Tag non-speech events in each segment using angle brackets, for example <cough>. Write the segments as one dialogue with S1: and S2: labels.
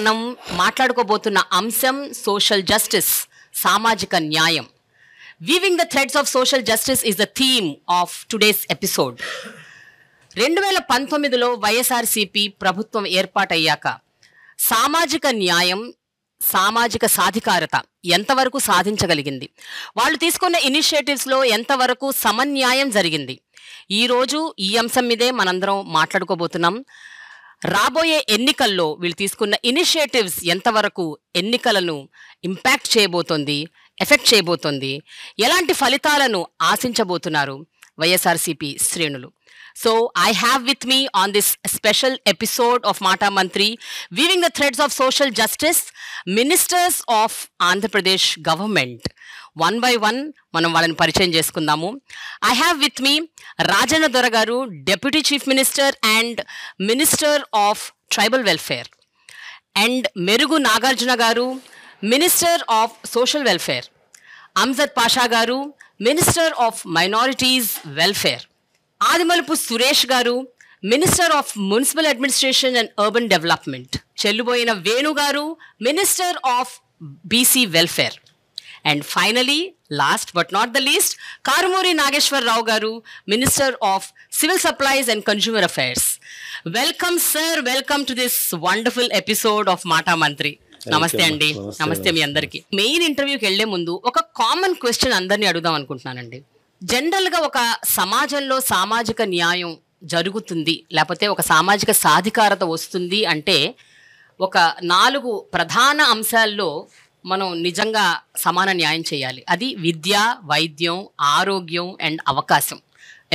S1: మనం మాట్లాడుకోబోతున్న అంశం social justice సామాజిక న్యాయం weaving the threads of social justice is the theme of today's episode రెండు వేల పంతొమ్మిదిలో వైఎస్ఆర్సిపి ప్రభుత్వం ఏర్పాటయ్యాక సామాజిక న్యాయం సామాజిక సాధికారత ఎంతవరకు సాధించగలిగింది వాళ్ళు తీసుకున్న ఇనిషియేటివ్స్లో ఎంతవరకు సమన్యాయం జరిగింది ఈరోజు ఈ అంశం మీదే మనందరం మాట్లాడుకోబోతున్నాం రాబోయే ఎన్నికల్లో వీళ్ళు తీసుకున్న ఇనిషియేటివ్స్ ఎంతవరకు ఎన్నికలను ఇంపాక్ట్ చేయబోతోంది ఎఫెక్ట్ చేయబోతోంది ఎలాంటి ఫలితాలను ఆశించబోతున్నారు వైఎస్ఆర్సీపీ శ్రేణులు so I have with me on this special episode of Maata Mantri weaving the threads of social justice ministers of Andhra Pradesh government one by one మనం వాళ్ళని పరిచయం చేసుకుందాము I have with me Rajana Dharagaru, Deputy Chief Minister and Minister of Tribal Welfare, and Merugu Nagarjuna Garu, Minister of Social Welfare, Amzad Pasha Garu, Minister of Minorities Welfare, Adimalpu Suresh Garu, Minister of Municipal Administration and Urban Development, Chelluboyina Venugaru, Garu, Minister of BC Welfare, and finally last but not the least Karumuri Nageswara Rao garu minister of civil supplies and consumer affairs welcome sir welcome to this wonderful episode of Maata Mantri నమస్తే అండి నమస్తే మీ అందరికి main ఇంటర్వ్యూకి వెళ్లే ముందు ఒక common question అందరినీ అడుగుదాం అనుకుంటున్నానండి జనరల్ గా ఒక సమాజంలో సామాజిక న్యాయం జరుగుతుంది లేకపోతే ఒక సామాజిక సాధికారత వస్తుంది అంటే ఒక నాలుగు ప్రధాన అంశాల్లో మనం నిజంగా సమాన న్యాయం చేయాలి అది విద్య వైద్యం ఆరోగ్యం అండ్ అవకాశం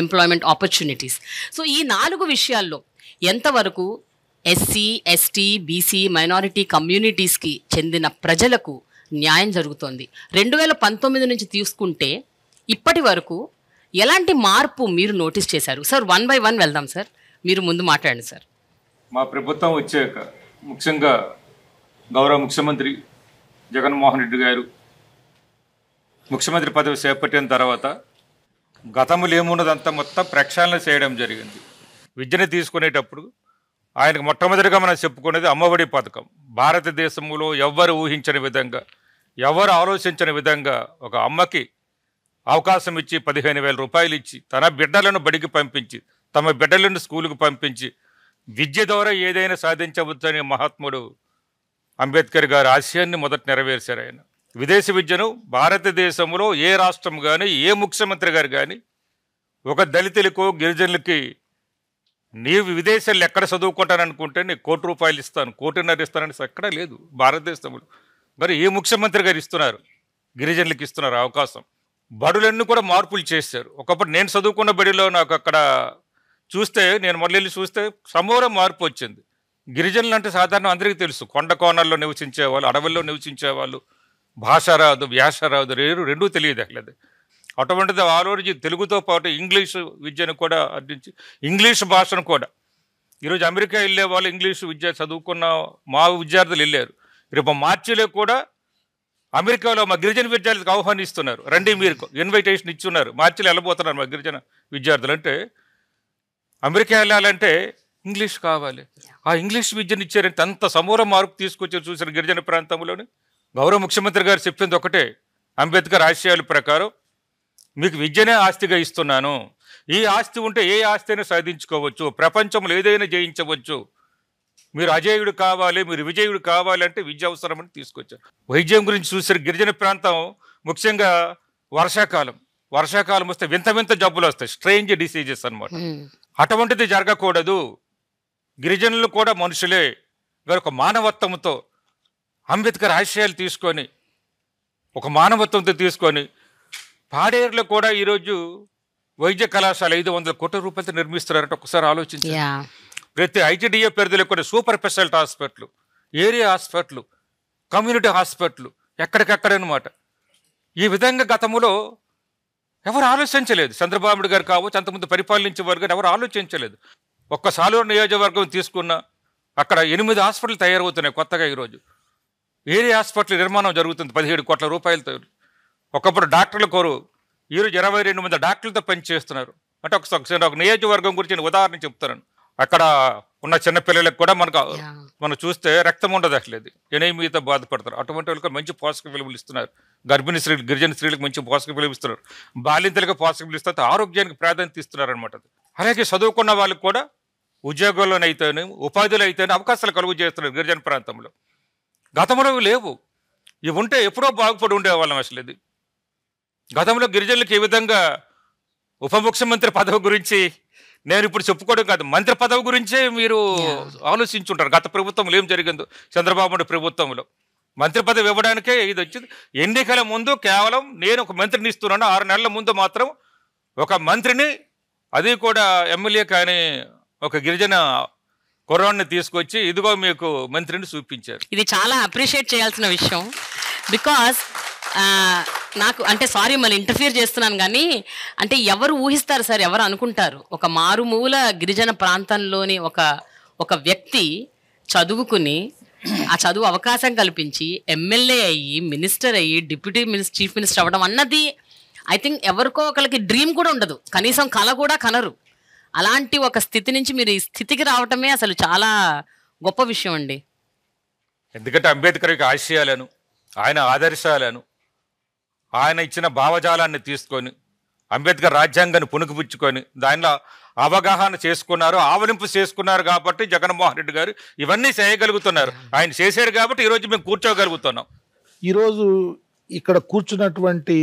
S1: ఎంప్లాయ్మెంట్ ఆపర్చునిటీస్ సో ఈ నాలుగు విషయాల్లో ఎంతవరకు ఎస్సీ ఎస్టీ బీసీ మైనారిటీ కమ్యూనిటీస్కి చెందిన ప్రజలకు న్యాయం జరుగుతోంది రెండు వేల పంతొమ్మిది నుంచి తీసుకుంటే ఇప్పటి వరకు ఎలాంటి మార్పు మీరు నోటీస్ చేశారు సార్ వన్ బై వన్ వెళ్దాం సార్ మీరు ముందు మాట్లాడండి సార్
S2: మా ప్రభుత్వం వచ్చాక ముఖ్యంగా గౌరవ ముఖ్యమంత్రి జగన్మోహన్ రెడ్డి గారు ముఖ్యమంత్రి పదవి చేపట్టిన తర్వాత గతములు ఏమున్నదంతా మొత్తం ప్రక్షాళన చేయడం జరిగింది విద్యను తీసుకునేటప్పుడు ఆయనకు మొట్టమొదటిగా మనం చెప్పుకునేది అమ్మఒడి పథకం భారతదేశంలో ఎవ్వరు ఊహించని విధంగా ఎవరు ఆలోచించని విధంగా ఒక అమ్మకి అవకాశం ఇచ్చి పదిహేను వేల రూపాయలు ఇచ్చి తన బిడ్డలను బడికి పంపించి తమ బిడ్డలను స్కూలుకు పంపించి విద్య ద్వారా ఏదైనా సాధించవచ్చని మహాత్ముడు అంబేద్కర్ గారి ఆశయాన్ని మొదట నెరవేర్చారు ఆయన విదేశీ విద్యను భారతదేశంలో ఏ రాష్ట్రం కానీ ఏ ముఖ్యమంత్రి గారు కానీ ఒక దళితులకు గిరిజనులకి నీవు విదేశాలు ఎక్కడ చదువుకుంటాననుకుంటే నీ కోటి రూపాయలు ఇస్తాను కోటిన్నర ఇస్తానని ఎక్కడా లేదు భారతదేశంలో మరి ఏ ముఖ్యమంత్రి గారు ఇస్తున్నారు గిరిజనులకు ఇస్తున్నారు అవకాశం బడులన్నీ కూడా మార్పులు చేశారు ఒకప్పుడు నేను చదువుకున్న బడిలో నాకు అక్కడ చూస్తే నేను మళ్ళీ చూస్తే సమూరం మార్పు వచ్చింది గిరిజనులు అంటే సాధారణ అందరికీ తెలుసు కొండ కోణాల్లో నివసించేవాళ్ళు అడవుల్లో నివసించేవాళ్ళు భాష రాదు వ్యాస రాదు రేరు రెండూ తెలియదు అటువంటిది ఆలోచి తెలుగుతో పాటు ఇంగ్లీష్ విద్యను కూడా అర్జించి ఇంగ్లీష్ భాషను కూడా ఈరోజు అమెరికా వెళ్ళే వాళ్ళు ఇంగ్లీష్ విద్య చదువుకున్న మా విద్యార్థులు వెళ్ళారు రేపు మార్చిలో కూడా అమెరికాలో మా గిరిజన విద్యార్థులకు ఆహ్వానిస్తున్నారు రండి మీరు ఇన్వైటేషన్ ఇచ్చి ఉన్నారు మార్చిలో వెళ్ళబోతున్నారు మా గిరిజన విద్యార్థులు అంటే అమెరికా వెళ్ళాలంటే ఇంగ్లీష్ కావాలి ఆ ఇంగ్లీష్ విద్యను ఇచ్చారంటే అంత సమూల మార్పు తీసుకొచ్చారు చూసిన గిరిజన ప్రాంతంలోని గౌరవ ముఖ్యమంత్రి గారు చెప్పింది ఒకటే అంబేద్కర్ ఆశయాల ప్రకారం మీకు విద్యనే ఆస్తిగా ఇస్తున్నాను ఈ ఆస్తి ఉంటే ఏ ఆస్తి అయినా సాధించుకోవచ్చు ప్రపంచంలో ఏదైనా జయించవచ్చు మీరు అజేయుడు కావాలి మీరు విజయుడు కావాలి అంటే విద్య అవసరమని తీసుకొచ్చారు వైద్యం గురించి చూసారు గిరిజన ప్రాంతం ముఖ్యంగా వర్షాకాలం వర్షాకాలం వస్తే వింత వింత జబ్బులు వస్తాయి స్ట్రేంజ్ డిసీజెస్ అనమాట అటువంటిది జరగకూడదు గిరిజనులు కూడా మనుషులే ఒక మానవత్వంతో అంబేద్కర్ ఆశయాలు తీసుకొని ఒక మానవత్వంతో తీసుకొని పాడేరులో కూడా ఈరోజు వైద్య కళాశాల ఐదు వందల కోట్ల రూపాయలతో నిర్మిస్తున్నారంటే ఒకసారి ఆలోచించి ప్రతి ఐటీడీఏ పరిధిలో కూడా super speciality hospital area hospital community hospital ఎక్కడికక్కడనమాట ఈ విధంగా గతంలో ఎవరు ఆలోచించలేదు చంద్రబాబు గారు కావచ్చు అంతకుముందు పరిపాలించే వారు కానీ ఎవరు ఆలోచించలేదు ఒక్క సాలూరు నియోజకవర్గం తీసుకున్న అక్కడ ఎనిమిది హాస్పిటల్ తయారవుతున్నాయి కొత్తగా ఈరోజు ఏరియా హాస్పిటల్ నిర్మాణం జరుగుతుంది పదిహేడు కోట్ల రూపాయలతో ఒకప్పుడు డాక్టర్లు కోరు ఈరోజు ఇరవై రెండు మంది డాక్టర్లతో పనిచేస్తున్నారు అంటే ఒక ఒక నియోజకవర్గం గురించి నేను ఉదాహరణ చెప్తాను అక్కడ ఉన్న చిన్నపిల్లలకు కూడా మనకు మనం చూస్తే రక్తం ఉండదు అసలేదు ఇది ఎనేమితో బాధపడతారు అటువంటి వాళ్ళకి మంచి పోషక విలువలు ఇస్తున్నారు గర్భిణీ స్త్రీలు గిరిజన స్త్రీలకు మంచి పోషక విలువ ఇస్తున్నారు బాలింతలకు పోషక విలువ ఇస్తారు ఆరోగ్యానికి ప్రాధాన్యత ఇస్తున్నారు అనమాట అలాగే చదువుకున్న వాళ్ళకు కూడా ఉద్యోగంలోనైతేనే ఉపాధిలో అయితేనే అవకాశాలు కలుగు చేస్తున్నారు గిరిజన ప్రాంతంలో గతంలో లేవు ఇవి ఉంటే ఎప్పుడో బాగుపడి ఉండేవాళ్ళం అసలు ఇది గతంలో గిరిజనులకు ఏ విధంగా ఉప ముఖ్యమంత్రి పదవి గురించి నేను ఇప్పుడు చెప్పుకోవడం కాదు మంత్రి పదవి గురించే మీరు ఆలోచించుంటారు గత ప్రభుత్వంలో ఏం జరిగిందో చంద్రబాబు నాయుడు ప్రభుత్వంలో మంత్రి పదవి ఇవ్వడానికే ఇది వచ్చింది ఎన్నికల ముందు కేవలం నేను ఒక మంత్రిని ఇస్తున్నాను ఆరు నెలల ముందు మాత్రం ఒక మంత్రిని అది కూడా ఎమ్మెల్యే కానీ ఒక గిరిజన కుర్రాన్ని తీసుకొచ్చి ఇదిగో మీకు మంత్రిని చూపించారు
S1: ఇది చాలా అప్రిషియేట్ చేయాల్సిన విషయం బికాస్ నాకు అంటే సారీ మళ్ళీ ఇంటర్ఫియర్ చేస్తున్నాను కానీ అంటే ఎవరు ఊహిస్తారు సార్ ఎవరు అనుకుంటారు ఒక మారుమూల గిరిజన ప్రాంతంలోని ఒక ఒక వ్యక్తి చదువుకుని ఆ చదువు అవకాశం కల్పించి ఎమ్మెల్యే అయ్యి మినిస్టర్ అయ్యి డిప్యూటీ మినిస్టర్ చీఫ్ మినిస్టర్ అవ్వడం అన్నది ఐ థింక్ ఎవరికో ఒకరికి డ్రీమ్ కూడా ఉండదు కనీసం కళ కూడా కనరు అలాంటి ఒక స్థితి నుంచి మీరు ఈ స్థితికి రావటమే అసలు చాలా గొప్ప విషయం అండి
S2: ఎందుకంటే అంబేద్కర్ యొక్క ఆశయాలను ఆయన ఆదర్శాలను ఆయన ఇచ్చిన భావజాలాన్ని తీసుకొని అంబేద్కర్ రాజ్యాంగాన్ని పుణుకుపుచ్చుకొని దానిలో అవగాహన చేసుకున్నారు ఆవలింపు చేసుకున్నారు కాబట్టి జగన్మోహన్ రెడ్డి గారు ఇవన్నీ చేయగలుగుతున్నారు ఆయన చేశారు కాబట్టి ఈరోజు మేము కూర్చోగలుగుతున్నాం
S3: ఈరోజు ఇక్కడ కూర్చున్నటువంటి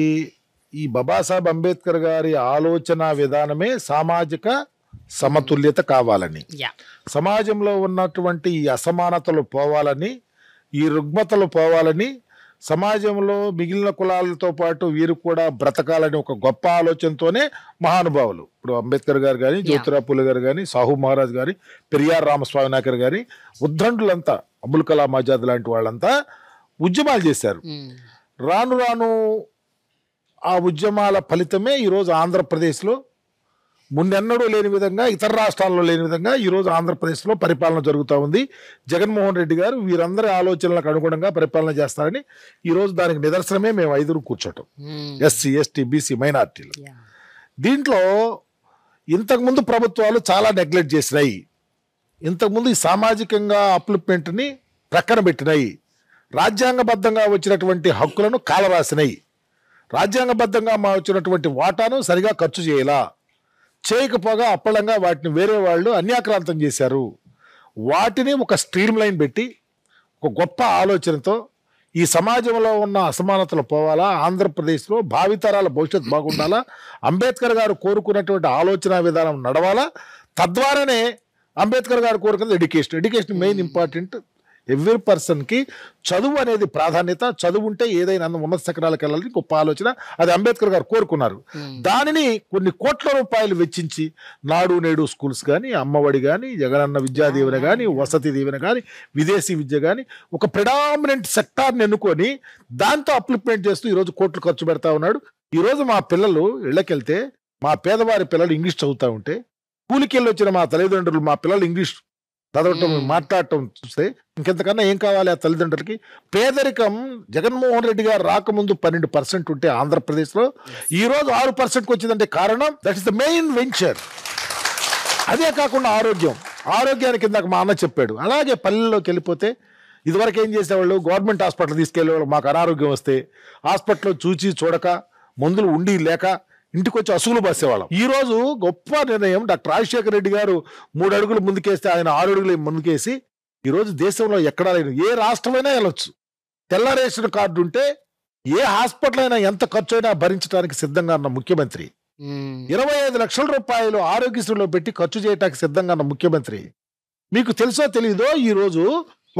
S3: ఈ బాబాసాహెబ్ అంబేద్కర్ గారి ఆలోచన విధానమే సామాజిక సమతుల్యత కావాలని సమాజంలో ఉన్నటువంటి ఈ అసమానతలు పోవాలని ఈ రుగ్మతలు పోవాలని సమాజంలో మిగిలిన కులాలతో పాటు వీరు కూడా బ్రతకాలని ఒక గొప్ప ఆలోచనతోనే మహానుభావులు ఇప్పుడు అంబేద్కర్ గారు కానీ జ్యోతిరావు గారు కానీ సాహు మహారాజ్ గారి పెరియార్ రామస్వామి నాయకర్ గారి ఉద్దండులంతా అబుల్ కలాం ఆజాద్ లాంటి వాళ్ళంతా ఉద్యమాలు చేశారు రాను రాను ఆ ఉద్యమాల ఫలితమే ఈరోజు ఆంధ్రప్రదేశ్లో మున్నెన్నడూ లేని విధంగా ఇతర రాష్ట్రాల్లో లేని విధంగా ఈరోజు ఆంధ్రప్రదేశ్లో పరిపాలన జరుగుతూ ఉంది జగన్మోహన్ రెడ్డి గారు వీరందరి ఆలోచనలకు అనుగుణంగా పరిపాలన చేస్తారని ఈరోజు దానికి నిదర్శనమే మేము ఐదుగురు కూర్చోటం hmm. ఎస్సీ ఎస్టీ బీసీ మైనార్టీలు దీంట్లో ఇంతకుముందు ప్రభుత్వాలు చాలా నెగ్లెక్ట్ చేసినాయి ఇంతకుముందు ఈ సామాజికంగా అప్లిప్మెంట్ని ప్రక్కన పెట్టినాయి రాజ్యాంగబద్ధంగా వచ్చినటువంటి హక్కులను కాలరాసినాయి రాజ్యాంగబద్ధంగా మా వచ్చినటువంటి వాటాను సరిగా ఖర్చు చేయలా చేయకపోగా అప్పళంగా వాటిని వేరే వాళ్ళు అన్యాక్రాంతం చేశారు వాటిని ఒక స్ట్రీమ్ లైన్ పెట్టి ఒక గొప్ప ఆలోచనతో ఈ సమాజంలో ఉన్న అసమానతలు పోవాలా ఆంధ్రప్రదేశ్లో భావితరాల భవిష్యత్తు బాగుండాలా అంబేద్కర్ గారు కోరుకున్నటువంటి ఆలోచన విధానం నడవాలా తద్వారానే అంబేద్కర్ గారు కోరుకున్నది education education main important every పర్సన్కి చదువు అనేది ప్రాధాన్యత చదువు ఉంటే ఏదైనా ఉన్నత శకరాలకు వెళ్ళాలని గొప్ప ఆలోచన అది అంబేద్కర్ గారు కోరుకున్నారు దానిని కొన్ని కోట్ల రూపాయలు వెచ్చించి నాడు నేడు స్కూల్స్ కానీ అమ్మఒడి కానీ జగనన్న విద్యా దీవెన కానీ వసతి దీవెన కానీ విదేశీ విద్య కానీ ఒక ప్రిడామినెంట్ సెక్టార్ని ఎన్నుకొని దాంతో అప్లిప్మెంట్ చేస్తూ ఈరోజు కోట్లు ఖర్చు పెడతా ఉన్నాడు ఈరోజు మా పిల్లలు ఇళ్ళకెళ్తే మా పేదవారి పిల్లలు ఇంగ్లీష్ చదువుతూ ఉంటే వెళ్ళి వచ్చిన మా తల్లిదండ్రులు మా పిల్లలు ఇంగ్లీష్ చదవటం మాట్లాడటం చూస్తే ఇంకెంతకన్నా ఏం కావాలి ఆ తల్లిదండ్రులకి పేదరికం జగన్మోహన్ రెడ్డి గారు రాకముందు పన్నెండు పర్సెంట్ ఉంటే ఆంధ్రప్రదేశ్లో ఈరోజు ఆరు పర్సెంట్కి వచ్చిందంటే కారణం that is the main venture అదే కాకుండా ఆరోగ్యం ఆరోగ్యానికి ఇందాక మా అన్న చెప్పాడు అలాగే పల్లెల్లోకి వెళ్ళిపోతే ఇదివరకు ఏం చేసేవాళ్ళు గవర్నమెంట్ హాస్పిటల్ తీసుకెళ్ళేవాళ్ళు మాకు అనారోగ్యం వస్తే హాస్పిటల్లో చూచి చూడక మందులు ఉండి లేక ఇంటికి వచ్చి అసూలు బసేవాళ్ళం ఈ రోజు గొప్ప నిర్ణయం డాక్టర్ రాజశేఖర రెడ్డి గారు మూడు అడుగులు ముందుకేస్తే ఆయన ఆరు అడుగులు ముందుకేసి ఈరోజు దేశంలో ఎక్కడా లేదు ఏ రాష్ట్రమైనా వెళ్ళొచ్చు తెల్ల రేషన్ కార్డు ఉంటే ఏ హాస్పిటల్ అయినా ఎంత ఖర్చు అయినా భరించడానికి సిద్ధంగా ఉన్న ముఖ్యమంత్రి ఇరవై ఐదు లక్షల రూపాయలు ఆరోగ్యశ్రీలో పెట్టి ఖర్చు చేయడానికి సిద్ధంగా ఉన్న ముఖ్యమంత్రి మీకు తెలుసో తెలీదో ఈరోజు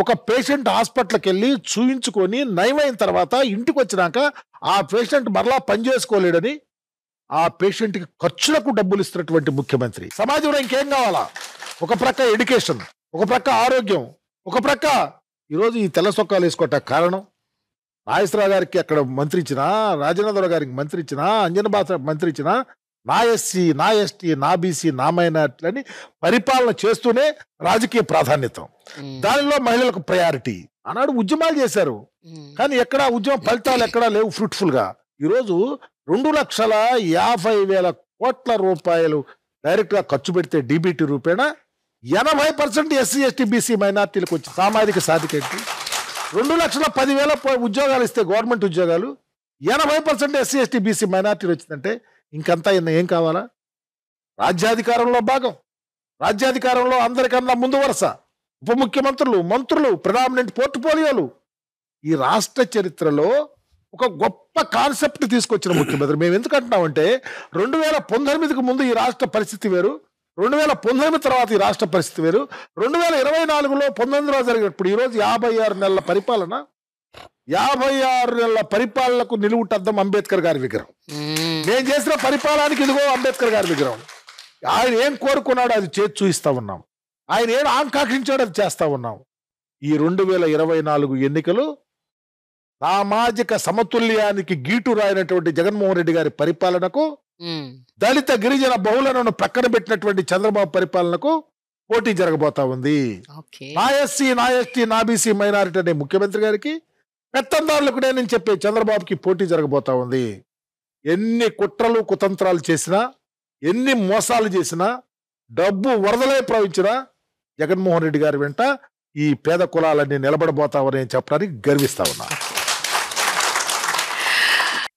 S3: ఒక పేషెంట్ హాస్పిటల్కి వెళ్ళి చూయించుకొని నయమైన తర్వాత ఇంటికి వచ్చినాక ఆ పేషెంట్ మరలా పనిచేసుకోలేడని ఆ పేషెంట్కి ఖర్చులకు డబ్బులు ఇస్తున్నటువంటి ముఖ్యమంత్రి సమాజంలో ఇంకేం కావాలా ఒక ప్రక్క ఎడ్యుకేషన్ ఒక ప్రక్క ఆరోగ్యం ఒక ప్రక్క ఈరోజు ఈ తెల్ల సొక్కాలు వేసుకోట కారణం నాగేశ్వరరావు గారికి అక్కడ మంత్రి ఇచ్చినా రాజేంద్రరావు గారికి మంత్రి ఇచ్చినా అంజనబాస మంత్రి ఇచ్చినా నా ఎస్సీ నా ఎస్టీ నా బీసీ నా మైనార్టీ అని పరిపాలన చేస్తూనే రాజకీయ ప్రాధాన్యత దానిలో మహిళలకు ప్రయారిటీ ఆనాడు ఉద్యమాలు చేశారు కానీ ఎక్కడా ఉద్యమ ఫలితాలు ఎక్కడా లేవు ఫ్రూట్ఫుల్ గా ఈరోజు రెండు లక్షల యాభై వేల కోట్ల రూపాయలు డైరెక్ట్గా ఖర్చు పెడితే డీబీటీ రూపేణా ఎనభై పర్సెంట్ ఎస్సీ ఎస్టీ బీసీ మైనార్టీలకు వచ్చి సామాజిక సాధిక ఏంటి రెండు లక్షల పదివేల ఉద్యోగాలు ఇస్తే గవర్నమెంట్ ఉద్యోగాలు ఎనభై పర్సెంట్ ఎస్సీ ఎస్టీ బీసీ మైనార్టీలు వచ్చిందంటే ఇంకంతా ఏం కావాలా రాజ్యాధికారంలో భాగం రాజ్యాధికారంలో అందరికన్నా ముందు వరుస ఉప ముఖ్యమంత్రులు మంత్రులు ప్రడామినెంట్ పోర్ట్ఫోలియోలు ఈ రాష్ట్ర చరిత్రలో ఒక గొప్ప కాన్సెప్ట్ తీసుకొచ్చిన ముఖ్యమంత్రి మేము ఎందుకు అంటున్నామంటే రెండు వేల పంతొమ్మిదికి ముందు ఈ రాష్ట్ర పరిస్థితి వేరు రెండు వేల పంతొమ్మిది తర్వాత ఈ రాష్ట్ర పరిస్థితి వేరు రెండు వేల ఇరవై నాలుగులో పంతొమ్మిదిలో జరిగినప్పుడు ఈరోజు యాభై ఆరు నెలల పరిపాలన యాభై ఆరు నెలల పరిపాలనకు నిలువుటద్దం అంబేద్కర్ గారి విగ్రహం నేను చేసిన పరిపాలనకి ఇదిగో అంబేద్కర్ గారి విగ్రహం ఆయన ఏం కోరుకున్నాడో అది చేతి చూపిస్తా ఉన్నాం ఆయన ఏం ఆకాంక్షించాడో అది చేస్తా ఉన్నాం ఈ రెండు వేల ఇరవై నాలుగు ఎన్నికలు సామాజిక సమతుల్యానికి గీటు రాయినటువంటి జగన్మోహన్ రెడ్డి గారి పరిపాలనకు దళిత గిరిజన బహుళను ప్రక్కన పెట్టినటువంటి చంద్రబాబు పరిపాలనకు పోటీ జరగబోతా ఉంది నా ఎస్సీ నా ఎస్టీ నా బీసీ మైనారిటీ అనే ముఖ్యమంత్రి గారికి పెత్తందారులకు నేను చెప్పే చంద్రబాబుకి పోటీ జరగబోతా ఉంది ఎన్ని కుట్రలు కుతంత్రాలు చేసినా ఎన్ని మోసాలు చేసినా డబ్బు వరదలై ప్రవహించినా జగన్మోహన్ రెడ్డి గారి వెంట ఈ పేద కులాలన్నీ నిలబడబోతామని చెప్పడానికి గర్విస్తా ఉన్నా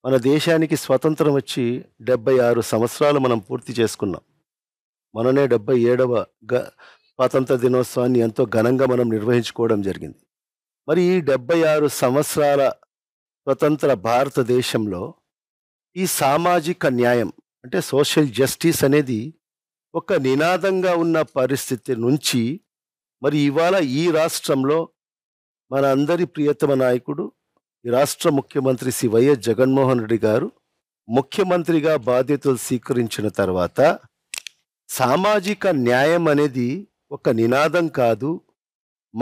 S4: మన దేశానికి స్వతంత్రం వచ్చి డెబ్బై ఆరు సంవత్సరాలు మనం పూర్తి చేసుకున్నాం మననే డెబ్బై ఏడవ గ స్వాతంత్ర దినోత్సవాన్ని ఎంతో ఘనంగా మనం నిర్వహించుకోవడం జరిగింది మరి ఈ డెబ్బై ఆరు సంవత్సరాల స్వతంత్ర భారతదేశంలో ఈ సామాజిక న్యాయం అంటే సోషల్ జస్టిస్ అనేది ఒక నినాదంగా ఉన్న పరిస్థితి నుంచి మరి ఇవాళ ఈ రాష్ట్రంలో మన అందరి ప్రియతమ నాయకుడు ఈ రాష్ట్ర ముఖ్యమంత్రి శ్రీ వైఎస్ జగన్మోహన్ రెడ్డి గారు ముఖ్యమంత్రిగా బాధ్యతలు స్వీకరించిన తర్వాత సామాజిక న్యాయం అనేది ఒక నినాదం కాదు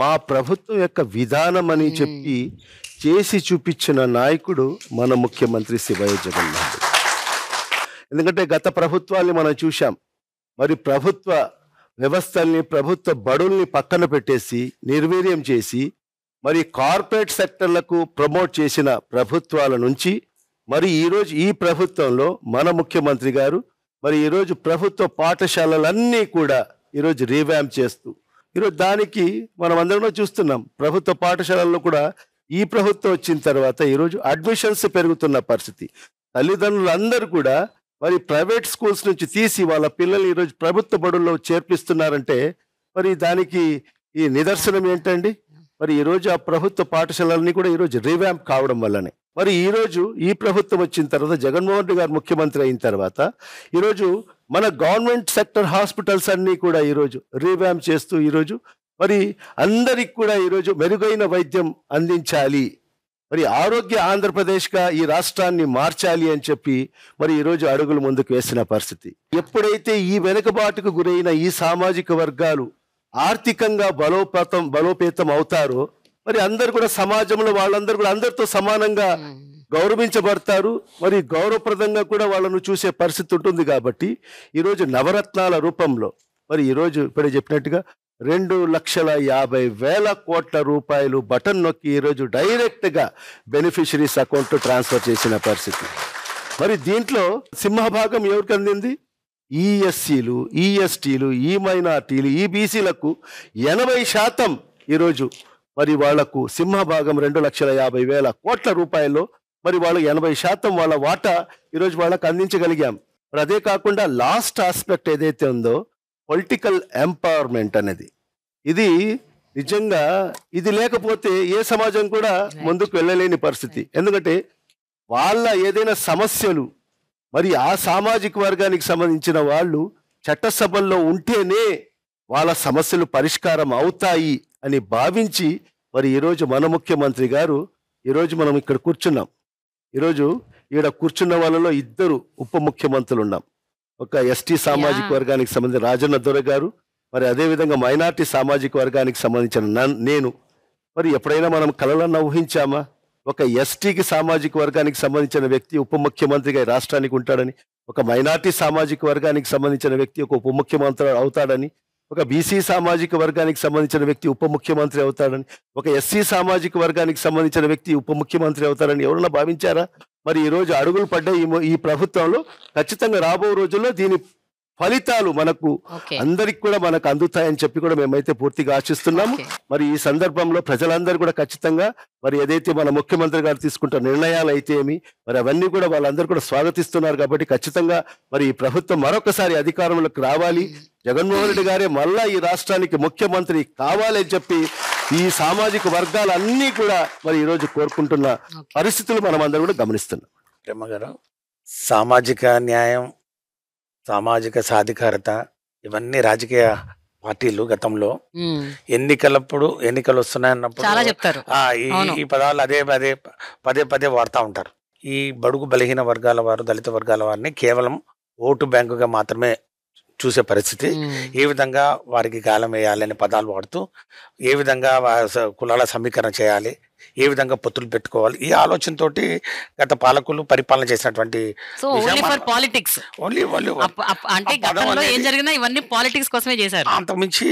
S4: మా ప్రభుత్వం యొక్క విధానం అని చెప్పి చేసి చూపించిన నాయకుడు మన ముఖ్యమంత్రి శివయ్య జగన్మోహన్ ఎందుకంటే గత ప్రభుత్వాన్ని మనం చూశాం మరి ప్రభుత్వ వ్యవస్థల్ని ప్రభుత్వ బడుల్ని పక్కన పెట్టేసి నిర్వీర్యం చేసి మరి కార్పొరేట్ సెక్టర్లకు ప్రమోట్ చేసిన ప్రభుత్వాల నుంచి మరి ఈరోజు ఈ ప్రభుత్వంలో మన ముఖ్యమంత్రి గారు మరి ఈరోజు ప్రభుత్వ పాఠశాలలన్నీ కూడా ఈరోజు రీవ్యామ్ చేస్తూ ఈరోజు దానికి మనం అందరం చూస్తున్నాం ప్రభుత్వ పాఠశాలల్లో కూడా ఈ ప్రభుత్వం వచ్చిన తర్వాత ఈరోజు అడ్మిషన్స్ పెరుగుతున్న పరిస్థితి తల్లిదండ్రులందరూ కూడా మరి ప్రైవేట్ స్కూల్స్ నుంచి తీసి వాళ్ళ పిల్లలు ఈరోజు ప్రభుత్వ బడుల్లో చేర్పిస్తున్నారంటే మరి దానికి ఈ నిదర్శనం ఏంటండి మరి ఈరోజు ఆ ప్రభుత్వ పాఠశాలన్నీ కూడా ఈరోజు రీవ్యాంప్ కావడం వల్లనే మరి ఈరోజు ఈ ప్రభుత్వం వచ్చిన తర్వాత జగన్మోహన్ రెడ్డి గారు ముఖ్యమంత్రి అయిన తర్వాత ఈరోజు మన గవర్నమెంట్ సెక్టర్ హాస్పిటల్స్ అన్నీ కూడా ఈరోజు రీవ్యాంప్ చేస్తూ ఈరోజు మరి అందరికి కూడా ఈరోజు మెరుగైన వైద్యం అందించాలి మరి ఆరోగ్య ఆంధ్రప్రదేశ్గా ఈ రాష్ట్రాన్ని మార్చాలి అని చెప్పి మరి ఈరోజు అడుగులు ముందుకు వేసిన పరిస్థితి ఎప్పుడైతే ఈ వెనుకబాటుకు గురైన ఈ సామాజిక వర్గాలు ఆర్థికంగా బలోపేతం బలోపేతం అవుతారో మరి అందరు కూడా సమాజంలో వాళ్ళందరూ కూడా అందరితో సమానంగా గౌరవించబడతారు మరి గౌరవప్రదంగా కూడా వాళ్ళను చూసే పరిస్థితి ఉంటుంది కాబట్టి ఈరోజు నవరత్నాల రూపంలో మరి ఈరోజు ఇప్పుడే చెప్పినట్టుగా రెండు లక్షల యాభై వేల కోట్ల రూపాయలు బటన్ నొక్కి ఈరోజు డైరెక్ట్గా బెనిఫిషరీస్ అకౌంట్ ట్రాన్స్ఫర్ చేసిన పరిస్థితి మరి దీంట్లో సింహభాగం ఎవరికి అందింది ఈఎస్సీలు ఈఎస్టీలు ఈ మైనార్టీలు ఈబీసీలకు e ఎనభై శాతం ఈరోజు మరి వాళ్లకు సింహభాగం రెండు లక్షల యాభై వేల కోట్ల రూపాయలు మరి వాళ్ళు ఎనభై శాతం వాళ్ళ వాటా ఈరోజు వాళ్ళకు అందించగలిగాం మరి అదే కాకుండా లాస్ట్ ఆస్పెక్ట్ ఏదైతే ఉందో పొలిటికల్ ఎంపవర్మెంట్ అనేది ఇది నిజంగా ఇది లేకపోతే ఏ సమాజం కూడా ముందుకు వెళ్ళలేని పరిస్థితి ఎందుకంటే వాళ్ళ ఏదైనా సమస్యలు మరి ఆ సామాజిక వర్గానికి సంబంధించిన వాళ్ళు చట్టసభల్లో ఉంటేనే వాళ్ళ సమస్యలు పరిష్కారం అవుతాయి అని భావించి మరి ఈరోజు మన ముఖ్యమంత్రి గారు ఈరోజు మనం ఇక్కడ కూర్చున్నాం ఈరోజు ఈడ కూర్చున్న వాళ్ళలో ఇద్దరు ఉప ముఖ్యమంత్రులు ఉన్నాం ఒక ఎస్టీ సామాజిక వర్గానికి సంబంధించిన రాజన్న దొర గారు మరి అదేవిధంగా మైనార్టీ సామాజిక వర్గానికి సంబంధించిన నేను మరి ఎప్పుడైనా మనం కలలన్నా ఊహించామా ఒక ఎస్టీకి సామాజిక వర్గానికి సంబంధించిన వ్యక్తి ఉప ముఖ్యమంత్రిగా రాష్ట్రానికి ఉంటాడని ఒక మైనార్టీ సామాజిక వర్గానికి సంబంధించిన వ్యక్తి ఒక ఉప ముఖ్యమంత్రి అవుతాడని ఒక బీసీ సామాజిక వర్గానికి సంబంధించిన వ్యక్తి ఉప ముఖ్యమంత్రి అవుతాడని ఒక ఎస్సీ సామాజిక వర్గానికి సంబంధించిన వ్యక్తి ఉప ముఖ్యమంత్రి అవుతాడని ఎవరన్నా భావించారా మరి ఈరోజు అడుగులు పడ్డ ఈ ప్రభుత్వంలో ఖచ్చితంగా రాబో రోజుల్లో దీని ఫలితాలు మనకు అందరికి కూడా మనకు అందుతాయని చెప్పి కూడా మేమైతే పూర్తిగా ఆశిస్తున్నాము మరి ఈ సందర్భంలో ప్రజలందరూ కూడా ఖచ్చితంగా మరి ఏదైతే మన ముఖ్యమంత్రి గారు తీసుకుంటున్న నిర్ణయాలు అయితే ఏమి మరి అవన్నీ కూడా వాళ్ళందరూ కూడా స్వాగతిస్తున్నారు కాబట్టి ఖచ్చితంగా మరి ఈ ప్రభుత్వం మరొకసారి అధికారంలోకి రావాలి జగన్మోహన్ రెడ్డి గారే మళ్ళా ఈ రాష్ట్రానికి ముఖ్యమంత్రి కావాలని చెప్పి ఈ సామాజిక వర్గాలన్నీ కూడా మరి ఈరోజు కోరుకుంటున్న పరిస్థితులు మనం అందరం కూడా
S5: గమనిస్తున్నాం సామాజిక న్యాయం సామాజిక సాధికారత ఇవన్నీ రాజకీయ పార్టీలు గతంలో ఎన్నికలప్పుడు ఎన్నికలు వస్తున్నాయన్నప్పుడు చాలా చెప్తారు ఈ ఈ పదాలు అదే పదే పదే పదే వాడుతూ ఉంటారు ఈ బడుగు బలహీన వర్గాల వారు దళిత వర్గాల వారిని కేవలం ఓటు బ్యాంకుగా మాత్రమే చూసే పరిస్థితి ఏ విధంగా వారికి గాలం అనే పదాలు వాడుతూ ఏ విధంగా కులాల సమీకరణ చేయాలి ఏ విధంగా పొత్తులు పెట్టుకోవాలి ఈ ఆలోచనతో గత పాలకులు పరిపాలన చేసినటువంటి
S1: పాలిటిక్స్ ఓన్లీ అంటే ఏం జరిగినా ఇవన్నీ పాలిటిక్స్ కోసమే చేశారు అంతకుమించి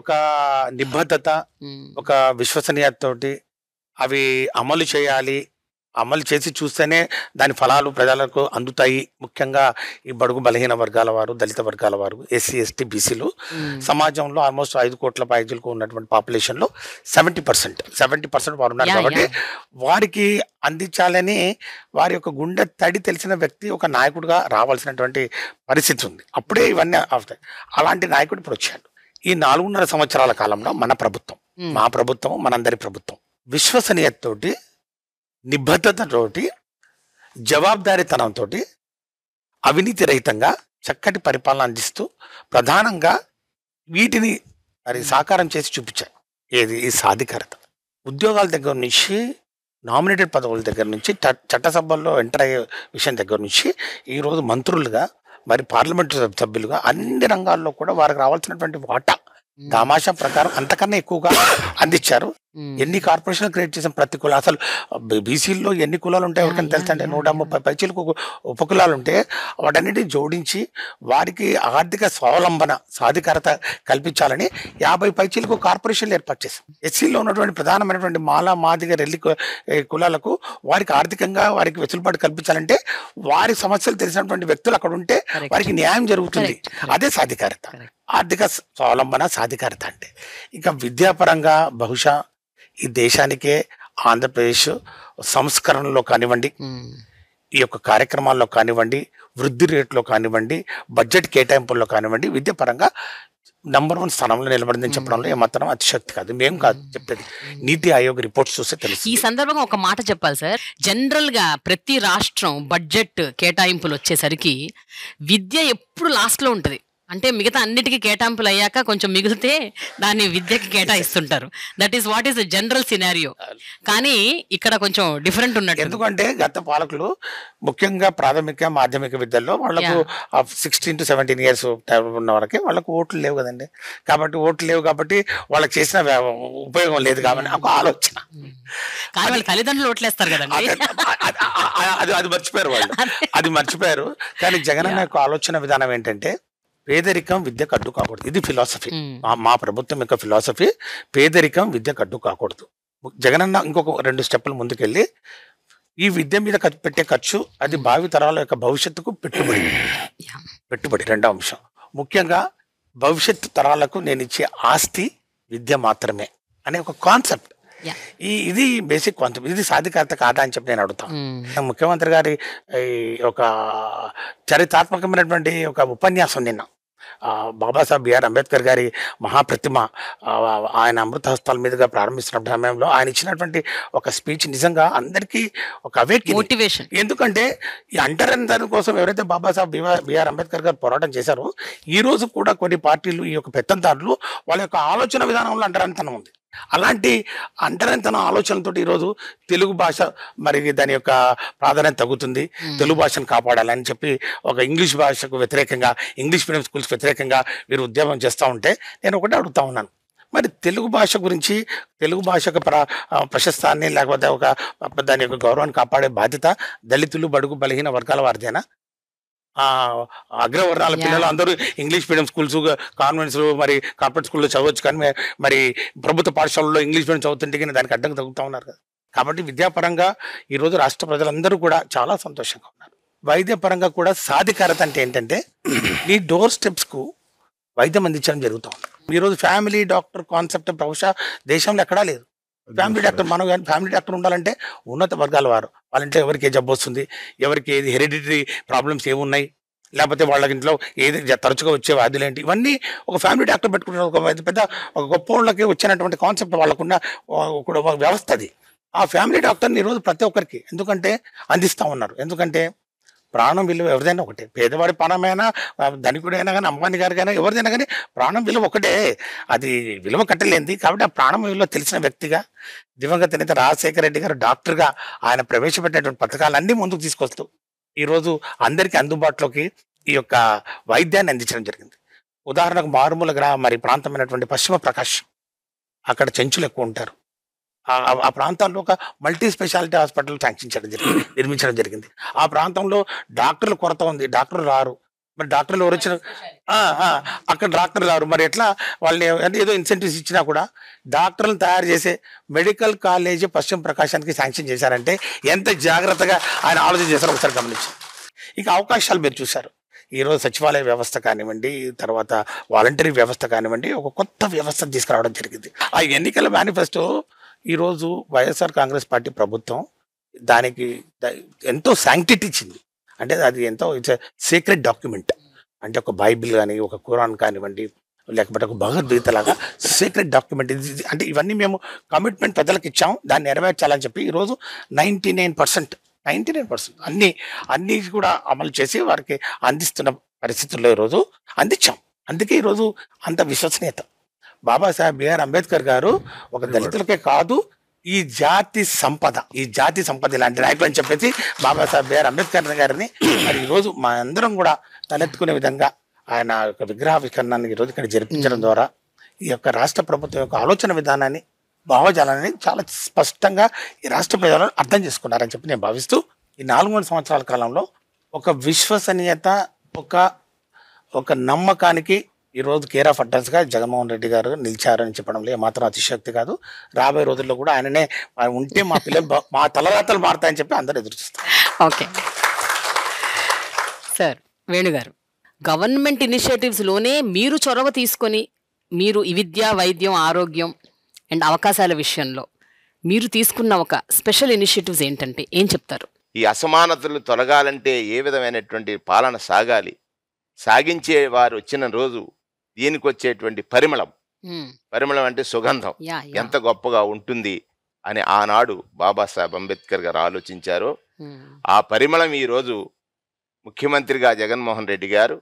S5: ఒక నిబద్ధత ఒక తోటి అవి అమలు చేయాలి అమలు చేసి చూస్తేనే దాని ఫలాలు ప్రజలకు అందుతాయి ముఖ్యంగా ఈ బడుగు బలహీన వర్గాల వారు దళిత వర్గాల వారు ఎస్సీ ఎస్టీ బీసీలు సమాజంలో ఆల్మోస్ట్ ఐదు కోట్ల ఐదులకు ఉన్నటువంటి పాపులేషన్లో సెవెంటీ పర్సెంట్ సెవెంటీ పర్సెంట్ వారు ఉన్నారు కాబట్టి వారికి అందించాలని వారి యొక్క గుండె తడి తెలిసిన వ్యక్తి ఒక నాయకుడిగా రావాల్సినటువంటి పరిస్థితి ఉంది అప్పుడే ఇవన్నీ అవుతాయి అలాంటి నాయకుడు ఇప్పుడు వచ్చాడు ఈ నాలుగున్నర సంవత్సరాల కాలంలో మన ప్రభుత్వం మా ప్రభుత్వం మనందరి ప్రభుత్వం విశ్వసనీయతతోటి నిబద్ధతతోటి జవాబారితనంతో అవినీతి రహితంగా చక్కటి పరిపాలన అందిస్తూ ప్రధానంగా వీటిని మరి సాకారం చేసి చూపించాయి ఏది ఈ సాధికారత ఉద్యోగాల దగ్గర నుంచి నామినేటెడ్ పదవుల దగ్గర నుంచి చట్టసభల్లో ఎంటర్ అయ్యే విషయం దగ్గర నుంచి ఈరోజు మంత్రులుగా మరి పార్లమెంటు సభ్యులుగా అన్ని రంగాల్లో కూడా వారికి రావాల్సినటువంటి వాటా తమాషా ప్రకారం అంతకన్నా ఎక్కువగా అందించారు ఎన్ని కార్పొరేషన్లు క్రియేట్ చేసాం ప్రతి కులం అసలు బీసీల్లో ఎన్ని కులాలు ఉంటాయి ఎవరికైనా తెలుసు అంటే నూట ముప్పై పైచీలకు కులాలు ఉంటే వాటన్నిటిని జోడించి వారికి ఆర్థిక స్వావలంబన సాధికారత కల్పించాలని యాభై పైచీలకు కార్పొరేషన్లు ఏర్పాటు చేశాం ఎస్సీలో ఉన్నటువంటి ప్రధానమైనటువంటి మాల మాదిగ రెల్లి కులాలకు వారికి ఆర్థికంగా వారికి వెసులుబాటు కల్పించాలంటే వారి సమస్యలు తెలిసినటువంటి వ్యక్తులు అక్కడ ఉంటే వారికి న్యాయం జరుగుతుంది అదే సాధికారత ఆర్థిక స్వావలంబన సాధికారత అంటే ఇంకా విద్యాపరంగా బహుశా ఈ దేశానికే ఆంధ్రప్రదేశ్ సంస్కరణలో కానివ్వండి ఈ యొక్క కార్యక్రమాల్లో కానివ్వండి వృద్ధి రేట్లో కానివ్వండి బడ్జెట్ కేటాయింపుల్లో కానివ్వండి విద్య పరంగా నంబర్ వన్ స్థానంలో నిలబడిందని చెప్పడంలో ఏమాత్రం అతిశక్తి కాదు మేం కాదు చెప్పేది నీతి ఆయోగ్ రిపోర్ట్స్ చూస్తే తెలుసు
S1: ఈ సందర్భంగా ఒక మాట చెప్పాలి సార్ జనరల్ గా ప్రతి రాష్ట్రం బడ్జెట్ కేటాయింపులు వచ్చేసరికి విద్య ఎప్పుడు లాస్ట్ లో ఉంటుంది అంటే మిగతా అన్నిటికీ కేటాంపులు అయ్యాక కొంచెం మిగిలితే దాన్ని విద్యకి కేటాయిస్తుంటారు that is what is general scenario కానీ ఇక్కడ కొంచెం డిఫరెంట్ ఉన్నట్టు ఎందుకంటే గత పాలకులు ముఖ్యంగా ప్రాథమిక మాధ్యమిక విద్యల్లో
S5: వాళ్ళకు సిక్స్టీన్ టు సెవెంటీన్ ఇయర్స్ ఉన్న వరకే వాళ్ళకు ఓట్లు లేవు కదండి కాబట్టి ఓట్లు లేవు కాబట్టి వాళ్ళకి చేసిన ఉపయోగం లేదు కాబట్టి ఒక ఆలోచన hmm. కానీ వాళ్ళ తల్లిదండ్రులు ఓట్లేస్తారు కదండి అది అది మర్చిపోయారు వాళ్ళు <laughs> అది మర్చిపోయారు కానీ జగన్ యొక్క ఆలోచన విధానం ఏంటంటే పేదరికం విద్యకు అడ్డు కాకూడదు ఇది ఫిలాసఫీ hmm. మా ప్రభుత్వం యొక్క ఫిలాసఫీ పేదరికం విద్యకు అడ్డు కాకూడదు జగనన్న ఇంకొక రెండు స్టెప్పులు ముందుకెళ్ళి ఈ విద్య మీద పెట్టే ఖర్చు అది hmm. భావి తరాల యొక్క భవిష్యత్తుకు పెట్టుబడి పెట్టుబడి రెండో అంశం ముఖ్యంగా భవిష్యత్తు తరాలకు నేను ఇచ్చే ఆస్తి విద్య మాత్రమే అనే ఒక కాన్సెప్ట్ ఈ ఇది బేసిక్ కాన్సెప్ట్ ఇది సాధికారత కాదా అని చెప్పి నేను అడుగుతాను hmm. ముఖ్యమంత్రి గారి ఒక చరిత్రాత్మకమైనటువంటి ఒక ఉపన్యాసం నిన్న బాబాసాహెబ్ బిఆర్ అంబేద్కర్ గారి మహాప్రతిమ ఆయన అమృత హస్తాల మీదుగా ప్రారంభిస్తున్న సమయంలో ఆయన ఇచ్చినటువంటి ఒక స్పీచ్ నిజంగా అందరికీ ఒక అవేట్ మోటివేషన్ ఎందుకంటే ఈ అంటరని దాని కోసం ఎవరైతే బాబాసాహెబ్ బిఆర్ బిఆర్ అంబేద్కర్ గారు పోరాటం చేశారో ఈ రోజు కూడా కొన్ని పార్టీలు ఈ యొక్క పెత్తందారులు వాళ్ళ యొక్క ఆలోచన విధానంలో అంటరానితనం ఉంది అలాంటి అంటరంతన ఆలోచనతో ఈరోజు తెలుగు భాష మరి దాని యొక్క ప్రాధాన్యత తగ్గుతుంది తెలుగు భాషను కాపాడాలని చెప్పి ఒక ఇంగ్లీష్ భాషకు వ్యతిరేకంగా ఇంగ్లీష్ మీడియం స్కూల్స్ వ్యతిరేకంగా మీరు ఉద్యమం చేస్తూ ఉంటే నేను ఒకటి అడుగుతా ఉన్నాను మరి తెలుగు భాష గురించి తెలుగు భాష యొక్క ప్ర ప్రశస్తాన్ని లేకపోతే ఒక దాని యొక్క గౌరవాన్ని కాపాడే బాధ్యత దళితులు బడుగు బలహీన వర్గాల వారిదేనా అగ్రవర్ణాల పిల్లలు అందరూ ఇంగ్లీష్ మీడియం స్కూల్స్ కాన్వెంట్స్ మరి కార్పొరేట్ స్కూల్లో చదవచ్చు కానీ మరి ప్రభుత్వ పాఠశాలలో ఇంగ్లీష్ మీడియం చదువుతుంటే కానీ దానికి అడ్డంగా తగ్గుతూ ఉన్నారు కదా కాబట్టి విద్యాపరంగా ఈరోజు రాష్ట్ర ప్రజలందరూ కూడా చాలా సంతోషంగా ఉన్నారు వైద్యపరంగా కూడా సాధికారత అంటే ఏంటంటే ఈ డోర్ స్టెప్స్కు వైద్యం అందించడం జరుగుతూ ఉంది ఈరోజు ఫ్యామిలీ డాక్టర్ కాన్సెప్ట్ బహుశా దేశంలో ఎక్కడా లేదు ఫ్యామిలీ డాక్టర్ మనం కానీ ఫ్యామిలీ డాక్టర్ ఉండాలంటే ఉన్నత వర్గాల వారు వాళ్ళ ఇంట్లో ఎవరికి ఏ జబ్బు వస్తుంది ఎవరికి ఏది హెరిడిటరీ ప్రాబ్లమ్స్ ఏమున్నాయి లేకపోతే వాళ్ళ ఇంట్లో ఏది తరచుగా వచ్చే వ్యాధులు ఏంటి ఇవన్నీ ఒక ఫ్యామిలీ డాక్టర్ పెట్టుకుంటే ఒక పెద్ద ఒక గొప్ప వాళ్ళకి వచ్చినటువంటి కాన్సెప్ట్ వాళ్ళకున్న ఒక వ్యవస్థ అది ఆ ఫ్యామిలీ డాక్టర్ని ఈరోజు ప్రతి ఒక్కరికి ఎందుకంటే అందిస్తూ ఉన్నారు ఎందుకంటే ప్రాణం విలువ ఎవరిదైనా ఒకటే పేదవాడి ప్రాణమైనా ధనికుడైనా కానీ అమ్మవారి గారికైనా ఎవరిదైనా కానీ ప్రాణం విలువ ఒకటే అది విలువ కట్టలేంది కాబట్టి ఆ ప్రాణం విలువ తెలిసిన వ్యక్తిగా దివంగత నేత రాజశేఖర రెడ్డి గారు డాక్టర్గా ఆయన ప్రవేశపెట్టినటువంటి పథకాలన్నీ ముందుకు తీసుకొస్తూ ఈరోజు అందరికీ అందుబాటులోకి ఈ యొక్క వైద్యాన్ని అందించడం జరిగింది ఉదాహరణకు మారుమూల గ్రా మరి ప్రాంతమైనటువంటి పశ్చిమ ప్రకాశం అక్కడ చెంచులు ఎక్కువ ఉంటారు ఆ ప్రాంతాల్లో ఒక మల్టీ స్పెషాలిటీ హాస్పిటల్ శాంక్షన్ చేయడం జరిగింది నిర్మించడం జరిగింది ఆ ప్రాంతంలో డాక్టర్లు కొరత ఉంది డాక్టర్లు రారు మరి డాక్టర్లు ఎవరు వచ్చిన అక్కడ డాక్టర్లు రారు మరి ఎట్లా వాళ్ళని ఏదో ఇన్సెంటివ్స్ ఇచ్చినా కూడా డాక్టర్లను తయారు చేసే మెడికల్ కాలేజ్ పశ్చిమ ప్రకాశానికి శాంక్షన్ చేశారంటే ఎంత జాగ్రత్తగా ఆయన ఆలోచన చేశారో ఒకసారి గమనించి ఇక అవకాశాలు మీరు చూశారు ఈరోజు సచివాలయ వ్యవస్థ కానివ్వండి తర్వాత వాలంటరీ వ్యవస్థ కానివ్వండి ఒక కొత్త వ్యవస్థ తీసుకురావడం జరిగింది ఆ ఎన్నికల మేనిఫెస్టో ఈరోజు వైఎస్ఆర్ కాంగ్రెస్ పార్టీ ప్రభుత్వం దానికి ఎంతో శాంక్టిటీ ఇచ్చింది అంటే అది ఎంతో ఇట్స్ సీక్రెట్ డాక్యుమెంట్ అంటే ఒక బైబిల్ కానీ ఒక కురాన్ కానివ్వండి లేకపోతే ఒక భగవద్గీత లాగా సీక్రెట్ డాక్యుమెంట్ ఇది అంటే ఇవన్నీ మేము కమిట్మెంట్ పెద్దలకు ఇచ్చాము దాన్ని నెరవేర్చాలని చెప్పి ఈరోజు ninety nine percent ninety nine percent అన్ని అన్నీ కూడా అమలు చేసి వారికి అందిస్తున్న పరిస్థితుల్లో ఈరోజు అందించాం అందుకే ఈరోజు అంత విశ్వసనీయత బాబాసాహెబ్ బిఆర్ అంబేద్కర్ గారు ఒక దళితులకే కాదు ఈ జాతి సంపద ఈ జాతి సంపద ఇలాంటి నాయకులు అని చెప్పేసి బాబాసాహెబ్ బిఆర్ అంబేద్కర్ గారిని <clears throat> మరి ఈరోజు మా అందరం కూడా తలెత్తుకునే విధంగా ఆయన యొక్క విగ్రహ విగ్రహావిష్కరణాన్ని ఈరోజు ఇక్కడ జరిపించడం ద్వారా ఈ యొక్క రాష్ట్ర ప్రభుత్వం యొక్క ఆలోచన విధానాన్ని భావజాలాన్ని చాలా స్పష్టంగా ఈ రాష్ట్ర ప్రజలను అర్థం చేసుకున్నారని చెప్పి నేను భావిస్తూ ఈ నాలుగు మూడు సంవత్సరాల కాలంలో ఒక విశ్వసనీయత ఒక ఒక నమ్మకానికి ఈరోజు కేర్ ఆఫ్ అడ్రస్గా జగన్మోహన్ రెడ్డి గారు నిలిచారని చెప్పడంలో ఏమాత్రం అతిశక్తి కాదు రాబోయే రోజుల్లో కూడా ఆయననే ఉంటే మా పిల్లలు మా తలరాతలు మారుతాయని చెప్పి అందరూ ఎదురు చూస్తారు ఓకే
S1: సార్ వేణుగారు గవర్నమెంట్ ఇనిషియేటివ్స్లోనే మీరు చొరవ తీసుకొని మీరు ఈ విద్య వైద్యం ఆరోగ్యం అండ్ అవకాశాల విషయంలో మీరు తీసుకున్న ఒక స్పెషల్ ఇనిషియేటివ్స్ ఏంటంటే ఏం చెప్తారు
S6: ఈ అసమానతలు తొలగాలంటే ఏ విధమైనటువంటి పాలన సాగాలి సాగించే వారు వచ్చిన రోజు దీనికి వచ్చేటువంటి పరిమళం పరిమళం అంటే సుగంధం ఎంత గొప్పగా ఉంటుంది అని ఆనాడు బాబాసాహెబ్ అంబేద్కర్ గారు ఆలోచించారు ఆ పరిమళం ఈరోజు ముఖ్యమంత్రిగా జగన్మోహన్ రెడ్డి గారు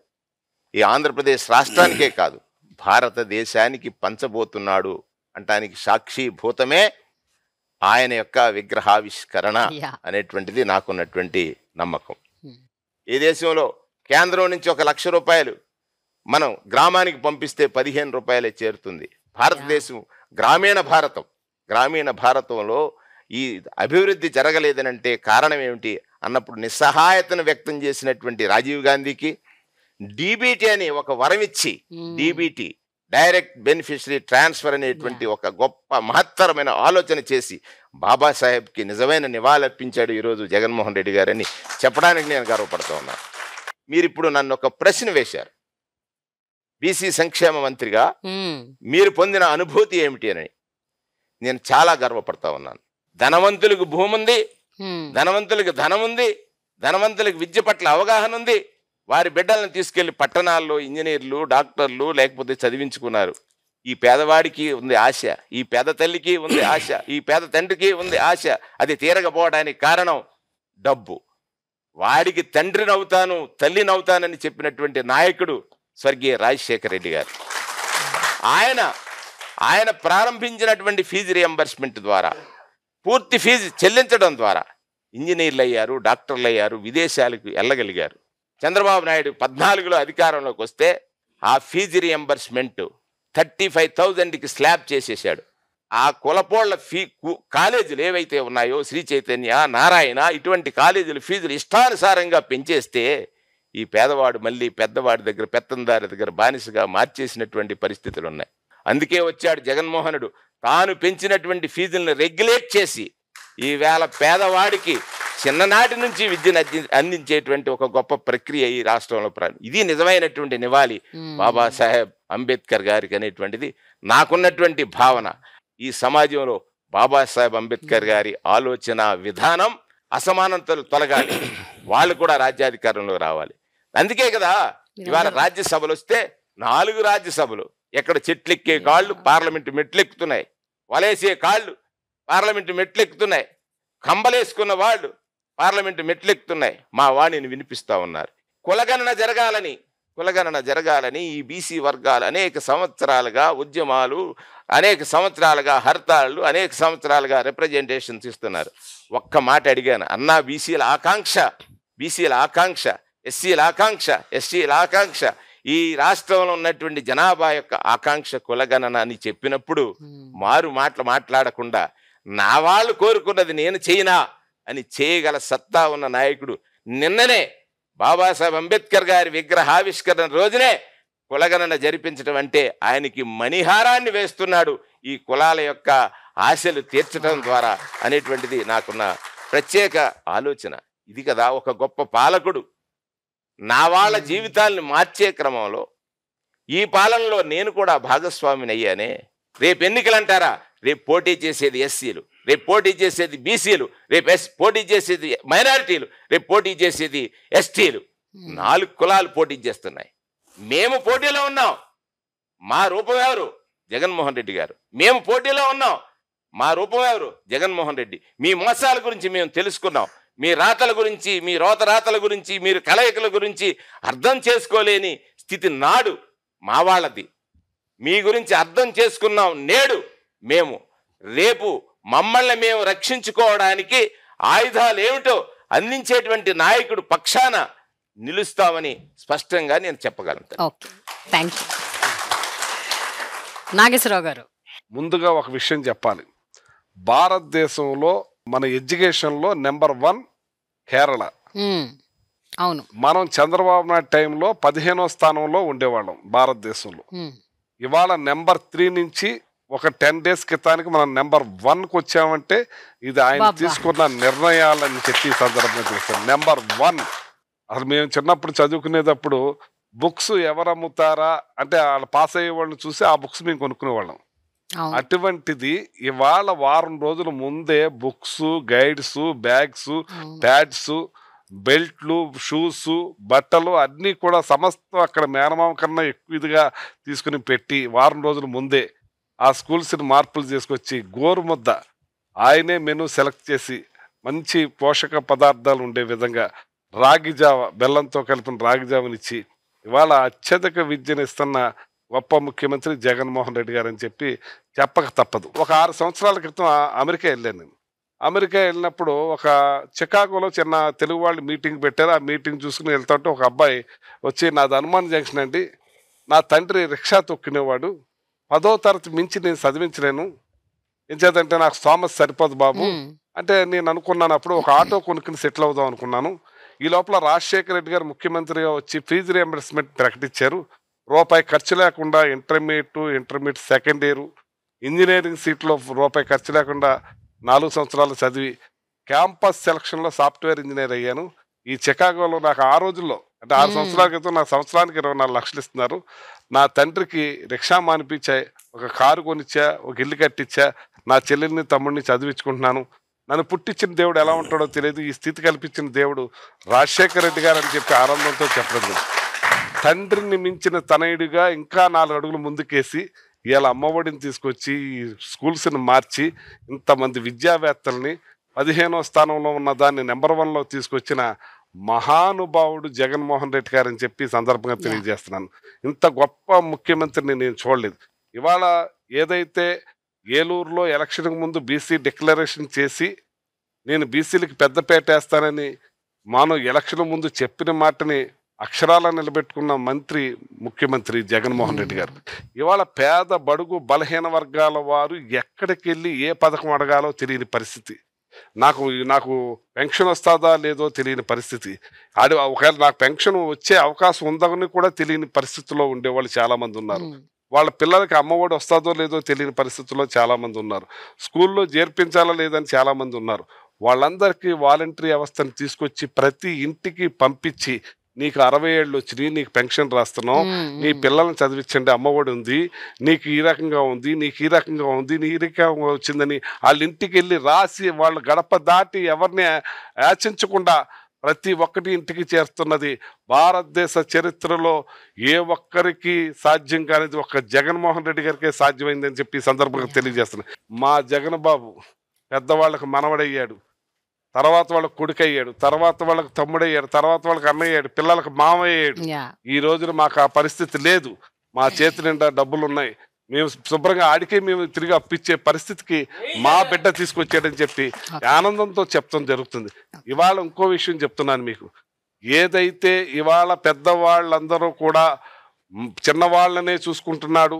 S6: ఈ ఆంధ్రప్రదేశ్ రాష్ట్రానికే కాదు భారతదేశానికి పంచబోతున్నాడు అంటానికి సాక్షిభూతమే ఆయన యొక్క విగ్రహావిష్కరణ అనేటువంటిది నాకున్నటువంటి నమ్మకం ఈ దేశంలో కేంద్రం నుంచి ఒక లక్ష రూపాయలు మనం గ్రామానికి పంపిస్తే పదిహేను రూపాయలే చేరుతుంది భారతదేశం గ్రామీణ భారతం గ్రామీణ భారతంలో ఈ అభివృద్ధి జరగలేదనంటే కారణం ఏమిటి అన్నప్పుడు నిస్సహాయతను వ్యక్తం చేసినటువంటి రాజీవ్ గాంధీకి డీబీటీ అని ఒక వరం ఇచ్చి డీబీటీ డైరెక్ట్ బెనిఫిషరీ ట్రాన్స్ఫర్ అనేటువంటి ఒక గొప్ప మహత్తరమైన ఆలోచన చేసి బాబాసాహెబ్కి నిజమైన నివాళర్పించాడు ఈరోజు జగన్మోహన్ రెడ్డి గారని చెప్పడానికి నేను గర్వపడుతూ ఉన్నాను మీరు ఇప్పుడు నన్ను ఒక ప్రశ్న వేశారు బీసీ సంక్షేమ మంత్రిగా మీరు పొందిన అనుభూతి ఏమిటి అని నేను చాలా గర్వపడతా ఉన్నాను ధనవంతులకు భూమి ఉంది ధనవంతులకు ధనం ఉంది ధనవంతులకు విద్య పట్ల అవగాహన ఉంది వారి బిడ్డలను తీసుకెళ్లి పట్టణాల్లో ఇంజనీర్లు డాక్టర్లు లేకపోతే చదివించుకున్నారు ఈ పేదవాడికి ఉంది ఆశ ఈ పేద తల్లికి ఉంది ఆశ ఈ పేద తండ్రికి ఉంది ఆశ అది తీరకపోవడానికి కారణం డబ్బు వాడికి తండ్రినవుతాను అవుతానని చెప్పినటువంటి నాయకుడు స్వర్గీయ రాజశేఖర రెడ్డి గారు ఆయన ఆయన ప్రారంభించినటువంటి ఫీజు రియంబర్స్మెంట్ ద్వారా పూర్తి ఫీజు చెల్లించడం ద్వారా ఇంజనీర్లు అయ్యారు డాక్టర్లు అయ్యారు విదేశాలకు వెళ్ళగలిగారు చంద్రబాబు నాయుడు పద్నాలుగులో అధికారంలోకి వస్తే ఆ ఫీజు రియంబర్స్మెంట్ థర్టీ ఫైవ్ థౌజండ్కి స్లాబ్ చేసేసాడు ఆ కులపోళ్ల ఫీ కాలేజీలు ఏవైతే ఉన్నాయో శ్రీ చైతన్య నారాయణ ఇటువంటి కాలేజీలు ఫీజులు ఇష్టానుసారంగా పెంచేస్తే ఈ పేదవాడు మళ్ళీ పెద్దవాడి దగ్గర పెత్తందారి దగ్గర బానిసగా మార్చేసినటువంటి పరిస్థితులు ఉన్నాయి అందుకే వచ్చాడు జగన్మోహనుడు తాను పెంచినటువంటి ఫీజులను రెగ్యులేట్ చేసి ఈవేళ పేదవాడికి చిన్ననాటి నుంచి విద్యను అందించేటువంటి ఒక గొప్ప ప్రక్రియ ఈ రాష్ట్రంలో ఇది నిజమైనటువంటి నివాళి బాబాసాహెబ్ అంబేద్కర్ గారికి అనేటువంటిది నాకున్నటువంటి భావన ఈ సమాజంలో బాబాసాహెబ్ అంబేద్కర్ గారి ఆలోచన విధానం అసమానతలు తొలగాలి వాళ్ళు కూడా రాజ్యాధికారంలో రావాలి అందుకే కదా ఇవాళ రాజ్యసభలు వస్తే నాలుగు రాజ్యసభలు ఎక్కడ చెట్లెక్కే కాళ్ళు పార్లమెంటు మెట్లెక్కుతున్నాయి వలేసే కాళ్ళు పార్లమెంటు మెట్లెక్కుతున్నాయి కంబలేసుకున్న వాళ్ళు పార్లమెంటు మెట్లెక్కుతున్నాయి మా వాణిని వినిపిస్తూ ఉన్నారు కులగణన జరగాలని కులగణన జరగాలని ఈ బీసీ వర్గాలు అనేక సంవత్సరాలుగా ఉద్యమాలు అనేక సంవత్సరాలుగా హర్తాళ్ళు అనేక సంవత్సరాలుగా రిప్రజెంటేషన్స్ ఇస్తున్నారు ఒక్క మాట అడిగాను అన్నా బీసీల ఆకాంక్ష బీసీల ఆకాంక్ష ఎస్సీల ఆకాంక్ష ఎస్సీల ఆకాంక్ష ఈ రాష్ట్రంలో ఉన్నటువంటి జనాభా యొక్క ఆకాంక్ష కులగణన అని చెప్పినప్పుడు మారు మాటలు మాట్లాడకుండా నా వాళ్ళు కోరుకున్నది నేను చేయనా అని చేయగల సత్తా ఉన్న నాయకుడు నిన్ననే బాబాసాహెబ్ అంబేద్కర్ గారి విగ్రహావిష్కరణ రోజునే కులగణన జరిపించడం అంటే ఆయనకి మణిహారాన్ని వేస్తున్నాడు ఈ కులాల యొక్క ఆశలు తీర్చడం ద్వారా అనేటువంటిది నాకున్న ప్రత్యేక ఆలోచన ఇది కదా ఒక గొప్ప పాలకుడు నా వాళ్ళ జీవితాల్ని మార్చే క్రమంలో ఈ పాలనలో నేను కూడా భాగస్వామిని అయ్యానే రేపు ఎన్నికలు అంటారా రేపు పోటీ చేసేది ఎస్సీలు రేపు పోటీ చేసేది బీసీలు రేపు ఎస్ పోటీ చేసేది మైనారిటీలు రేపు పోటీ చేసేది ఎస్టీలు నాలుగు కులాలు పోటీ చేస్తున్నాయి మేము పోటీలో ఉన్నాం మా రూపం ఎవరు జగన్మోహన్ రెడ్డి గారు మేము పోటీలో ఉన్నాం మా రూపం ఎవరు జగన్మోహన్ రెడ్డి మీ మోసాల గురించి మేము తెలుసుకున్నాం మీ రాతల గురించి మీ రోత రాతల గురించి మీరు కలయికల గురించి అర్థం చేసుకోలేని స్థితి నాడు మా వాళ్ళది మీ గురించి అర్థం చేసుకున్నాం నేడు మేము రేపు మమ్మల్ని మేము రక్షించుకోవడానికి ఆయుధాలు ఏమిటో అందించేటువంటి నాయకుడు పక్షాన నిలుస్తామని
S7: స్పష్టంగా నేను చెప్పగలను నాగేశ్వరరావు గారు ముందుగా ఒక విషయం చెప్పాలి భారతదేశంలో మన ఎడ్యుకేషన్లో నెంబర్ వన్ కేరళ అవును మనం చంద్రబాబు నాయుడు టైంలో పదిహేనో స్థానంలో ఉండేవాళ్ళం భారతదేశంలో ఇవాళ నెంబర్ త్రీ నుంచి ఒక టెన్ డేస్ క్రితానికి మనం నెంబర్ వన్కి వచ్చామంటే ఇది ఆయన తీసుకున్న నిర్ణయాలని చెప్పి సందర్భంగా చూస్తాం నెంబర్ వన్ అసలు మేము చిన్నప్పుడు చదువుకునేటప్పుడు బుక్స్ ఎవరు అమ్ముతారా అంటే వాళ్ళు పాస్ అయ్యే వాళ్ళని చూసి ఆ బుక్స్ మేము కొనుక్కునేవాళ్ళం అటువంటిది ఇవాళ వారం రోజుల ముందే బుక్స్ గైడ్స్ బ్యాగ్స్ ప్యాడ్స్ బెల్ట్లు షూస్ బట్టలు అన్నీ కూడా సమస్తం అక్కడ మేనమామ కన్నా ఎక్కువ ఇదిగా తీసుకుని పెట్టి వారం రోజుల ముందే ఆ స్కూల్స్ని మార్పులు తీసుకొచ్చి గోరుముద్ద ఆయనే మెను సెలెక్ట్ చేసి మంచి పోషక పదార్థాలు ఉండే విధంగా రాగి జావ బెల్లంతో కలిపిన రాగి ఇవాళ అత్యధిక విద్యను ఇస్తున్న గొప్ప ముఖ్యమంత్రి జగన్మోహన్ రెడ్డి గారు అని చెప్పి చెప్పక తప్పదు ఒక ఆరు సంవత్సరాల క్రితం అమెరికా వెళ్ళాను నేను అమెరికా వెళ్ళినప్పుడు ఒక చికాగోలో చిన్న తెలుగు వాళ్ళు మీటింగ్ పెట్టారు ఆ మీటింగ్ చూసుకుని వెళ్తుంటే ఒక అబ్బాయి వచ్చి నాది హనుమాన్ జంక్షన్ అండి నా తండ్రి రిక్షా తొక్కినేవాడు పదో తరగతి మించి నేను చదివించలేను ఎంచేదంటే నాకు స్థోమస్ సరిపోదు బాబు అంటే నేను అనుకున్నాను అప్పుడు ఒక ఆటో కొనుక్కుని సెటిల్ అవుదాం అనుకున్నాను ఈ లోపల రాజశేఖర రెడ్డి గారు ముఖ్యమంత్రిగా వచ్చి ఫీజు రియంబర్స్మెంట్ ప్రకటించారు రూపాయి ఖర్చు లేకుండా intermediate intermediate second year engineering సీట్లో రూపాయి ఖర్చు లేకుండా నాలుగు సంవత్సరాలు చదివి క్యాంపస్ సెలక్షన్లో సాఫ్ట్వేర్ ఇంజనీర్ అయ్యాను ఈ చికాగోలో నాకు ఆ రోజుల్లో అంటే ఆరు సంవత్సరాల క్రితం నాకు సంవత్సరానికి ఇరవై నాలుగు లక్షలు ఇస్తున్నారు నా తండ్రికి రిక్షా మానిపించా ఒక కారు కొనిచ్చా ఒక ఇల్లు కట్టించా నా చెల్లెల్ని తమ్ముడిని చదివించుకుంటున్నాను నన్ను పుట్టించిన దేవుడు ఎలా ఉంటాడో తెలియదు ఈ స్థితి కల్పించిన దేవుడు రాజశేఖర రెడ్డి గారు అని చెప్పి ఆనందంతో చెప్పడం తండ్రిని మించిన తనయుడిగా ఇంకా నాలుగు అడుగులు ముందుకేసి ఇలా అమ్మఒడిని తీసుకొచ్చి ఈ స్కూల్స్ని మార్చి ఇంతమంది విద్యావేత్తల్ని పదిహేనో స్థానంలో ఉన్న దాన్ని నెంబర్ వన్లో తీసుకొచ్చిన మహానుభావుడు జగన్మోహన్ రెడ్డి గారు అని చెప్పి సందర్భంగా తెలియజేస్తున్నాను ఇంత గొప్ప ముఖ్యమంత్రిని నేను చూడలేదు ఇవాళ ఏదైతే ఏలూరులో ఎలక్షన్కి ముందు బీసీ డిక్లరేషన్ చేసి నేను బీసీలకి పెద్దపేట వేస్తానని మాను ఎలక్షన్ ముందు చెప్పిన మాటని అక్షరాలను నిలబెట్టుకున్న మంత్రి ముఖ్యమంత్రి జగన్మోహన్ రెడ్డి గారు ఇవాళ పేద బడుగు బలహీన వర్గాల వారు ఎక్కడికి వెళ్ళి ఏ పథకం అడగాలో తెలియని పరిస్థితి నాకు నాకు పెన్షన్ వస్తుందా లేదో తెలియని పరిస్థితి అది ఒకవేళ నాకు పెన్షన్ వచ్చే అవకాశం ఉందని కూడా తెలియని పరిస్థితిలో ఉండేవాళ్ళు చాలామంది ఉన్నారు వాళ్ళ పిల్లలకి అమ్మఒడి వస్తుందో లేదో తెలియని పరిస్థితుల్లో చాలామంది ఉన్నారు స్కూల్లో చేర్పించాలా లేదని చాలామంది ఉన్నారు వాళ్ళందరికీ వాలంటరీ వ్యవస్థను తీసుకొచ్చి ప్రతి ఇంటికి పంపించి నీకు అరవై ఏళ్ళు వచ్చినాయి నీకు పెన్షన్ రాస్తున్నాం నీ పిల్లల్ని చదివించండి అమ్మఒడి ఉంది నీకు ఈ రకంగా ఉంది నీకు ఈ రకంగా ఉంది నీ ఈ రకంగా వచ్చిందని వాళ్ళ ఇంటికి వెళ్ళి రాసి వాళ్ళు గడప దాటి ఎవరిని యాచించకుండా ప్రతి ఒక్కటి ఇంటికి చేరుతున్నది భారతదేశ చరిత్రలో ఏ ఒక్కరికి సాధ్యం కానిది ఒక జగన్మోహన్ రెడ్డి గారికే సాధ్యమైందని చెప్పి సందర్భంగా తెలియజేస్తున్నాయి మా జగన్ బాబు పెద్దవాళ్ళకు మనవడయ్యాడు తర్వాత వాళ్ళకి కొడుకయ్యాడు తర్వాత వాళ్ళకి తమ్ముడయ్యాడు తర్వాత వాళ్ళకి అన్నయ్యాడు పిల్లలకు మామయ్యాడు ఈ రోజున మాకు ఆ పరిస్థితి లేదు మా చేతి నిండా డబ్బులు ఉన్నాయి మేము శుభ్రంగా ఆడికే మేము తిరిగి అప్పిచ్చే పరిస్థితికి మా బిడ్డ తీసుకొచ్చాడని చెప్పి ఆనందంతో చెప్తాం జరుగుతుంది ఇవాళ ఇంకో విషయం చెప్తున్నాను మీకు ఏదైతే ఇవాళ పెద్దవాళ్ళందరూ కూడా చిన్నవాళ్ళనే చూసుకుంటున్నాడు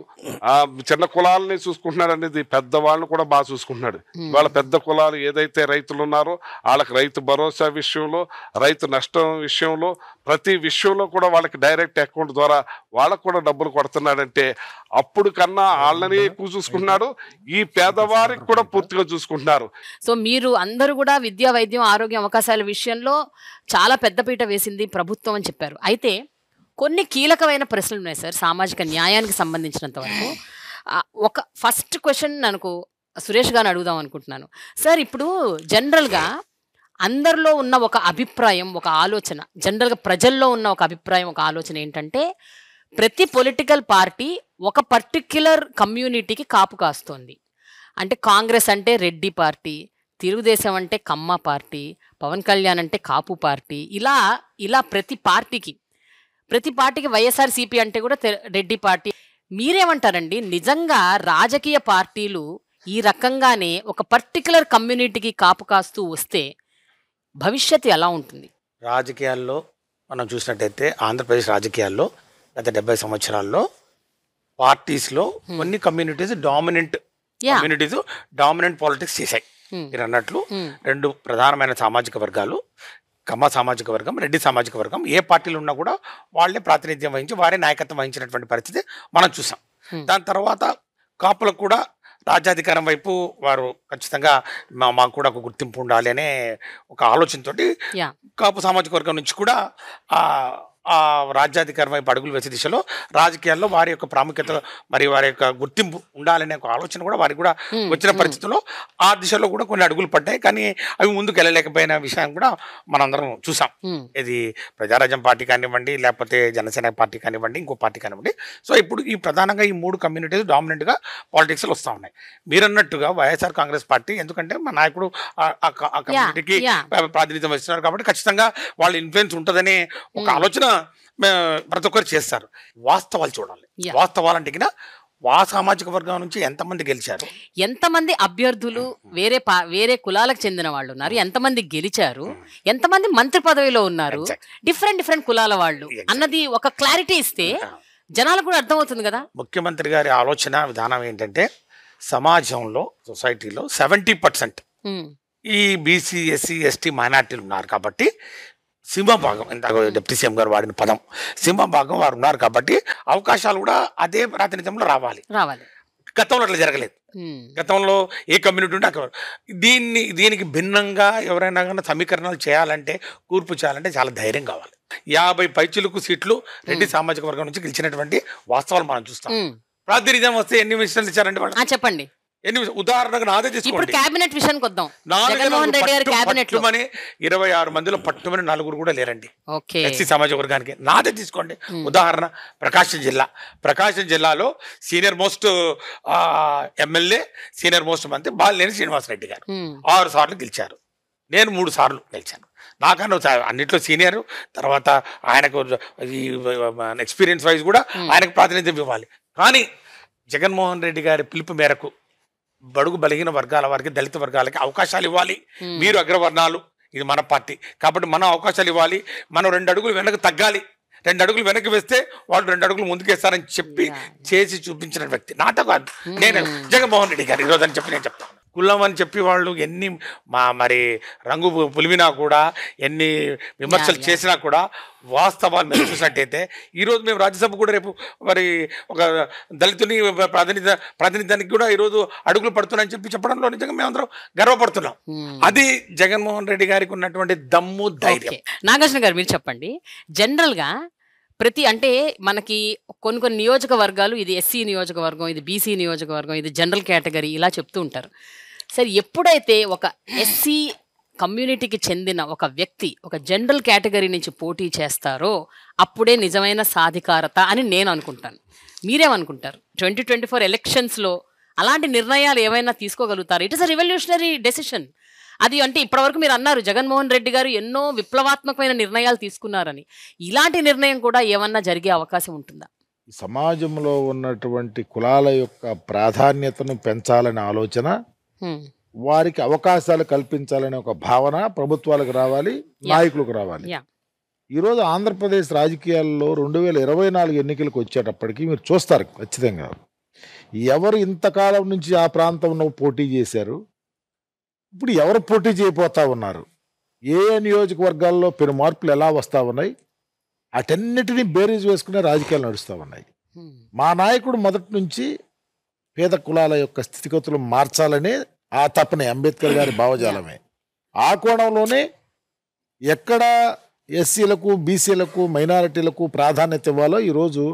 S7: ఆ చిన్న కులాలనే చూసుకుంటున్నాడు అనేది పెద్దవాళ్ళని కూడా బాగా చూసుకుంటున్నాడు వాళ్ళ పెద్ద కులాలు ఏదైతే రైతులు ఉన్నారో వాళ్ళకి రైతు భరోసా విషయంలో రైతు నష్టం విషయంలో ప్రతి విషయంలో కూడా వాళ్ళకి డైరెక్ట్ అకౌంట్ ద్వారా వాళ్ళకు కూడా డబ్బులు కొడుతున్నాడంటే అప్పుడు కన్నా వాళ్ళని ఎక్కువ చూసుకుంటున్నాడు ఈ పేదవారికి కూడా పూర్తిగా చూసుకుంటున్నారు
S1: సో మీరు అందరూ కూడా విద్యా వైద్యం ఆరోగ్యం అవకాశాల విషయంలో చాలా పెద్దపీట వేసింది ప్రభుత్వం అని చెప్పారు అయితే కొన్ని కీలకమైన ప్రశ్నలు ఉన్నాయి సార్ సామాజిక న్యాయానికి సంబంధించినంత వరకు ఒక ఫస్ట్ క్వశ్చన్ నాకు సురేష్ గారిని అడుగుదాం అనుకుంటున్నాను సార్ ఇప్పుడు జనరల్గా అందరిలో ఉన్న ఒక అభిప్రాయం ఒక ఆలోచన జనరల్గా ప్రజల్లో ఉన్న ఒక అభిప్రాయం ఒక ఆలోచన ఏంటంటే ప్రతి పొలిటికల్ పార్టీ ఒక పర్టిక్యులర్ కమ్యూనిటీకి కాపు కాస్తోంది అంటే కాంగ్రెస్ అంటే రెడ్డి పార్టీ తెలుగుదేశం అంటే కమ్మ పార్టీ పవన్ కళ్యాణ్ అంటే కాపు పార్టీ ఇలా ఇలా ప్రతి పార్టీకి ప్రతి పార్టీకి వైఎస్ఆర్సీపీ అంటే కూడా రెడ్డి పార్టీ మీరేమంటారండి నిజంగా రాజకీయ పార్టీలు ఈ రకంగానే ఒక పర్టికులర్ కమ్యూనిటీకి కాపు కాస్తూ వస్తే భవిష్యత్తు ఎలా
S5: ఉంటుంది రాజకీయాల్లో మనం చూసినట్టయితే ఆంధ్రప్రదేశ్ రాజకీయాల్లో గత డెబ్బై సంవత్సరాల్లో పార్టీస్లో కొన్ని communities dominant communities dominant politics చేశాయి మీరు అన్నట్లు రెండు ప్రధానమైన సామాజిక వర్గాలు కమ్మ సామాజిక వర్గం రెడ్డి సామాజిక వర్గం ఏ పార్టీలు ఉన్నా కూడా వాళ్ళే ప్రాతినిధ్యం వహించి వారే నాయకత్వం వహించినటువంటి పరిస్థితి మనం చూసాం దాని తర్వాత కాపులకు కూడా రాజ్యాధికారం వైపు వారు ఖచ్చితంగా మాకు కూడా ఒక గుర్తింపు ఉండాలి అనే ఒక ఆలోచనతోటి కాపు సామాజిక వర్గం నుంచి కూడా రాజ్యాధికారం వైపు అడుగులు వేసే దిశలో రాజకీయాల్లో వారి యొక్క ప్రాముఖ్యత మరి వారి యొక్క గుర్తింపు ఉండాలనే ఒక ఆలోచన కూడా వారికి కూడా వచ్చిన పరిస్థితుల్లో ఆ దిశలో కూడా కొన్ని అడుగులు పడ్డాయి కానీ అవి ముందుకు వెళ్ళలేకపోయిన విషయాన్ని కూడా మనందరం చూసాం ఇది ప్రజారాజ్యం పార్టీ కానివ్వండి లేకపోతే జనసేన పార్టీ కానివ్వండి ఇంకో పార్టీ కానివ్వండి సో ఇప్పుడు ఈ ప్రధానంగా ఈ మూడు కమ్యూనిటీస్ డామినెంట్గా పాలిటిక్స్లో వస్తూ ఉన్నాయి మీరన్నట్టుగా వైఎస్ఆర్ కాంగ్రెస్ పార్టీ ఎందుకంటే మా నాయకుడు ఆ కమ్యూనిటీకి ప్రాతినిధ్యం వస్తున్నారు కాబట్టి ఖచ్చితంగా వాళ్ళ ఇన్ఫ్లుయెన్స్ ఉంటుందనే ఒక ఆలోచన
S1: ప్రతి ఒక్కరు చేస్తారు వాస్తవాలు చూడాలి వాస్తవాలు అంటే వా సామాజిక వర్గం నుంచి ఎంతమంది గెలిచారు ఎంతమంది అభ్యర్థులు వేరే వేరే కులాలకు చెందిన వాళ్ళు ఉన్నారు ఎంతమంది గెలిచారు ఎంతమంది మంత్రి పదవిలో ఉన్నారు డిఫరెంట్ డిఫరెంట్ కులాల వాళ్ళు అన్నది ఒక క్లారిటీ ఇస్తే జనాలకు కూడా అర్థమవుతుంది కదా
S5: ముఖ్యమంత్రి గారి ఆలోచన విధానం ఏంటంటే సమాజంలో సొసైటీలో సెవెంటీ పర్సెంట్ ఈ బీసీ ఎస్సీ ఎస్టీ మైనార్టీలు ఉన్నారు కాబట్టి సింహభాగం ఇందాక డిప్యూటీ సీఎం గారు వాడిన పదం సింహభాగం వారు ఉన్నారు కాబట్టి అవకాశాలు కూడా అదే ప్రాతినిధ్యంలో రావాలి రావాలి గతంలో అట్లా జరగలేదు గతంలో ఏ కమ్యూనిటీ ఉంటే అక్కడ దీన్ని దీనికి భిన్నంగా ఎవరైనా కానీ సమీకరణాలు చేయాలంటే కూర్పు చేయాలంటే చాలా ధైర్యం కావాలి యాభై పైచులకు సీట్లు రెడ్డి సామాజిక వర్గం నుంచి గెలిచినటువంటి వాస్తవాలు మనం చూస్తాం ప్రాతినిధ్యం వస్తే ఎన్ని మిషన్లు ఇచ్చారంటే చెప్పండి ఎన్ని ఉదాహరణకు నాదే తీసుకోండి
S1: కేబినెట్ విషయానికి వద్దాం జగన్మోహన్ రెడ్డి గారి కేబినెట్ పట్టుమని
S5: ఇరవై ఆరు మందిలో పట్టుమని నలుగురు కూడా లేరండి ఎస్సీ సమాజ వర్గానికి నాదే తీసుకోండి ఉదాహరణ ప్రకాశం జిల్లా ప్రకాశం జిల్లాలో senior most MLA senior most మంత్రి బాలినేని శ్రీనివాసరెడ్డి గారు ఆరు సార్లు గెలిచారు నేను మూడు సార్లు గెలిచాను నాకన్నా అన్నిట్లో సీనియర్ తర్వాత ఆయనకు ఎక్స్పీరియన్స్ వైజ్ కూడా ఆయనకు ప్రాతినిధ్యం ఇవ్వాలి కానీ జగన్మోహన్ రెడ్డి గారి పిలుపు మేరకు బడుగు బలిగిన వర్గాల వారికి దళిత వర్గాలకి అవకాశాలు ఇవ్వాలి మీరు అగ్రవర్ణాలు ఇది మన పార్టీ కాబట్టి మనం అవకాశాలు ఇవ్వాలి మనం రెండు అడుగులు వెనక్కి తగ్గాలి రెండు అడుగులు వెనక్కి వేస్తే వాళ్ళు రెండు అడుగులు ముందుకేస్తారని చెప్పి చేసి చూపించిన వ్యక్తి నాతో కాదు నేను జగన్మోహన్ రెడ్డి గారు ఈరోజు అని చెప్పి నేను చెప్తాను కులం అని చెప్పి వాళ్ళు ఎన్ని మా మరి రంగు పులిమినా కూడా ఎన్ని విమర్శలు చేసినా కూడా వాస్తవాలు మేము చూసినట్టయితే ఈరోజు మేము రాజ్యసభ కూడా రేపు మరి ఒక దళితుని ప్రాతినిధ్య ప్రాతినిధ్యానికి కూడా ఈరోజు అడుగులు పడుతున్నాయని చెప్పి చెప్పడంలో నిజంగా మేమందరం గర్వపడుతున్నాం అది జగన్మోహన్
S1: రెడ్డి గారికి ఉన్నటువంటి దమ్ము ధైర్యం నాగార్జున గారు మీరు చెప్పండి జనరల్గా ప్రతి అంటే మనకి కొన్ని కొన్ని నియోజకవర్గాలు ఇది ఎస్సీ నియోజకవర్గం ఇది బీసీ నియోజకవర్గం ఇది జనరల్ కేటగిరీ ఇలా చెప్తూ ఉంటారు సరే ఎప్పుడైతే ఒక ఎస్సీ కమ్యూనిటీకి చెందిన ఒక వ్యక్తి ఒక జనరల్ కేటగిరీ నుంచి పోటీ చేస్తారో అప్పుడే నిజమైన సాధికారత అని నేను అనుకుంటాను మీరేమనుకుంటారు ట్వంటీ ట్వంటీ ఫోర్ ఎలక్షన్స్లో అలాంటి నిర్ణయాలు ఏమైనా తీసుకోగలుగుతారు it is a revolutionary decision అది అంటే ఇప్పటివరకు మీరు అన్నారు జగన్మోహన్ రెడ్డి గారు ఎన్నో విప్లవాత్మకమైన నిర్ణయాలు తీసుకున్నారని ఇలాంటి నిర్ణయం కూడా ఏమన్నా జరిగే అవకాశం ఉంటుందా
S3: సమాజంలో ఉన్నటువంటి కులాల యొక్క ప్రాధాన్యతను పెంచాలనే ఆలోచన Hmm. వారికి అవకాశాలు కల్పించాలనే ఒక భావన ప్రభుత్వాలకు రావాలి నాయకులకు రావాలి ఈరోజు ఆంధ్రప్రదేశ్ రాజకీయాల్లో రెండు వేల ఇరవై నాలుగు ఎన్నికలకు వచ్చేటప్పటికి మీరు చూస్తారు ఖచ్చితంగా ఎవరు ఇంతకాలం నుంచి ఆ ప్రాంతంలో పోటీ చేశారు ఇప్పుడు ఎవరు పోటీ చేయబోతా ఉన్నారు ఏ నియోజకవర్గాల్లో పెను మార్పులు ఎలా వస్తూ ఉన్నాయి అటన్నిటినీ బేరీజ్ వేసుకునే రాజకీయాలు నడుస్తూ ఉన్నాయి hmm. మా నాయకుడు మొదటి నుంచి పేద కులాల యొక్క స్థితిగతులు మార్చాలనే ఆ తపనే అంబేద్కర్ గారి భావజాలమే ఆ కోణంలోనే ఎక్కడ ఎస్సీలకు బీసీలకు మైనారిటీలకు ప్రాధాన్యత ఇవ్వాలో ఈరోజు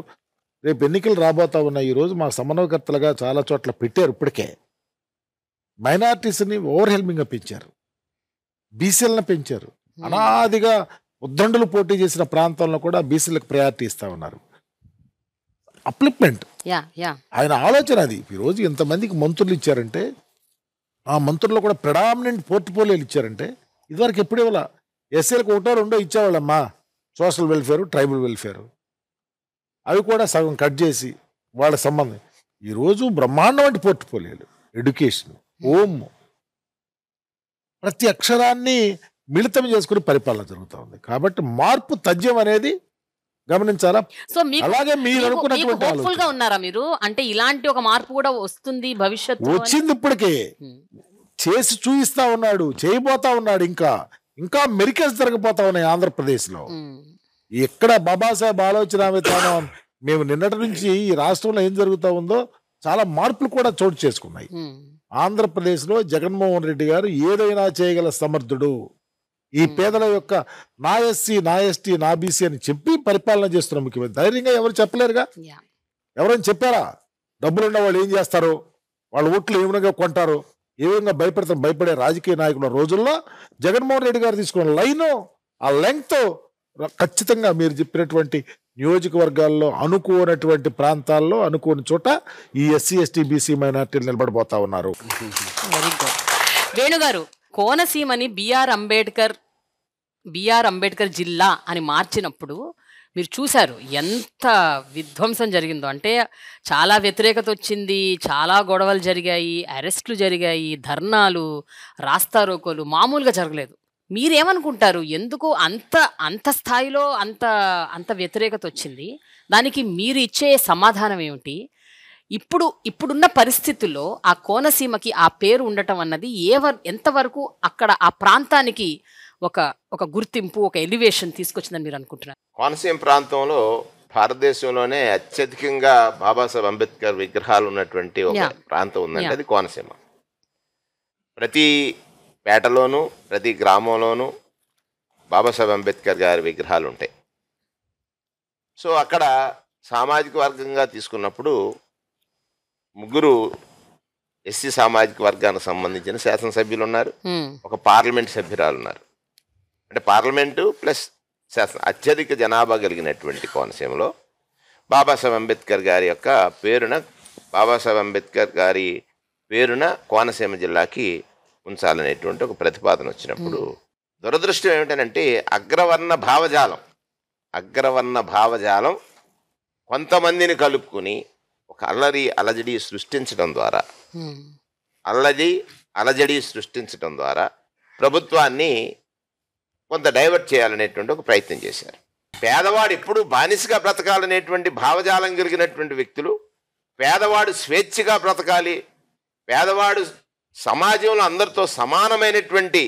S3: రేపు ఎన్నికలు రాబోతా ఉన్న ఈరోజు మా సమన్వయకర్తలుగా చాలా చోట్ల పెట్టారు ఇప్పటికే మైనారిటీస్ని ఓవర్ హెల్మింగ్గా పెంచారు బీసీలను పెంచారు అనాదిగా ఉద్దండులు పోటీ చేసిన ప్రాంతంలో కూడా బీసీలకు ప్రయారిటీ ఇస్తా ఉన్నారు అప్లిప్మెంట్ ఆయన ఆలోచన అది ఈరోజు ఇంతమందికి మంత్రులు ఇచ్చారంటే ఆ మంత్రుల్లో కూడా ప్రెడామినెంట్ పోర్ట్ఫోలియోలు ఇచ్చారంటే ఇదివరకు ఎప్పుడే వాళ్ళ ఎస్సీలకు ఒకటో రెండో ఇచ్చేవాళ్ళమ్మా సోషల్ వెల్ఫేర్ ట్రైబల్ వెల్ఫేర్ అవి కూడా సగం కట్ చేసి వాళ్ళ సంబంధం ఈరోజు బ్రహ్మాండం వంటి పోర్ట్ఫోలియోలు ఎడ్యుకేషన్ హోమ్ ప్రతి అక్షరాన్ని మిళితం చేసుకుని పరిపాలన జరుగుతూ ఉంది కాబట్టి మార్పు తథ్యం అనేది గమనించారా
S1: సో అలాగే మీరు అనుకున్నారా మీరు అంటే ఇలాంటి ఒక మార్పు కూడా వస్తుంది భవిష్యత్ వచ్చింది
S3: ఇప్పటికే చేసి చూపిస్తా ఉన్నాడు చేయబోతా ఉన్నాడు ఇంకా ఇంకా మెరికల్స్ జరగబోతా ఉన్నాయి ఆంధ్రప్రదేశ్లో ఎక్కడ బాబాసాహెబ్ ఆలోచన విధానం మేము నిన్నటి నుంచి ఈ రాష్ట్రంలో ఏం జరుగుతూ ఉందో చాలా మార్పులు కూడా చోటు చేసుకున్నాయి ఆంధ్రప్రదేశ్లో జగన్మోహన్ రెడ్డి గారు ఏదైనా చేయగల సమర్థుడు ఈ పేదల యొక్క నా ఎస్సీ నా ఎస్టీ నా బీసీ అని చెప్పి పరిపాలన చేస్తున్నారు ముఖ్యమంత్రి ధైర్యంగా ఎవరు చెప్పలేరుగా ఎవరైనా చెప్పారా డబ్బులు ఉన్న వాళ్ళు ఏం చేస్తారు వాళ్ళ ఓట్లు ఏ విధంగా కొంటారు ఏ విధంగా భయపడతాం భయపడే రాజకీయ నాయకుల రోజుల్లో జగన్మోహన్ రెడ్డి గారు తీసుకున్న లైను ఆ లెంగ్త్ ఖచ్చితంగా మీరు చెప్పినటువంటి నియోజకవర్గాల్లో అనుకోనటువంటి ప్రాంతాల్లో అనుకోని చోట ఈ ఎస్సీ ఎస్టీ బీసీ మైనార్టీలు నిలబడిపోతా ఉన్నారు
S1: వేణుగారు కోనసీమని బిఆర్ అంబేద్కర్ బిఆర్ అంబేద్కర్ జిల్లా అని మార్చినప్పుడు మీరు చూశారు ఎంత విధ్వంసం జరిగిందో అంటే చాలా వ్యతిరేకత వచ్చింది చాలా గొడవలు జరిగాయి అరెస్టులు జరిగాయి ధర్నాలు రాస్తారోకోలు మామూలుగా జరగలేదు మీరేమనుకుంటారు ఎందుకు అంత అంత స్థాయిలో అంత అంత వ్యతిరేకత వచ్చింది దానికి మీరు ఇచ్చే సమాధానం ఏమిటి ఇప్పుడు ఇప్పుడున్న పరిస్థితుల్లో ఆ కోనసీమకి ఆ పేరు ఉండటం అన్నది ఏ ఎంతవరకు అక్కడ ఆ ప్రాంతానికి ఒక ఒక గుర్తింపు ఒక ఎలివేషన్ తీసుకొచ్చిందని మీరు అనుకుంటున్నారు
S6: కోనసీమ ప్రాంతంలో భారతదేశంలోనే అత్యధికంగా బాబాసాహెబ్ అంబేద్కర్ విగ్రహాలు ఉన్నటువంటి ఒక ప్రాంతం ఉందంటే అది కోనసీమ ప్రతి పేటలోను ప్రతి గ్రామంలోనూ బాబాసాహెబ్ అంబేద్కర్ గారి విగ్రహాలు ఉంటాయి సో అక్కడ సామాజిక వర్గంగా తీసుకున్నప్పుడు ముగ్గురు ఎస్సీ సామాజిక వర్గానికి సంబంధించిన శాసనసభ్యులు ఉన్నారు ఒక పార్లమెంట్ సభ్యురాలు ఉన్నారు అంటే పార్లమెంటు ప్లస్ శాసన అత్యధిక జనాభా కలిగినటువంటి కోనసీమలో బాబాసాహెబ్ అంబేద్కర్ గారి యొక్క పేరున బాబాసాహెబ్ అంబేద్కర్ గారి పేరున కోనసీమ జిల్లాకి ఉంచాలనేటువంటి ఒక ప్రతిపాదన వచ్చినప్పుడు దురదృష్టం ఏమిటనంటే అగ్రవర్ణ భావజాలం అగ్రవర్ణ భావజాలం కొంతమందిని కలుపుకుని ఒక అల్లరి అలజడి సృష్టించడం ద్వారా అల్లరి అలజడి సృష్టించడం ద్వారా ప్రభుత్వాన్ని కొంత డైవర్ట్ చేయాలనేటువంటి ఒక ప్రయత్నం చేశారు పేదవాడు ఎప్పుడు బానిసగా బ్రతకాలనేటువంటి భావజాలం కలిగినటువంటి వ్యక్తులు పేదవాడు స్వేచ్ఛగా బ్రతకాలి పేదవాడు సమాజంలో అందరితో సమానమైనటువంటి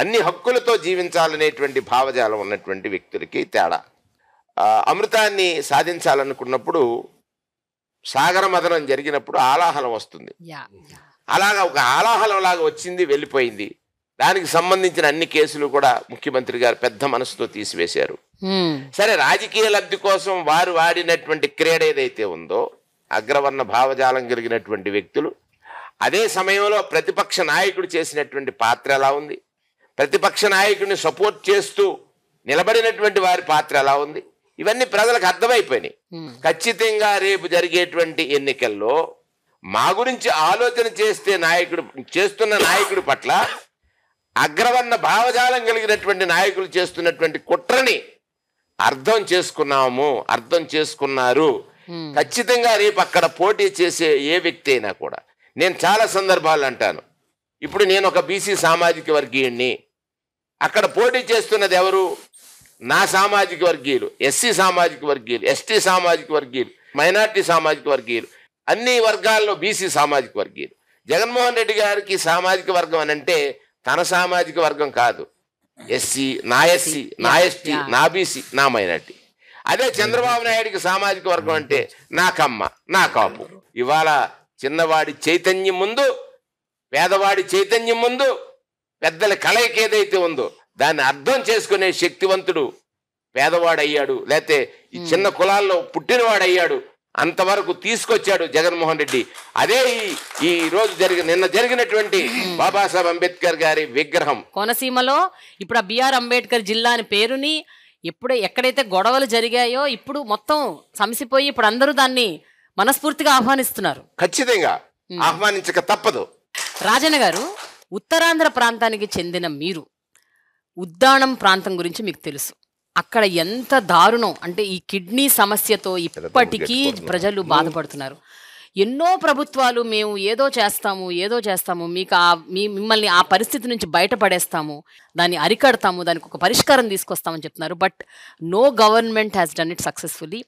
S6: అన్ని హక్కులతో జీవించాలనేటువంటి భావజాలం ఉన్నటువంటి వ్యక్తులకి తేడా అమృతాన్ని సాధించాలనుకున్నప్పుడు సాగర మదనం జరిగినప్పుడు ఆలాహలం వస్తుంది అలాగా ఒక ఆలాహలం లాగా వచ్చింది వెళ్ళిపోయింది దానికి సంబంధించిన అన్ని కేసులు కూడా ముఖ్యమంత్రి గారు పెద్ద మనసుతో తీసివేశారు
S1: సరే రాజకీయ
S6: లబ్ధి కోసం వారు వాడినటువంటి క్రీడ ఏదైతే ఉందో అగ్రవర్ణ భావజాలం కలిగినటువంటి వ్యక్తులు అదే సమయంలో ప్రతిపక్ష నాయకుడు చేసినటువంటి పాత్ర ఎలా ఉంది ప్రతిపక్ష నాయకుడిని సపోర్ట్ చేస్తూ నిలబడినటువంటి వారి పాత్ర ఎలా ఉంది ఇవన్నీ ప్రజలకు అర్థమైపోయినాయి ఖచ్చితంగా రేపు జరిగేటువంటి ఎన్నికల్లో మా గురించి ఆలోచన చేస్తే నాయకుడు చేస్తున్న నాయకుడి పట్ల అగ్రవర్ణ భావజాలం కలిగినటువంటి నాయకులు చేస్తున్నటువంటి కుట్రని అర్థం చేసుకున్నాము అర్థం చేసుకున్నారు ఖచ్చితంగా రేపు అక్కడ పోటీ చేసే ఏ వ్యక్తి అయినా కూడా నేను చాలా సందర్భాలు అంటాను ఇప్పుడు నేను ఒక బీసీ సామాజిక వర్గీయుణ్ణి అక్కడ పోటీ చేస్తున్నది ఎవరు నా సామాజిక వర్గీయులు ఎస్సీ సామాజిక వర్గీయులు ఎస్టీ సామాజిక వర్గీయులు మైనార్టీ సామాజిక వర్గీయులు అన్ని వర్గాల్లో బీసీ సామాజిక వర్గీయులు జగన్మోహన్ రెడ్డి గారికి సామాజిక వర్గం అని అంటే తన సామాజిక వర్గం కాదు ఎస్సీ నా ఎస్సీ నా ఎస్టీ నా బీసీ నా మైనార్టీ అదే చంద్రబాబు నాయుడికి సామాజిక వర్గం అంటే నా కమ్మ నా కాపు ఇవాళ చిన్నవాడి చైతన్యం ముందు పేదవాడి చైతన్యం ముందు పెద్దల కలయిక ఏదైతే ఉందో దాన్ని అర్థం చేసుకునే శక్తివంతుడు పేదవాడు అయ్యాడు లేతే ఈ చిన్న కులాల్లో పుట్టినవాడు అయ్యాడు అంతవరకు తీసుకొచ్చాడు జగన్మోహన్ రెడ్డి అదే ఈ రోజు జరిగిన నిన్న జరిగినటువంటి బాబాసాహెబ్ అంబేద్కర్ గారి విగ్రహం
S1: కోనసీమలో ఇప్పుడు ఆ బిఆర్ అంబేద్కర్ జిల్లా అని పేరుని ఎప్పుడు ఎక్కడైతే గొడవలు జరిగాయో ఇప్పుడు మొత్తం సమసిపోయి ఇప్పుడు అందరూ దాన్ని మనస్ఫూర్తిగా ఆహ్వానిస్తున్నారు
S6: ఖచ్చితంగా ఆహ్వానించక తప్పదు
S1: రాజన్న గారు ఉత్తరాంధ్ర ప్రాంతానికి చెందిన మీరు ఉద్దానం ప్రాంతం గురించి మీకు తెలుసు అక్కడ ఎంత దారుణం అంటే ఈ కిడ్నీ సమస్యతో ఇప్పటికీ ప్రజలు బాధపడుతున్నారు ఎన్నో ప్రభుత్వాలు మేము ఏదో చేస్తాము ఏదో చేస్తాము మీకు ఆ మీ మిమ్మల్ని ఆ పరిస్థితి నుంచి బయటపడేస్తాము దాన్ని అరికడతాము దానికి ఒక పరిష్కారం తీసుకొస్తామని చెప్తున్నారు but no government has done it successfully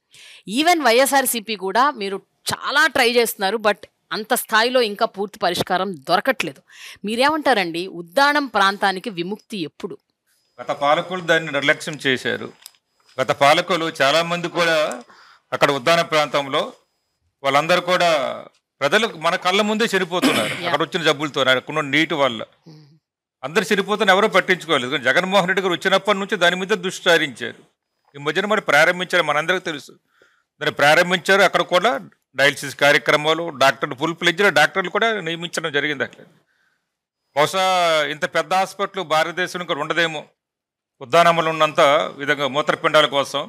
S1: even YSRCP కూడా మీరు చాలా ట్రై చేస్తున్నారు బట్ అంత స్థాయిలో ఇంకా పూర్తి పరిష్కారం దొరకట్లేదు మీరేమంటారండి ఉద్దానం ప్రాంతానికి విముక్తి ఎప్పుడు
S2: గత పాలకులు దాన్ని నిర్లక్ష్యం చేశారు గత పాలకులు చాలామంది కూడా అక్కడ ఉద్దాన ప్రాంతంలో వాళ్ళందరూ కూడా ప్రజలు మన కళ్ళ ముందే చనిపోతున్నారు అక్కడ వచ్చిన జబ్బులతో అక్కడ నీటి వల్ల mm-hmm. అందరు చనిపోతున్న ఎవరో పట్టించుకోలేదు కానీ జగన్మోహన్ రెడ్డి గారు వచ్చినప్పటి నుంచి దాని మీద దృష్టి సారించారు ఈ మధ్యన మరి ప్రారంభించారు మనందరికీ తెలుసు దాన్ని ప్రారంభించారు అక్కడ కూడా డయాలసిస్ కార్యక్రమాలు డాక్టర్లు ఫుల్ ప్లెజ్ డాక్టర్లు కూడా నియమించడం జరిగింది అక్కడ బహుశా ఇంత పెద్ద హాస్పిటల్ భారతదేశం ఇక్కడ ఉండదేమో ఉద్దానములు ఉన్నంత విధంగా మూత్రపిండాల కోసం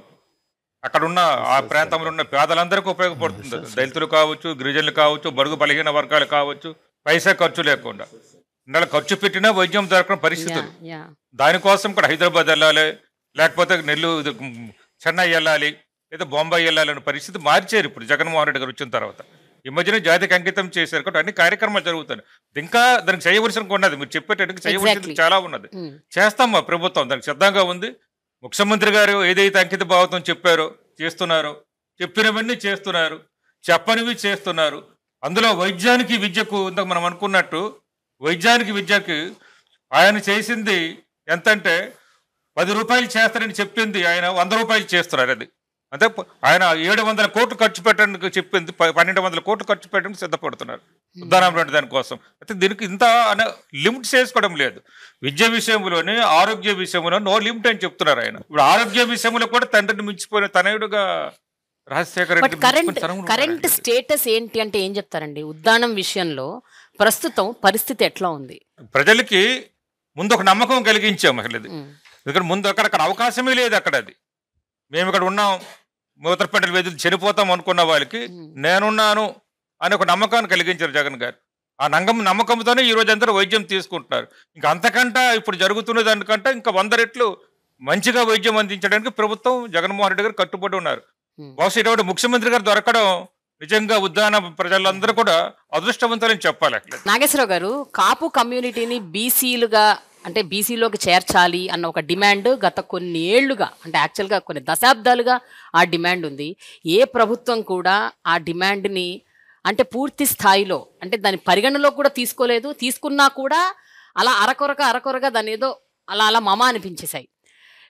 S2: అక్కడున్న ఆ ప్రాంతంలో ఉన్న పేదలందరికీ ఉపయోగపడుతుంది దళితులు కావచ్చు గిరిజనులు కావచ్చు బరుగు బలహీన వర్గాలు కావచ్చు పైసా ఖర్చు లేకుండా నెల ఖర్చు పెట్టినా వైద్యం దొరకడం పరిస్థితులు దానికోసం ఇక్కడ హైదరాబాద్ వెళ్ళాలి లేకపోతే నెల్లూరు చెన్నై వెళ్ళాలి లేదా బొంబాయి వెళ్ళాలనే పరిస్థితి మార్చారు ఇప్పుడు జగన్మోహన్ రెడ్డి గారు వచ్చిన తర్వాత ఈ మధ్యనే జాతికి అంకితం చేశారు కాబట్టి అన్ని కార్యక్రమాలు జరుగుతున్నాయి ఇంకా దానికి చేయవలసిన ఉన్నది మీరు చెప్పేటట్టు చేయవలసింది చాలా ఉన్నది hmm. చేస్తాం మా ప్రభుత్వం దానికి సిద్ధంగా ఉంది ముఖ్యమంత్రి గారు ఏదైతే అంకిత భావతం చెప్పారో చేస్తున్నారో చెప్పినవన్నీ చేస్తున్నారు చెప్పనివి చేస్తున్నారు అందులో వైద్యానికి విద్యకు ఇంతకు మనం అనుకున్నట్టు వైద్యానికి విద్యకి ఆయన చేసింది ఎంతంటే పది రూపాయలు చేస్తారని చెప్పింది ఆయన వంద రూపాయలు చేస్తున్నారు అది అంటే ఆయన ఏడు వందల కోట్లు ఖర్చు పెట్టడానికి చెప్పింది పన్నెండు వందల కోట్లు ఖర్చు పెట్టడానికి సిద్ధపడుతున్నారు hmm. ఉదాహరణ రెడ్డి దానికోసం అయితే దీనికి ఇంత అనే లిమిట్ చేసుకోవడం లేదు విద్య విషయంలోని ఆరోగ్య విషయంలో నో లిమిట్ అని చెప్తున్నారు ఆయన ఇప్పుడు ఆరోగ్య విషయంలో కూడా తండ్రిని మించిపోయిన తనయుడుగా కరెంట్
S1: స్టేటస్ ఏంటి అంటే ఏం చెప్తారండి ఉద్దానం విషయంలో ప్రస్తుతం పరిస్థితి ఎట్లా ఉంది
S2: ప్రజలకి ముందు ఒక నమ్మకం కలిగించాం అసలు ఇది hmm. ఎందుకంటే ముందు అక్కడ అక్కడ అవకాశమే లేదు అక్కడ అది మేము ఇక్కడ ఉన్నాం మూత్రపిండల వేదులు చనిపోతాం అనుకున్న వాళ్ళకి నేనున్నాను అని ఒక నమ్మకాన్ని కలిగించారు జగన్ గారు ఆ నంగం నమ్మకంతోనే ఈ రోజు అందరూ వైద్యం తీసుకుంటున్నారు ఇంకా అంతకంటే ఇప్పుడు జరుగుతున్న దానికంటే ఇంకా వంద రెట్లు మంచిగా వైద్యం అందించడానికి ప్రభుత్వం జగన్మోహన్ రెడ్డి గారు కట్టుబడి ఉన్నారు బహుశా ఇటువంటి ముఖ్యమంత్రి గారు దొరకడం నిజంగా ఉద్దాన ప్రజలందరూ కూడా అదృష్టవంతులని చెప్పాలి
S1: నాగేశ్వరరావు గారు కాపు కమ్యూనిటీని బీసీలుగా అంటే బీసీలోకి చేర్చాలి అన్న ఒక డిమాండ్ గత కొన్ని ఏళ్లుగా అంటే యాక్చువల్గా కొన్ని దశాబ్దాలుగా ఆ డిమాండ్ ఉంది ఏ ప్రభుత్వం కూడా ఆ డిమాండ్ని అంటే పూర్తి స్థాయిలో అంటే దాని పరిగణలో కూడా తీసుకోలేదు తీసుకున్నా కూడా అలా అరకొరక అరకొరగా దాని ఏదో అలా అలా మమ అనిపించేశాయి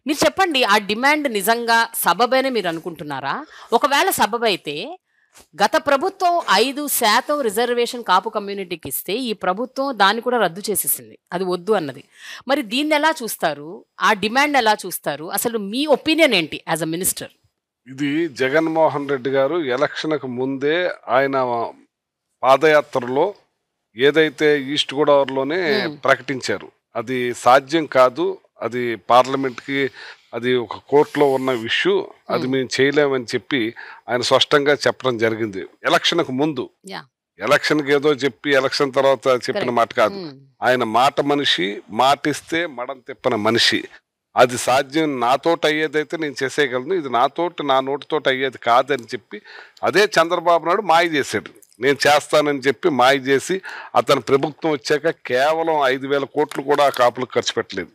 S1: మీరు చెప్పండి ఆ డిమాండ్ నిజంగా సబబేనే మీరు అనుకుంటున్నారా ఒకవేళ సబబైతే గత ప్రభుత్వం ఐదు శాతం రిజర్వేషన్ కాపు కమ్యూనిటీకి ఇస్తే ఈ ప్రభుత్వం దాన్ని కూడా రద్దు చేసేసింది అది వద్దు అన్నది మరి దీన్ని ఎలా చూస్తారు ఆ డిమాండ్ ఎలా చూస్తారు అసలు మీ ఒపీనియన్ ఏంటి యాజ్ అ మినిస్టర్
S7: ఇది జగన్మోహన్ రెడ్డి గారు ఎలక్షన్కు ముందే ఆయన పాదయాత్రలో ఏదైతే ఈస్ట్ గోదావరిలోనే ప్రకటించారు అది సాధ్యం కాదు అది పార్లమెంట్కి అది ఒక కోర్టులో ఉన్న ఇష్యూ అది hmm. మేము చేయలేమని చెప్పి ఆయన స్పష్టంగా చెప్పడం జరిగింది ఎలక్షన్కు ముందు ఎలక్షన్కి ఏదో చెప్పి ఎలక్షన్ తర్వాత చెప్పిన మాట కాదు hmm. ఆయన మాట మనిషి మాటిస్తే మడం తిప్పిన మనిషి అది సాధ్యం నాతోటి అయ్యేదైతే నేను చేసేయగలను ఇది నాతోటి నా నోటితోటి అయ్యేది కాదని చెప్పి అదే చంద్రబాబు నాయుడు మాయ చేశాడు నేను చేస్తానని చెప్పి మాయ చేసి అతని ప్రభుత్వం వచ్చాక కేవలం ఐదు వేల కోట్లు కూడా కాపులకు ఖర్చు పెట్టలేదు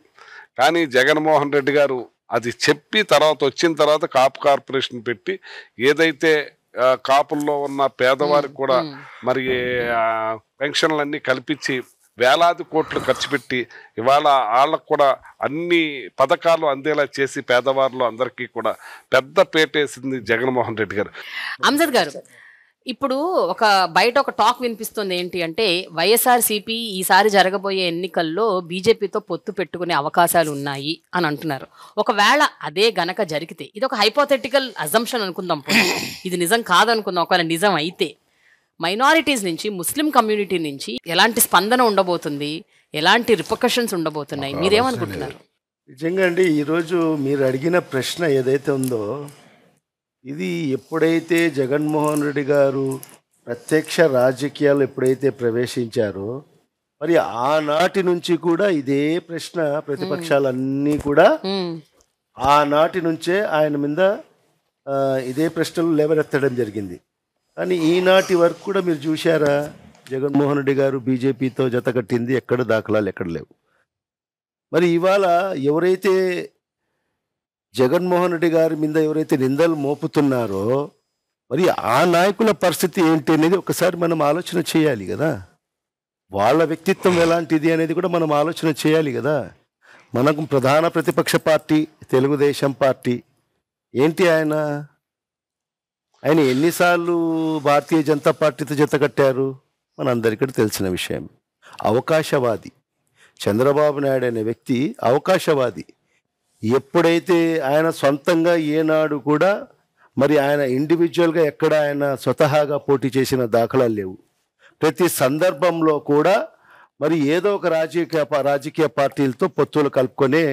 S7: కానీ జగన్మోహన్ రెడ్డి గారు అది చెప్పి తర్వాత వచ్చిన తర్వాత కాపు కార్పొరేషన్ పెట్టి ఏదైతే కాపుల్లో ఉన్న పేదవారికి కూడా మరి పెన్షన్లన్నీ కల్పించి వేలాది కోట్లు ఖర్చు పెట్టి ఇవాళ వాళ్ళకు కూడా అన్ని పథకాలు అందేలా చేసి పేదవారిలో అందరికీ కూడా పెద్ద పేటేసింది జగన్మోహన్ రెడ్డి గారు
S1: అంజద్ గారు ఇప్పుడు ఒక బయట ఒక టాక్ వినిపిస్తుంది ఏంటి అంటే వైఎస్ఆర్సీపీ ఈసారి జరగబోయే ఎన్నికల్లో బీజేపీతో పొత్తు పెట్టుకునే అవకాశాలు ఉన్నాయి అని అంటున్నారు ఒకవేళ అదే గనక జరిగితే ఇది ఒక హైపోథెటికల్ అజంప్షన్ అనుకుందాం ఇది నిజం కాదనుకుందాం ఒకవేళ నిజం అయితే మైనారిటీస్ నుంచి ముస్లిం కమ్యూనిటీ నుంచి ఎలాంటి స్పందన ఉండబోతుంది ఎలాంటి రిపకషన్స్ ఉండబోతున్నాయి మీరేమనుకుంటున్నారు
S4: నిజంగా అండి ఈరోజు మీరు అడిగిన ప్రశ్న ఏదైతే ఉందో ఇది ఎప్పుడైతే జగన్మోహన్ రెడ్డి గారు ప్రత్యక్ష రాజకీయాలు ఎప్పుడైతే ప్రవేశించారో మరి ఆనాటి నుంచి కూడా ఇదే ప్రశ్న ప్రతిపక్షాలన్నీ కూడా ఆనాటి నుంచే ఆయన మీద ఇదే ప్రశ్నలు లేవనెత్తడం జరిగింది కానీ ఈనాటి వరకు కూడా మీరు చూశారా జగన్మోహన్ రెడ్డి గారు బీజేపీతో జత కట్టింది ఎక్కడ దాఖలాలు ఎక్కడ లేవు మరి ఇవాళ ఎవరైతే జగన్మోహన్ రెడ్డి గారి మీద ఎవరైతే నిందలు మోపుతున్నారో మరి ఆ నాయకుల పరిస్థితి ఏంటి అనేది ఒకసారి మనం ఆలోచన చేయాలి కదా వాళ్ళ వ్యక్తిత్వం ఎలాంటిది అనేది కూడా మనం ఆలోచన చేయాలి కదా మనకు ప్రధాన ప్రతిపక్ష పార్టీ తెలుగుదేశం పార్టీ ఏంటి ఆయన ఆయన ఎన్నిసార్లు భారతీయ జనతా పార్టీతో జతకట్టారు మనందరికీ తెలిసిన విషయం అవకాశవాది చంద్రబాబు నాయుడు అనే వ్యక్తి అవకాశవాది ఎప్పుడైతే ఆయన సొంతంగా ఏనాడు కూడా మరి ఆయన ఇండివిజువల్గా ఎక్కడ ఆయన స్వతహాగా పోటీ చేసిన దాఖలాలు లేవు ప్రతి సందర్భంలో కూడా మరి ఏదో ఒక రాజకీయ రాజకీయ పార్టీలతో పొత్తులు కలుపుకొనే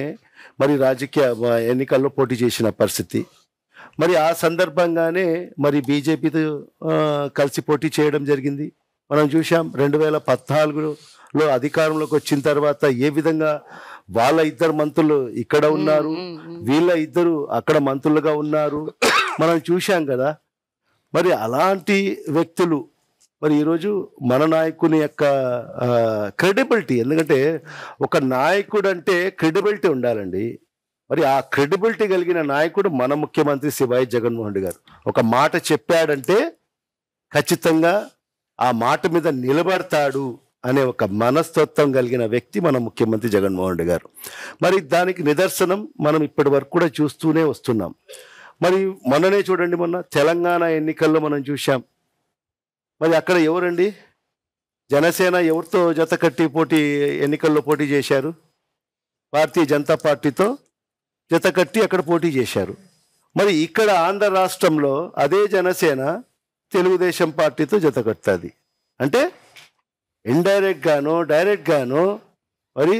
S4: మరి రాజకీయ ఎన్నికల్లో పోటీ చేసిన పరిస్థితి మరి ఆ సందర్భంగానే మరి బీజేపీతో కలిసి పోటీ చేయడం జరిగింది మనం చూసాం రెండు వేల పద్నాలుగులో లో అధికారంలోకి వచ్చిన తర్వాత ఏ విధంగా వాళ్ళ ఇద్దరు మంత్రులు ఇక్కడ ఉన్నారు వీళ్ళ ఇద్దరు అక్కడ మంత్రులుగా ఉన్నారు మనం చూశాం కదా మరి అలాంటి వ్యక్తులు మరి ఈరోజు మన నాయకుని యొక్క క్రెడిబిలిటీ ఎందుకంటే ఒక నాయకుడు అంటే క్రెడిబిలిటీ ఉండాలండి మరి ఆ క్రెడిబిలిటీ కలిగిన నాయకుడు మన ముఖ్యమంత్రి శివాయి జగన్మోహన్ రెడ్డి గారు ఒక మాట చెప్పాడంటే ఖచ్చితంగా ఆ మాట మీద నిలబడతాడు అనే ఒక మనస్తత్వం కలిగిన వ్యక్తి మన ముఖ్యమంత్రి జగన్మోహన్ రెడ్డి గారు మరి దానికి నిదర్శనం మనం ఇప్పటి వరకు కూడా చూస్తూనే వస్తున్నాం మరి మొన్ననే చూడండి మొన్న తెలంగాణ ఎన్నికల్లో మనం చూసాం మరి అక్కడ ఎవరండి జనసేన ఎవరితో జత కట్టి పోటీ ఎన్నికల్లో పోటీ చేశారు భారతీయ జనతా పార్టీతో జత కట్టి అక్కడ పోటీ చేశారు మరి ఇక్కడ ఆంధ్ర రాష్ట్రంలో అదే జనసేన తెలుగుదేశం పార్టీతో జత కట్టుతుంది అంటే ఇండైరెక్ట్గానో డైరెక్ట్గానో మరి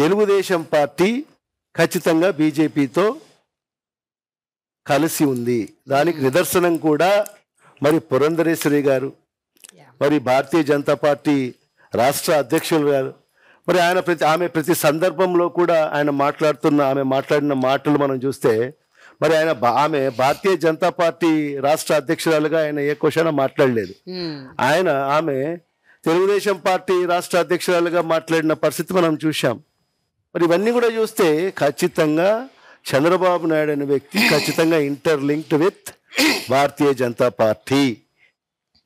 S4: తెలుగుదేశం పార్టీ ఖచ్చితంగా బీజేపీతో కలిసి ఉంది దానికి నిదర్శనం కూడా మరి పురంధరేశ్వరి గారు మరి భారతీయ జనతా పార్టీ రాష్ట్ర అధ్యక్షులు గారు మరి ఆయన ప్రతి ఆమె ప్రతి సందర్భంలో కూడా ఆయన మాట్లాడుతున్న ఆమె మాట్లాడిన మాటలు మనం చూస్తే మరి ఆయన ఆమె భారతీయ జనతా పార్టీ రాష్ట్ర అధ్యక్షురాలుగా ఆయన ఏ క్వశ్చన్ మాట్లాడలేదు hmm. ఆయన ఆమె తెలుగుదేశం పార్టీ రాష్ట్ర అధ్యక్షురాలుగా మాట్లాడిన పరిస్థితి మనం చూసాం మరి ఇవన్నీ కూడా చూస్తే ఖచ్చితంగా చంద్రబాబు నాయుడు అనే వ్యక్తి ఖచ్చితంగా interlinked with Bharatiya Janata party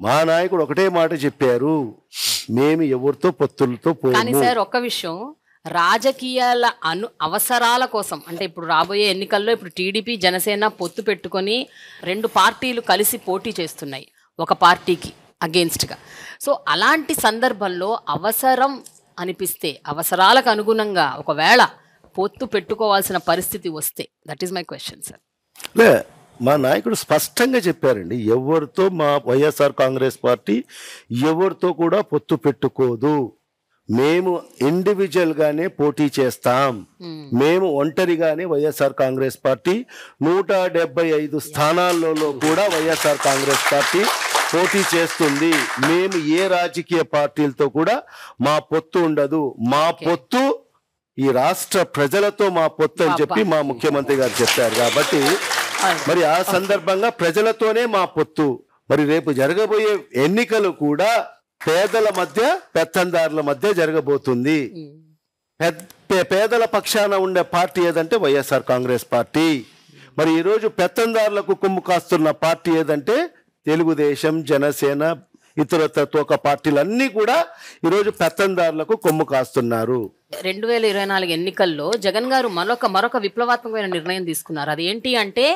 S4: మా నాయకుడు ఒకటే మాట చెప్పారు మేము ఎవరితో పొత్తులతో కానీ సార్
S1: ఒక్క విషయం రాజకీయాల అను అవసరాల కోసం అంటే ఇప్పుడు రాబోయే ఎన్నికల్లో ఇప్పుడు టీడీపీ జనసేన పొత్తు పెట్టుకొని రెండు పార్టీలు కలిసి పోటీ చేస్తున్నాయి ఒక పార్టీకి అగేన్స్ట్గా సో అలాంటి సందర్భంలో అవసరం అనిపిస్తే అవసరాలకు అనుగుణంగా ఒకవేళ పొత్తు పెట్టుకోవాల్సిన పరిస్థితి వస్తే that is my question sir
S4: లే మా నాయకుడు స్పష్టంగా చెప్పారండి ఎవరితో మా వైఎస్ఆర్ కాంగ్రెస్ పార్టీ ఎవరితో కూడా పొత్తు పెట్టుకోదు మేము ఇండివిజువల్గానే పోటీ చేస్తాం hmm. మేము ఒంటరిగానే వైఎస్ఆర్ కాంగ్రెస్ పార్టీ నూట డెబ్బై ఐదు స్థానాల్లో కూడా వైఎస్ఆర్ కాంగ్రెస్ పార్టీ పోటీ చేస్తుంది మేము ఏ రాజకీయ పార్టీలతో కూడా మా పొత్తు ఉండదు మా పొత్తు ఈ రాష్ట్ర ప్రజలతో మా పొత్తు అని చెప్పి మా ముఖ్యమంత్రి గారు చెప్పారు కాబట్టి మరి ఆ సందర్భంగా ప్రజలతోనే మా పొత్తు మరి రేపు జరగబోయే ఎన్నికలు కూడా పేదల మధ్య పెత్తందారుల మధ్య జరగబోతుంది పేదల పక్షాన ఉండే పార్టీ ఏదంటే వైఎస్ఆర్ కాంగ్రెస్ పార్టీ మరి ఈరోజు పెత్తందారులకు కుమ్ము కాస్తున్న పార్టీ ఏదంటే తెలుగుదేశం జనసేన ఇతరత్ర తోక పార్టీలన్నీ కూడా ఈరోజు పెత్తందారులకు కొమ్ము కాస్తున్నారు
S1: రెండు వేల ఇరవై నాలుగు ఎన్నికల్లో జగన్ గారు మరొక మరొక విప్లవాత్మకమైన నిర్ణయం తీసుకున్నారు అదేంటి అంటే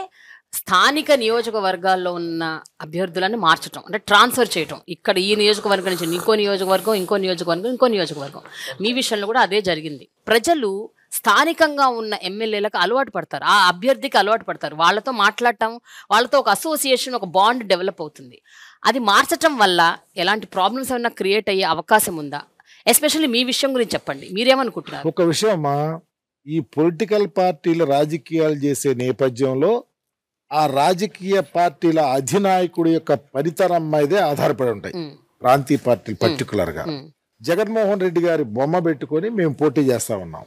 S1: స్థానిక నియోజకవర్గాల్లో ఉన్న అభ్యర్థులను మార్చడం అంటే ట్రాన్స్ఫర్ చేయడం ఇక్కడ ఈ నియోజకవర్గం నుంచి ఇంకో నియోజకవర్గం ఇంకో నియోజకవర్గం ఇంకో నియోజకవర్గం మీ విషయంలో కూడా అదే జరిగింది ప్రజలు స్థానికంగా ఉన్న ఎమ్మెల్యేలకు అలవాటు పడతారు ఆ అభ్యర్థికి అలవాటు పడతారు వాళ్ళతో మాట్లాడటం వాళ్ళతో ఒక అసోసియేషన్ ఒక బాండ్ డెవలప్ అవుతుంది అది మార్చటం వల్ల ఎలాంటి ప్రాబ్లమ్స్ ఏమైనా క్రియేట్ అయ్యే అవకాశం ఉందా ఎస్పెషల్లీ మీ విషయం గురించి చెప్పండి మీరేమనుకుంటున్నారు
S3: ఒక విషయం ఈ పొలిటికల్ పార్టీలు రాజకీయాలు చేసే నేపథ్యంలో ఆ రాజకీయ పార్టీల అధినాయకుడి యొక్క పరితరం మీదే ఆధారపడి ఉంటాయి ప్రాంతీయ పార్టీలు పర్టికులర్గా జగన్మోహన్ రెడ్డి గారి బొమ్మ పెట్టుకొని మేము పోటీ చేస్తా ఉన్నాం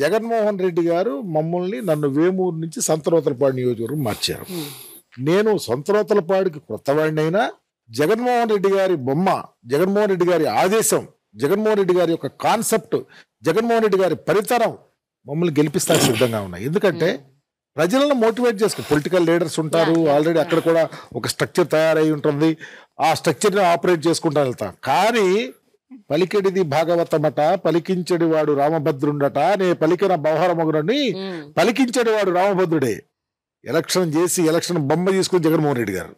S3: జగన్మోహన్ రెడ్డి గారు మమ్మల్ని నన్ను వేమూరు నుంచి సంతరోతలపాడు నియోజకవర్గం మార్చారు hmm. నేను సంతరోతలపాడికి కొత్తవాడినైనా జగన్మోహన్ రెడ్డి గారి బొమ్మ జగన్మోహన్ రెడ్డి గారి ఆదేశం జగన్మోహన్ రెడ్డి గారి యొక్క కాన్సెప్ట్ జగన్మోహన్ రెడ్డి గారి పరితరం మమ్మల్ని గెలిపిస్తానికి సిద్ధంగా ఉన్నాయి ఎందుకంటే hmm. ప్రజలను మోటివేట్ చేసుకో పొలిటికల్ లీడర్స్ ఉంటారు ఆల్రెడీ అక్కడ కూడా ఒక స్ట్రక్చర్ తయారై ఉంటుంది ఆ స్ట్రక్చర్ని ఆపరేట్ చేసుకుంటా వెళ్తాం కానీ పలికెడిది భాగవతమట పలికించడి వాడు రామభద్రుండట నే పలికిన బౌహరమగునని పలికించడి వాడు రామభద్రుడే ఎలక్షన్ చేసి ఎలక్షన్ బొమ్మ తీసుకుని జగన్మోహన్ రెడ్డి గారు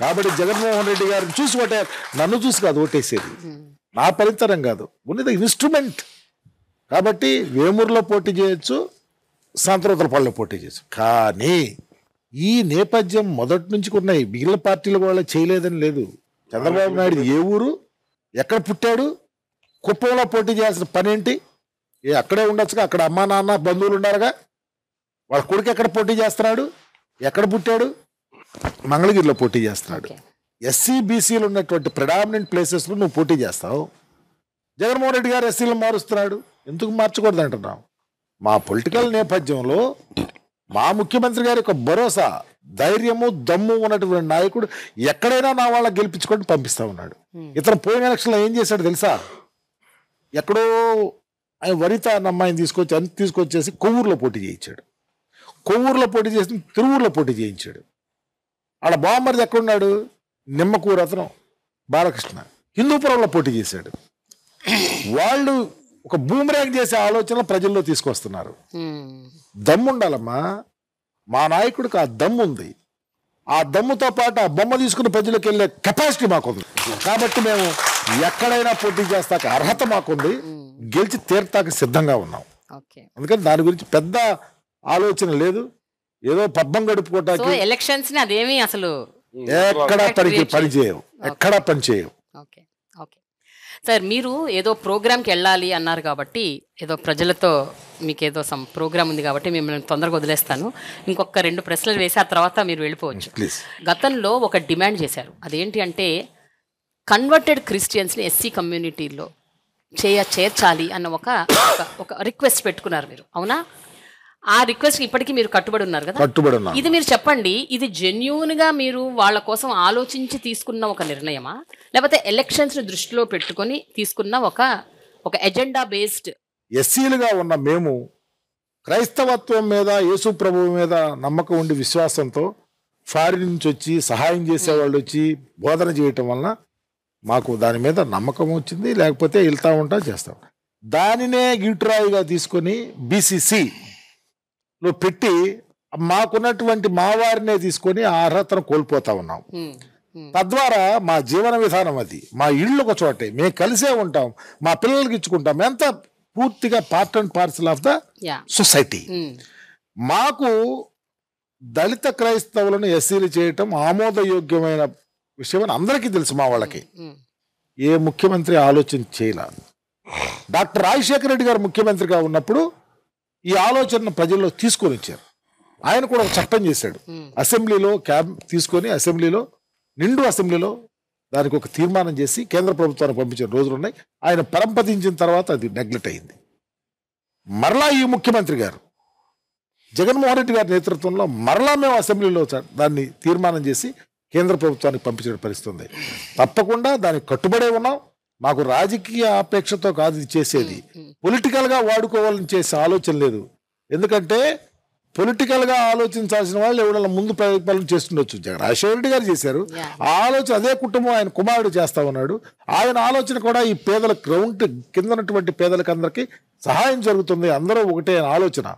S3: కాబట్టి జగన్మోహన్ రెడ్డి గారు చూసి ఒకటే నన్ను చూసి కాదు ఓటేసేది నా ఫలితరం కాదు ఉన్నది ఇన్స్ట్రుమెంట్ కాబట్టి వేమూరులో పోటీ చేయొచ్చు సాంతరోత్తలపాలెంలో పోటీ చేయొచ్చు కానీ ఈ నేపథ్యం మొదటి నుంచి ఉన్నాయి మిగిలిన పార్టీలు వాళ్ళు చేయలేదని లేదు చంద్రబాబు నాయుడు ఏ ఊరు ఎక్కడ పుట్టాడు కుప్పంలో పోటీ చేయాల్సిన పని ఏంటి ఏ అక్కడే ఉండొచ్చుగా అక్కడ అమ్మా నాన్న బంధువులు ఉన్నారుగా వాళ్ళ కొడుకు ఎక్కడ పోటీ చేస్తున్నాడు ఎక్కడ పుట్టాడు మంగళగిరిలో పోటీ చేస్తున్నాడు ఎస్సీ బీసీలు ఉన్నటువంటి ప్రిడామినెంట్ ప్లేసెస్లో నువ్వు పోటీ చేస్తావు జగన్మోహన్ రెడ్డి గారు ఎస్సీలు మారుస్తున్నాడు ఎందుకు మార్చకూడదు అంటున్నావు మా పొలిటికల్ నేపథ్యంలో మా ముఖ్యమంత్రి గారి యొక్క భరోసా ధైర్యము దమ్ము ఉన్నటువంటి నాయకుడు ఎక్కడైనా నా వాళ్ళ గెలిపించుకొని పంపిస్తా ఉన్నాడు hmm. ఇతను పోయిన ఎలక్షన్లో ఏం చేశాడు తెలుసా ఎక్కడో ఆయన వరిత అన్న అమ్మాయిని తీసుకొచ్చి అంత తీసుకొచ్చేసి కొవ్వూరులో పోటీ చేయించాడు కొవ్వూరులో పోటీ చేసి తిరువూరులో పోటీ చేయించాడు ఆడ బామ్మరిది ఎక్కడున్నాడు నిమ్మకూరు అతను బాలకృష్ణ హిందూపురంలో పోటీ చేశాడు వాళ్ళు ఒక భూమి ర్యాంక్ చేసే ఆలోచన ప్రజల్లో తీసుకొస్తున్నారు hmm. దమ్ముండాలమ్మా మా నాయకుడికి ఆ దమ్ము ఉంది ఆ దమ్ముతో పాటు ఆ బొమ్మ తీసుకుని ప్రజలకు వెళ్ళే కెపాసిటీ మాకుంది కాబట్టి మేము ఎక్కడైనా పోటీ చేస్తాక అర్హత మాకుంది గెలిచి తీర్తాక సిద్ధంగా ఉన్నాం అందుకని దాని గురించి పెద్ద ఆలోచన లేదు ఏదో పబ్బం గడుపుకోవటానికి
S1: ఎలక్షన్స్ అదేమి అసలు ఎక్కడ పని
S3: పనిచేయవు ఎక్కడ పనిచేయవు
S1: సార్ మీరు ఏదో ప్రోగ్రామ్కి వెళ్ళాలి అన్నారు కాబట్టి ఏదో ప్రజలతో మీకు ఏదో సమ్ ప్రోగ్రామ్ ఉంది కాబట్టి మిమ్మల్ని తొందరగా వదిలేస్తాను ఇంకొక రెండు ప్రశ్నలు వేసి ఆ తర్వాత మీరు వెళ్ళిపోవచ్చు గతంలో ఒక డిమాండ్ చేశారు అదేంటి అంటే కన్వర్టెడ్ క్రిస్టియన్స్ని ఎస్సీ కమ్యూనిటీలో చేయ చేర్చాలి అన్న ఒక ఒక రిక్వెస్ట్ పెట్టుకున్నారు మీరు అవునా ఆ రిక్వెస్ట్ ఇప్పటికీ మీరు కట్టుబడి ఉన్నారు కదా కట్టుబడి ఉన్నారు ఇది మీరు చెప్పండి ఇది జెన్యున్ గా మీరు వాళ్ళ కోసం ఆలోచించి తీసుకున్న ఒక నిర్ణయమా లేకపోతే ఎలక్షన్స్ ని దృష్టిలో పెట్టుకొని తీసుకున్న ఒక ఒక ఎజెండా బేస్డ్
S3: ఎస్సీలుగా ఉన్న మేము క్రైస్తవత్వం మీద యేసు ప్రభు మీద నమ్మకం ఉండి విశ్వాసంతో ఫారిన్ నుంచి వచ్చి సహాయం చేసేవాళ్ళు వచ్చి బోధన చేయటం వలన మాకు దాని మీద నమ్మకం వచ్చింది లేకపోతే వెళ్తా ఉంటా చేస్తాం దానినే గిట్రాయిగా తీసుకొని బీసీసీలో పెట్టి మాకున్నటువంటి మా వారినే తీసుకొని ఆ అర్హతను కోల్పోతా ఉన్నాం తద్వారా మా జీవన విధానం అది మా ఇళ్ళు ఒక చోటే మేము కలిసే ఉంటాం మా పిల్లలకి ఇచ్చుకుంటాం ఎంత పూర్తిగా part and parcel of the society మాకు దళిత క్రైస్తవులను ఎస్సీలు చేయటం ఆమోదయోగ్యమైన విషయం అని అందరికీ తెలుసు మా వాళ్ళకి hmm, hmm. ఏ ముఖ్యమంత్రి ఆలోచన చేయలేదు డాక్టర్ రాజశేఖర రెడ్డి గారు ముఖ్యమంత్రిగా ఉన్నప్పుడు ఈ ఆలోచనను ప్రజల్లో తీసుకొని వచ్చారు ఆయన కూడా ఒక చట్టం చేశాడు hmm. అసెంబ్లీలో క్యాబ్ తీసుకొని అసెంబ్లీలో నిండు అసెంబ్లీలో దానికి ఒక తీర్మానం చేసి కేంద్ర ప్రభుత్వానికి పంపించిన రోజులు ఉన్నాయి ఆయన పరంపతించిన తర్వాత అది నెగ్లెక్ట్ అయింది మరలా ఈ ముఖ్యమంత్రి గారు జగన్మోహన్ రెడ్డి గారి నేతృత్వంలో మరలా మేము అసెంబ్లీలో దాన్ని తీర్మానం చేసి కేంద్ర ప్రభుత్వానికి పంపించిన పరిస్థితి ఉంది తప్పకుండా దానికి కట్టుబడే ఉన్నాం మాకు రాజకీయ ఆపేక్షతో కాదు ఇది చేసేది పొలిటికల్గా వాడుకోవాలని చేసే ఆలోచన లేదు ఎందుకంటే పొలిటికల్గా ఆలోచించాల్సిన వాళ్ళు ఎవరైనా ముందు పనులు చేస్తుండొచ్చు జగన్ రాజశేఖర గారు చేశారు ఆలోచన అదే కుటుంబం ఆయన కుమారుడు చేస్తా ఉన్నాడు ఆయన ఆలోచన కూడా ఈ పేదల గ్రౌండ్ కిందనటువంటి పేదలకందరికీ సహాయం జరుగుతుంది అందరూ ఒకటే ఆలోచన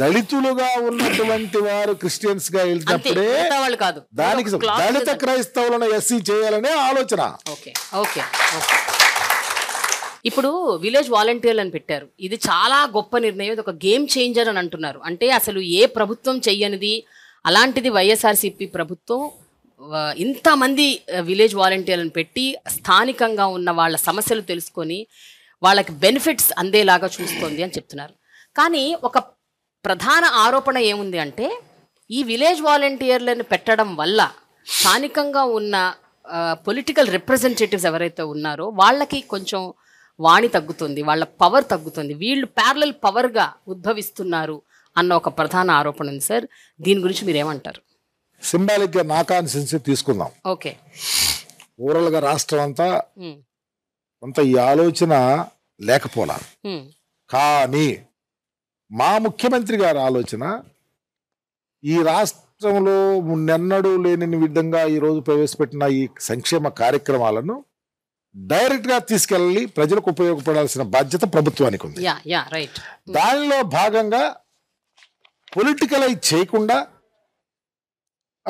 S3: దళితులుగా ఉన్నటువంటి వారు క్రిస్టియన్స్ గా వెళ్తున్నప్పుడే
S1: దానికి దళిత
S3: క్రైస్తవులను ఎస్సీ చేయాలనే ఆలోచన
S1: ఓకే ఓకే ఇప్పుడు విలేజ్ వాలంటీర్లు అని పెట్టారు ఇది చాలా గొప్ప నిర్ణయం ఇది ఒక గేమ్ చేంజర్ అని అంటున్నారు అంటే అసలు ఏ ప్రభుత్వం చెయ్యనిది అలాంటిది వైఎస్ఆర్సీపీ ప్రభుత్వం ఇంతమంది విలేజ్ వాలంటీర్లను పెట్టి స్థానికంగా ఉన్న వాళ్ళ సమస్యలు తెలుసుకొని వాళ్ళకి బెనిఫిట్స్ అందేలాగా చూస్తోంది అని చెప్తున్నారు కానీ ఒక ప్రధాన ఆరోపణ ఏముంది అంటే ఈ విలేజ్ వాలంటీర్లను పెట్టడం వల్ల స్థానికంగా ఉన్న పొలిటికల్ రిప్రజెంటేటివ్స్ ఎవరైతే ఉన్నారో వాళ్ళకి కొంచెం వాణి తగ్గుతుంది వాళ్ళ పవర్ తగ్గుతుంది వీళ్ళు ప్యారలల్ పవర్గా ఉద్భవిస్తున్నారు అన్న ఒక ప్రధాన ఆరోపణ ఉంది సార్ దీని గురించి మీరేమంటారు
S3: సింబాలిక్గా నా కాన్సెన్సీ తీసుకుందాం ఓకే ఓవరాల్గా రాష్ట్రం అంతా అంత ఈ ఆలోచన లేకపోలా కానీ మా ముఖ్యమంత్రి గారి ఆలోచన ఈ రాష్ట్రంలో నిన్నడూ లేని విధంగా ఈరోజు ప్రవేశపెట్టిన ఈ సంక్షేమ కార్యక్రమాలను డైరెక్ట్గా తీసుకెళ్ళి ప్రజలకు ఉపయోగపడాల్సిన బాధ్యత ప్రభుత్వానికి
S1: ఉంది hmm.
S3: దానిలో భాగంగా పొలిటికలైజ్ చేయకుండా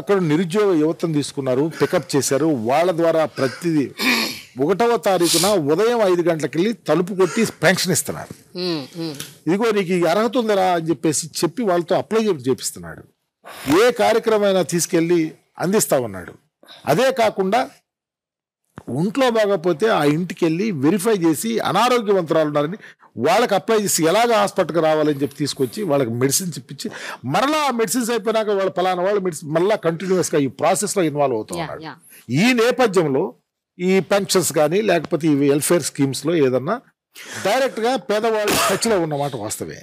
S3: అక్కడ నిరుద్యోగ యువతను తీసుకున్నారు పికప్ చేశారు వాళ్ళ ద్వారా ప్రతిదీ ఒకటవ తారీఖున ఉదయం ఐదు గంటలకెళ్ళి తలుపు కొట్టి పెన్షన్ ఇస్తున్నారు hmm, hmm. ఇదిగో నీకు అర్హత ఉందిరా అని చెప్పేసి చెప్పి వాళ్ళతో అప్లై చేపిస్తున్నాడు ఏ కార్యక్రమం అయినా తీసుకెళ్ళి అందిస్తా ఉన్నాడు అదే కాకుండా ఒంట్లో బాగపోతే ఆ ఇంటికి వెళ్ళి వెరిఫై చేసి అనారోగ్యవంతరాలు ఉన్నారని వాళ్ళకి అప్లై చేసి ఎలాగ హాస్పిటల్కి రావాలని చెప్పి తీసుకొచ్చి వాళ్ళకి మెడిసిన్స్ ఇప్పించి మరలా ఆ మెడిసిన్స్ అయిపోయినాక వాళ్ళు ఫలానా వాళ్ళు మెడిసిన్ మళ్ళా కంటిన్యూస్గా ఈ ప్రాసెస్లో ఇన్వాల్వ్ అవుతూ ఈ నేపథ్యంలో ఈ పెన్షన్స్ కానీ లేకపోతే ఈ వెల్ఫేర్ స్కీమ్స్లో ఏదన్నా డైరెక్ట్గా పేదవాళ్ళు ఖర్చులో ఉన్నమాట వాస్తవే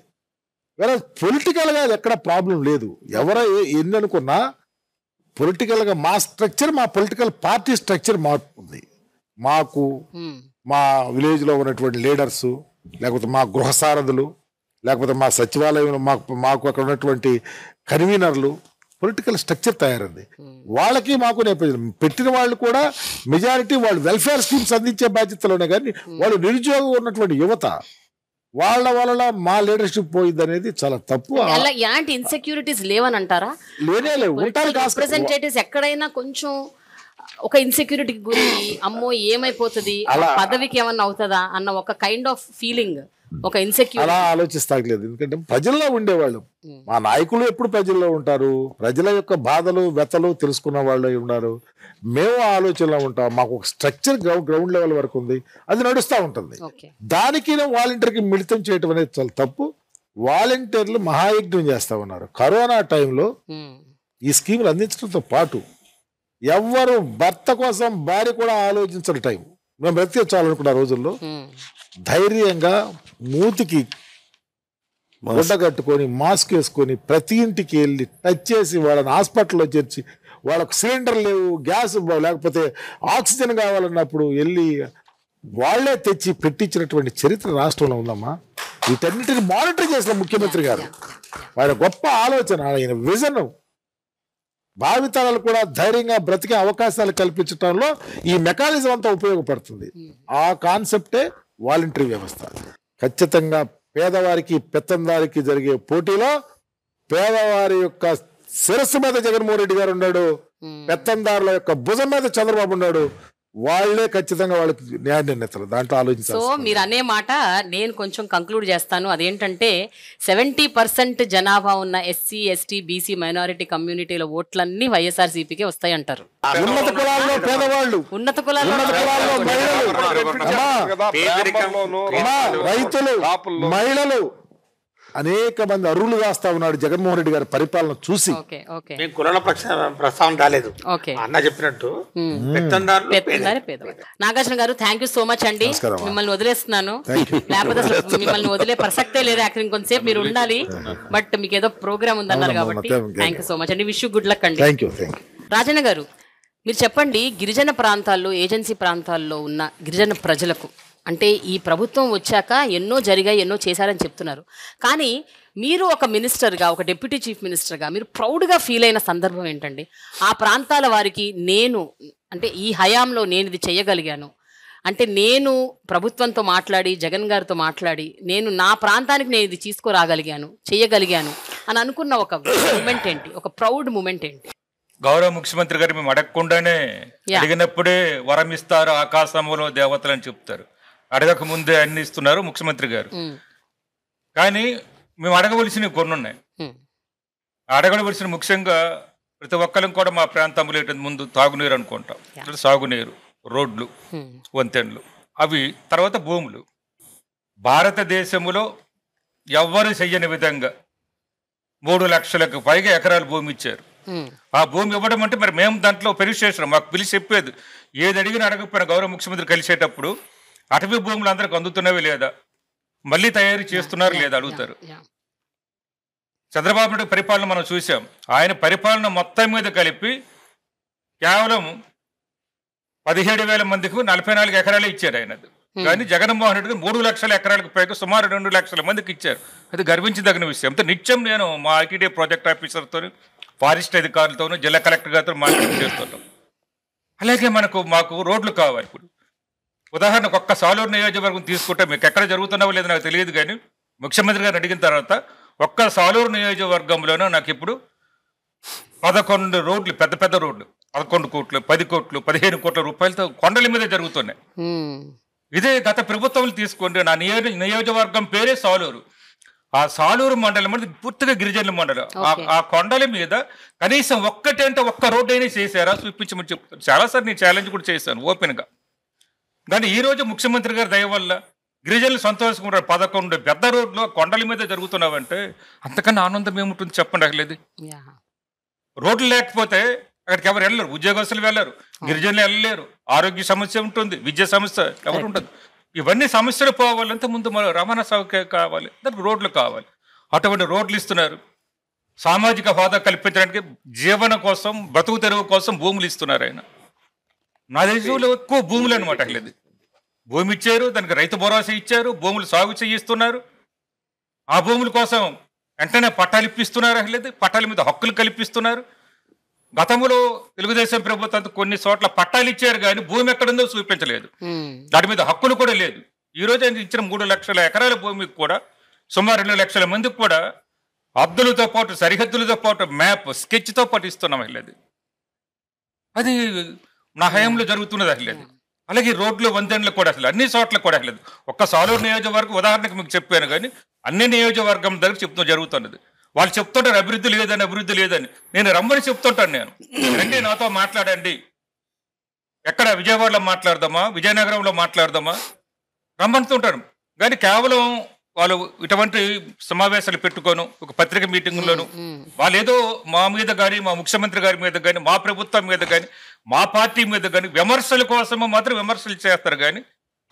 S3: వేరే పొలిటికల్గా ఎక్కడ ప్రాబ్లం లేదు ఎవరో ఎన్ని అనుకున్నా పొలిటికల్గా మా స్ట్రక్చర్ మా పొలిటికల్ పార్టీ స్ట్రక్చర్ మారుతుంది మాకు మా విలేజ్లో ఉన్నటువంటి లీడర్స్ లేకపోతే మా గృహసారథులు లేకపోతే మా సచివాలయంలో మాకు మాకు అక్కడ ఉన్నటువంటి కన్వీనర్లు పొలిటికల్ స్ట్రక్చర్ తయారైంది వాళ్ళకి మాకు నేపథ్యం పెట్టిన వాళ్ళు కూడా మెజారిటీ వాళ్ళు వెల్ఫేర్ స్కీమ్స్ అందించే బాధ్యతలోనే కానీ వాళ్ళు నిరుద్యోగం ఉన్నటువంటి యువత వాళ్ళ వల్ల మా లీడర్షిప్ పోయింది అనేది చాలా తప్పు
S1: ఎలాంటి ఇన్సెక్యూరిటీస్ లేవని అంటారా
S3: లేనే లేవు రిప్రజెంటేటివ్స్
S1: ఎక్కడైనా కొంచెం ఒక ఇన్సెక్యూరిటీ గురి అమ్మో ఏమైపోతుంది పదవికి ఏమన్నా అవుతుందా అన్న ఒక కైండ్ ఆఫ్ ఫీలింగ్ Hmm. ఒక ఇన్సెక్యూర్ అలా
S3: ఆలోచిస్తాగలేదు ఎందుకంటే ప్రజల్లో ఉండేవాళ్ళు hmm. మా నాయకులు ఎప్పుడు ప్రజల్లో ఉంటారు ప్రజల యొక్క బాధలు వ్యతలు తెలుసుకున్న వాళ్ళు ఉన్నారు మేము ఆలోచనలో ఉంటాం మాకు ఒక స్ట్రక్చర్ గ్రౌండ్ గ్రౌండ్ లెవెల్ వరకు ఉంది అది నడుస్తూ ఉంటుంది దానికి వాలంటీర్కి మిళితం చేయటం అనేది చాలా తప్పు వాలంటీర్లు మహాయజ్ఞం చేస్తూ ఉన్నారు కరోనా టైంలో hmm. ఈ స్కీములు అందించడంతో పాటు ఎవ్వరు భర్త కోసం భార్య కూడా ఆలోచించడం టైం మేము బ్రతికే చాలనుకున్న రోజుల్లో ధైర్యంగా మూతికి గుడ్డ కట్టుకొని మాస్క్ వేసుకొని ప్రతి ఇంటికి వెళ్ళి టచ్ చేసి వాళ్ళని హాస్పిటల్లో చేర్చి వాళ్ళకు సిలిండర్ లేవు గ్యాస్ లేకపోతే ఆక్సిజన్ కావాలన్నప్పుడు వెళ్ళి వాళ్లే తెచ్చి పెట్టించినటువంటి చరిత్ర రాష్ట్రంలో ఉందమ్మా వీటన్నిటిని మానిటర్ చేసిన ముఖ్యమంత్రి గారు ఆయన గొప్ప ఆలోచన ఆయన విజన్ భావితరాలు కూడా ధైర్యంగా బ్రతికే అవకాశాలు కల్పించడంలో ఈ మెకానిజం అంతా ఉపయోగపడుతుంది ఆ కాన్సెప్టే వాలంటరీ వ్యవస్థ ఖచ్చితంగా పేదవారికి పెత్తందారికి జరిగే పోటీలో పేదవారి యొక్క శిరస్సు మీద జగన్మోహన్ రెడ్డి గారు ఉన్నాడు పెత్తందారుల యొక్క భుజం మీద చంద్రబాబు ఉన్నాడు వాళ్లే ఖచ్చితంగా వాళ్ళకి న్యాయ నిర్ణేతలు దాంట్లో ఆలోచించాలి సో
S1: మీరు అనే మాట నేను కొంచెం కంక్లూడ్ చేస్తాను అదేంటంటే సెవెంటీ పర్సెంట్ జనాభా ఉన్న ఎస్సీ ఎస్టీ బీసీ మైనారిటీ కమ్యూనిటీల ఓట్లన్నీ వైఎస్ఆర్ సిపికే వస్తాయి అంటారు ఉన్నత కులాల్లో పేదవాళ్ళు ఉన్నత కులాల్లో రైతులు మహిళలు అనేక
S3: మంది అరువులు కాస్తా ఉన్నాడు జగన్మోహన్ రెడ్డి గారి పరిపాలన చూసి
S5: ప్రస్తావన రాలేదు అన్న చెప్పినట్టు
S1: నాగార్జున గారు థ్యాంక్ యూ సో మచ్ అండి మిమ్మల్ని వదిలేస్తున్నాను లేకపోతే మిమ్మల్ని వదిలే ప్రసక్తే లేదు యాక్చువల్ కొంతసేపు మీరు ఉండాలి బట్ మీకు ఏదో ప్రోగ్రామ్ ఉందన్నారు కాబట్టి థ్యాంక్ యూ సో మచ్ అండి విష్ గుడ్ లక్ అండి రాజన్న గారు మీరు చెప్పండి గిరిజన ప్రాంతాల్లో ఏజెన్సీ ప్రాంతాల్లో ఉన్న గిరిజన ప్రజలకు అంటే ఈ ప్రభుత్వం వచ్చాక ఎన్నో జరిగాయి ఎన్నో చేశారని చెప్తున్నారు కానీ మీరు ఒక మినిస్టర్గా ఒక డిప్యూటీ చీఫ్ మినిస్టర్గా మీరు ప్రౌడ్గా ఫీల్ అయిన సందర్భం ఏంటండి ఆ ప్రాంతాల వారికి నేను అంటే ఈ హయాంలో నేను ఇది చేయగలిగాను అంటే నేను ప్రభుత్వంతో మాట్లాడి జగన్ గారితో మాట్లాడి నేను నా ప్రాంతానికి నేను ఇది తీసుకురాగలిగాను చేయగలిగాను అని అనుకున్న ఒక మూమెంట్ ఏంటి ఒక ప్రౌడ్ మూమెంట్ ఏంటి
S2: గౌరవ ముఖ్యమంత్రి గారు మేము అడగకుండానే అడిగినప్పుడే వరం ఇస్తారు ఆకాశంలో దేవతలు అని చెప్తారు అడగక ముందే అన్ని ఇస్తున్నారు ముఖ్యమంత్రి గారు కానీ మేము అడగవలసినవి కొన్ని ఉన్నాయి అడగవలసిన ముఖ్యంగా ప్రతి ఒక్కరం కూడా మా ప్రాంతంలో ఏంటంటే ముందు తాగునీరు అనుకుంటాం సాగునీరు రోడ్లు వంతెన్లు అవి తర్వాత భూములు భారతదేశంలో ఎవ్వరు చెయ్యని విధంగా మూడు లక్షలకు పైగా ఎకరాలు భూమి ఇచ్చారు ఆ భూమి ఇవ్వడం అంటే మరి మేము దాంట్లో పెరిగి చేసినాం మాకు పిలిచి చెప్పేది ఏది అడిగినా అడగకపోయినా గౌరవ ముఖ్యమంత్రి కలిసేటప్పుడు అటవీ భూములు అందరికి అందుతున్నవి లేదా మళ్ళీ తయారు చేస్తున్నారు లేదా అడుగుతారు చంద్రబాబు నాయుడు పరిపాలన మనం చూసాం ఆయన పరిపాలన మొత్తం మీద కలిపి కేవలం పదిహేడు వేల మందికి నలభై నాలుగు ఎకరాలే ఇచ్చారు ఆయన కానీ జగన్మోహన్ రెడ్డి మూడు లక్షల ఎకరాలకు పైగా సుమారు రెండు లక్షల మందికి ఇచ్చారు అది గర్వించదగిన విషయం అంటే నిత్యం నేను మా ఐటీడీ ప్రాజెక్ట్ ఆఫీసర్తో ఫారెస్ట్ అధికారులతోనూ జిల్లా కలెక్టర్ గారితో మాట్లాడి చేస్తున్నాం అలాగే మనకు మాకు రోడ్లు కావాలి ఇప్పుడు ఉదాహరణకు ఒక్క సాలూరు నియోజకవర్గం తీసుకుంటే మీకు ఎక్కడ జరుగుతున్నావో లేదో నాకు తెలియదు కానీ ముఖ్యమంత్రి గారు అడిగిన తర్వాత ఒక్క సాలూరు నియోజకవర్గంలోనూ నాకు ఇప్పుడు పదకొండు రోడ్లు పెద్ద పెద్ద రోడ్లు పదకొండు కోట్లు పది కోట్లు పదిహేను కోట్ల రూపాయలతో కొండల మీద జరుగుతున్నాయి ఇదే గత ప్రభుత్వం తీసుకోండి నా నియోజ నియోజకవర్గం పేరే సాలూరు ఆ సాలూరు మండలం అనేది పూర్తిగా గిరిజనుల మండలం ఆ కొండల మీద కనీసం అంటే ఒక్క రోడ్డు అయినా చేశారా చూపించమని చెప్తాను చాలాసార్లు నేను ఛాలెంజ్ కూడా చేశాను ఓపెన్గా కానీ ఈరోజు ముఖ్యమంత్రి గారి దయ వల్ల గిరిజనులు సంతోషంగా పదకొండు పెద్ద రోడ్లు కొండల మీద జరుగుతున్నావంటే అంతకన్నా ఆనందం ఏముంటుంది చెప్పండి అసలు రోడ్లు లేకపోతే అక్కడికి ఎవరు వెళ్ళరు ఉద్యోగస్తులు వెళ్ళరు గిరిజనులు వెళ్ళలేరు ఆరోగ్య సమస్య ఉంటుంది విద్య సమస్య ఎవరు ఉంటుంది ఇవన్నీ సమస్యలు పోవాలంటే ముందు మన రవాణా సౌకర్యం కావాలి దానికి రోడ్లు కావాలి అటువంటి రోడ్లు ఇస్తున్నారు సామాజిక హోదా కల్పించడానికి జీవన కోసం బ్రతుకు తెరువు కోసం భూములు ఇస్తున్నారు ఆయన నా దేశంలో ఎక్కువ భూములు అనమాట లేదు భూమి ఇచ్చారు దానికి రైతు భరోసా ఇచ్చారు భూములు సాగు చేయిస్తున్నారు ఆ భూముల కోసం వెంటనే పట్టాలు ఇప్పిస్తున్నారు లేదు పట్టాల మీద హక్కులు కల్పిస్తున్నారు గతంలో తెలుగుదేశం ప్రభుత్వం కొన్ని చోట్ల పట్టాలు ఇచ్చారు కానీ భూమి ఎక్కడుందో చూపించలేదు hmm. దాని మీద హక్కులు కూడా లేదు ఈ రోజు ఆయన ఇచ్చిన మూడు లక్షల ఎకరాల భూమికి కూడా సుమారు రెండు లక్షల మందికి కూడా అబ్దులతో పాటు సరిహద్దులతో పాటు మ్యాప్ స్కెచ్తో పాటు ఇస్తున్నాం వెళ్ళేది అది నా హయాంలో జరుగుతున్నది అసలు అలాగే రోడ్లు వంతెనలకు కూడా అసలు అన్ని చోట్ల కూడా అసలేదు ఒక్క సాలూరు నియోజకవర్గం ఉదాహరణకు మీకు చెప్పాను కానీ అన్ని నియోజకవర్గం దగ్గర చెప్తూ జరుగుతున్నది వాళ్ళు చెప్తుంటారు అభివృద్ధి లేదని అభివృద్ధి లేదని నేను రమ్మని చెప్తుంటాను నేను రండి నాతో మాట్లాడండి ఎక్కడ విజయవాడలో మాట్లాడదామా విజయనగరంలో మాట్లాడదామా రమ్మంటుంటాను కానీ కేవలం వాళ్ళు ఇటువంటి సమావేశాలు పెట్టుకోను ఒక పత్రిక మీటింగ్లోను వాళ్ళు ఏదో మా మీద కానీ మా ముఖ్యమంత్రి గారి మీద కానీ మా ప్రభుత్వం మీద కానీ మా పార్టీ మీద కానీ విమర్శల కోసము మాత్రం విమర్శలు చేస్తారు కానీ